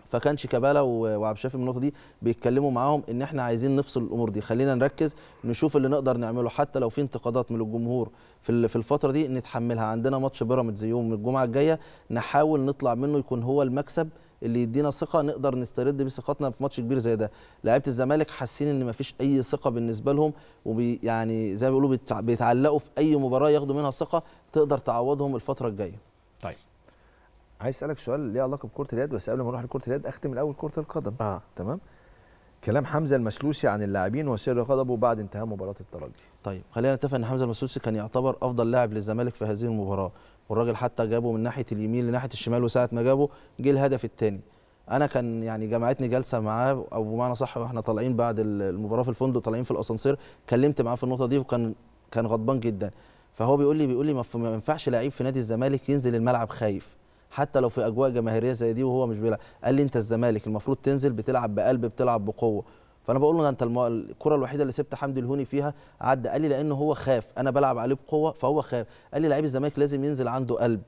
فكان شيكابالا وعبد الشافي من النقطه دي بيتكلموا معاهم ان احنا عايزين نفصل الامور دي خلينا نركز نشوف اللي نقدر نعمله حتى لو في انتقادات من الجمهور في في الفتره دي نتحملها عندنا ماتش بيراميدز يوم الجمعه الجايه نحاول نطلع منه يكون هو المكسب اللي يدينا ثقه نقدر نسترد بثقتنا ثقتنا في ماتش كبير زي ده لعيبه الزمالك حاسين ان مفيش اي ثقه بالنسبه لهم وبي يعني زي ما بيقولوا بيتعلقوا في اي مباراه ياخدوا منها ثقه تقدر تعوضهم الفتره الجايه طيب عايز اسالك سؤال ليه علاقه بكره اليد بس قبل ما اروح لكره اليد اختم الاول كره القدم آه. تمام كلام حمزه المسلوسي عن اللاعبين وسر غضبه بعد انتهاء مباراه الترجي طيب خلينا نتفق ان حمزه المسلوسي كان يعتبر افضل لاعب للزمالك في هذه المباراه والراجل حتى جابه من ناحيه اليمين لناحيه الشمال وساعه ما جابه جه الهدف الثاني انا كان يعني جمعتني جلسه معاه او بمعنى صح واحنا طالعين بعد المباراه في الفندق طالعين في الاسانسير كلمت معاه في النقطه دي وكان كان غضبان جدا فهو بيقول لي بيقول لي ما ينفعش لعيب في نادي الزمالك ينزل الملعب خايف حتى لو في اجواء جماهيريه زي دي وهو مش بيلعب قال لي انت الزمالك المفروض تنزل بتلعب بقلب بتلعب بقوه فانا بقول له ده انت الكره الوحيده اللي سبت حمدي الهوني فيها عدى قال لي لان هو خاف انا بلعب عليه بقوه فهو خاف قال لي لعيب الزمالك لازم ينزل عنده قلب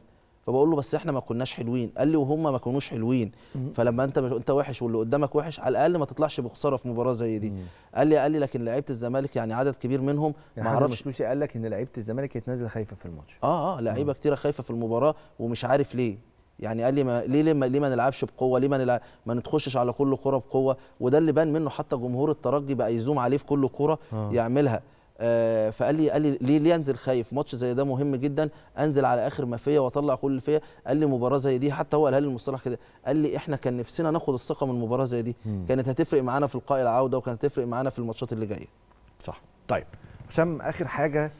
فبقول له بس احنا ما كناش حلوين قال لي وهم ما كانوش حلوين فلما انت مش انت وحش واللي قدامك وحش على الاقل ما تطلعش بخساره في مباراه زي دي قال لي قال لي لكن لعيبه الزمالك يعني عدد كبير منهم يعني ما اعرفش مشلوشي قال لك ان لعيبه الزمالك هتنزل خايفه في الماتش اه اه لعيبه كتيره خايفه في المباراه ومش عارف ليه يعني قال لي ما ليه ليه ما, ليه ما نلعبش بقوه ليه ما نلعب ما ندخشش على كل كره بقوه وده اللي بان منه حتى جمهور الترجي بقى يزوم عليه في كل كره آه. يعملها آه فقال لي قال لي ليه ليه انزل خايف ماتش زي ده مهم جدا انزل على اخر ما فيا واطلع كل اللي فيا قال لي مباراه زي دي حتى هو قالها لي المصطلح كده قال لي احنا كان نفسنا ناخد الثقه من مباراه زي دي م. كانت هتفرق معانا في لقاء العوده وكانت هتفرق معانا في الماتشات اللي جايه صح طيب حسام اخر حاجه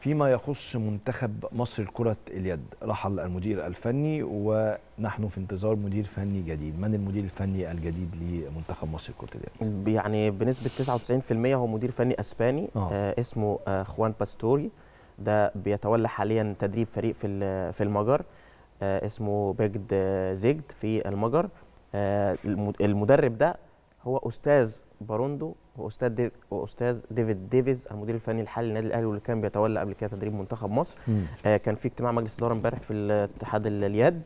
فيما يخص منتخب مصر كرة اليد رحل المدير الفني ونحن في انتظار مدير فني جديد من المدير الفني الجديد لمنتخب مصر كرة اليد؟ يعني بنسبة 99% هو مدير فني أسباني آه. آه اسمه آه خوان باستوري ده بيتولى حاليا تدريب فريق في في المجر آه اسمه بجد آه، زيجد في المجر آه المدرب ده هو أستاذ باروندو واستاذ واستاذ ديفيد ديفيز المدير الفني الحالي للنادي الاهلي واللي كان بيتولى قبل كده تدريب منتخب مصر آه كان في اجتماع مجلس اداره امبارح في اتحاد اليد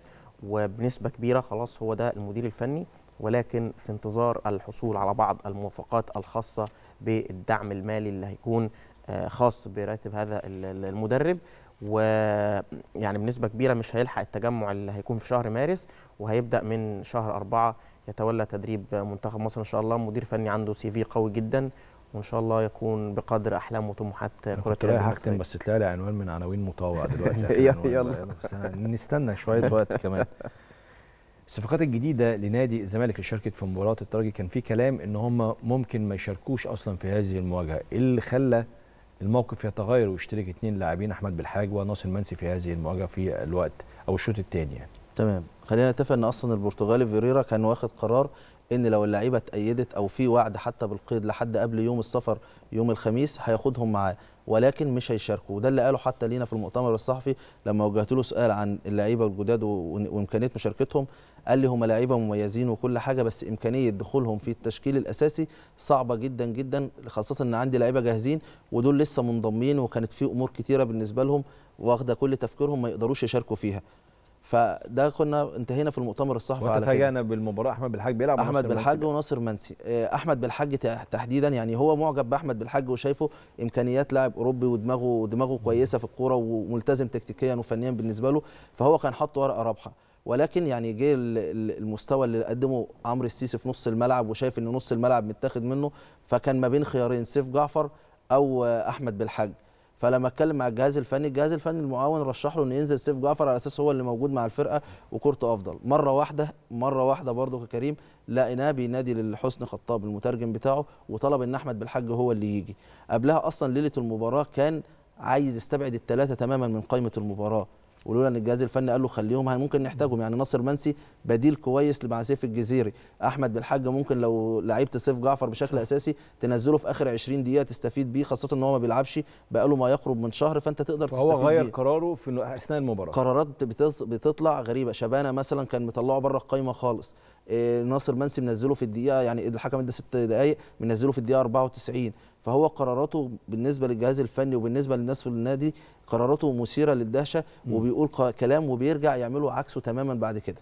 وبنسبه كبيره خلاص هو ده المدير الفني ولكن في انتظار الحصول على بعض الموافقات الخاصه بالدعم المالي اللي هيكون آه خاص براتب هذا المدرب و يعني بنسبه كبيره مش هيلحق التجمع اللي هيكون في شهر مارس وهيبدا من شهر أربعة يتولى تدريب منتخب مصر ان شاء الله مدير فني عنده سي في قوي جدا وان شاء الله يكون بقدر احلام وطموحات كره القدم هكتم بس تلاقي لي عنوان من عناوين مطوع <laughs> دلوقتي يلا يلا بس نستنى شويه وقت كمان الصفقات الجديده لنادي الزمالك اللي شاركت في مباراه الترجي كان في كلام ان هم ممكن ما يشاركوش اصلا في هذه المواجهه إيه اللي خلى الموقف يتغير ويشترك اثنين لاعبين احمد بالحاج وناصر منسي في هذه المواجهه في الوقت او الشوط الثاني يعني تمام خلينا نتفق ان اصلا البرتغالي فيريرا كان واخد قرار ان لو اللعيبه تأيدت او في وعد حتى بالقيد لحد قبل يوم السفر يوم الخميس هياخدهم معاه ولكن مش هيشاركوا وده اللي قاله حتى لينا في المؤتمر الصحفي لما وجهت له سؤال عن اللعيبه الجداد وامكانيه مشاركتهم قال لي هم لعيبه مميزين وكل حاجه بس امكانيه دخولهم في التشكيل الاساسي صعبه جدا جدا خاصه ان عندي لعيبه جاهزين ودول لسه منضمين وكانت في امور كتيره بالنسبه لهم واخده كل تفكيرهم ما يقدروش يشاركوا فيها فده كنا انتهينا في المؤتمر الصحفي على تفاجئنا بالمباراه احمد بالحاج بيلعب احمد بالحاج وناصر منسي آه، احمد بالحاج تحديدا يعني هو معجب باحمد بالحاج وشايفه امكانيات لاعب اوروبي ودماغه دماغه كويسه في الكوره وملتزم تكتيكيا وفنيا بالنسبه له فهو كان حاطط ورقه رابحه ولكن يعني جه المستوى اللي قدمه عمرو السيسي في نص الملعب وشايف ان نص الملعب متاخد منه فكان ما بين خيارين سيف جعفر او آه، احمد بالحاج فلما اتكلم مع الجهاز الفني الجهاز الفني المعاون رشح له ان ينزل سيف جعفر على اساس هو اللي موجود مع الفرقه وكورته افضل مره واحده مره واحده برضه كريم لقيناه بينادي للحسن خطاب المترجم بتاعه وطلب ان احمد بالحاج هو اللي يجي قبلها اصلا ليله المباراه كان عايز يستبعد الثلاثه تماما من قائمه المباراه ولولا ان الجهاز الفني قال له خليهم ممكن نحتاجهم يعني ناصر منسي بديل كويس مع سيف الجزيري احمد بالحاج ممكن لو لعيبه سيف جعفر بشكل اساسي تنزله في اخر 20 دقيقه تستفيد بيه خاصه ان هو ما بيلعبش بقاله ما يقرب من شهر فانت تقدر تستفيد هو غير بيه. قراره في اثناء المباراه قرارات بتطلع غريبه شبانه مثلا كان مطلعه بره القايمه خالص آه، ناصر منسي منزله في الدقيقه يعني الحكم ادى 6 دقائق منزله في الدقيقه 94 فهو قراراته بالنسبه للجهاز الفني وبالنسبه للناس في النادي قراراته مثيره للدهشه وبيقول كلام وبيرجع يعمله عكسه تماما بعد كده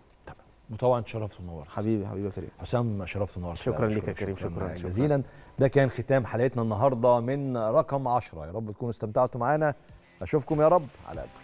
وطبعا شرفت ونورت حبيبي حبيبي يا كريم حسام شرفت ونورت شكرا لك يا كريم شكرا, شكرا, شكرا جزيلا ده كان ختام حلقتنا النهارده من رقم 10 يا رب تكونوا استمتعتوا معانا اشوفكم يا رب على قبل.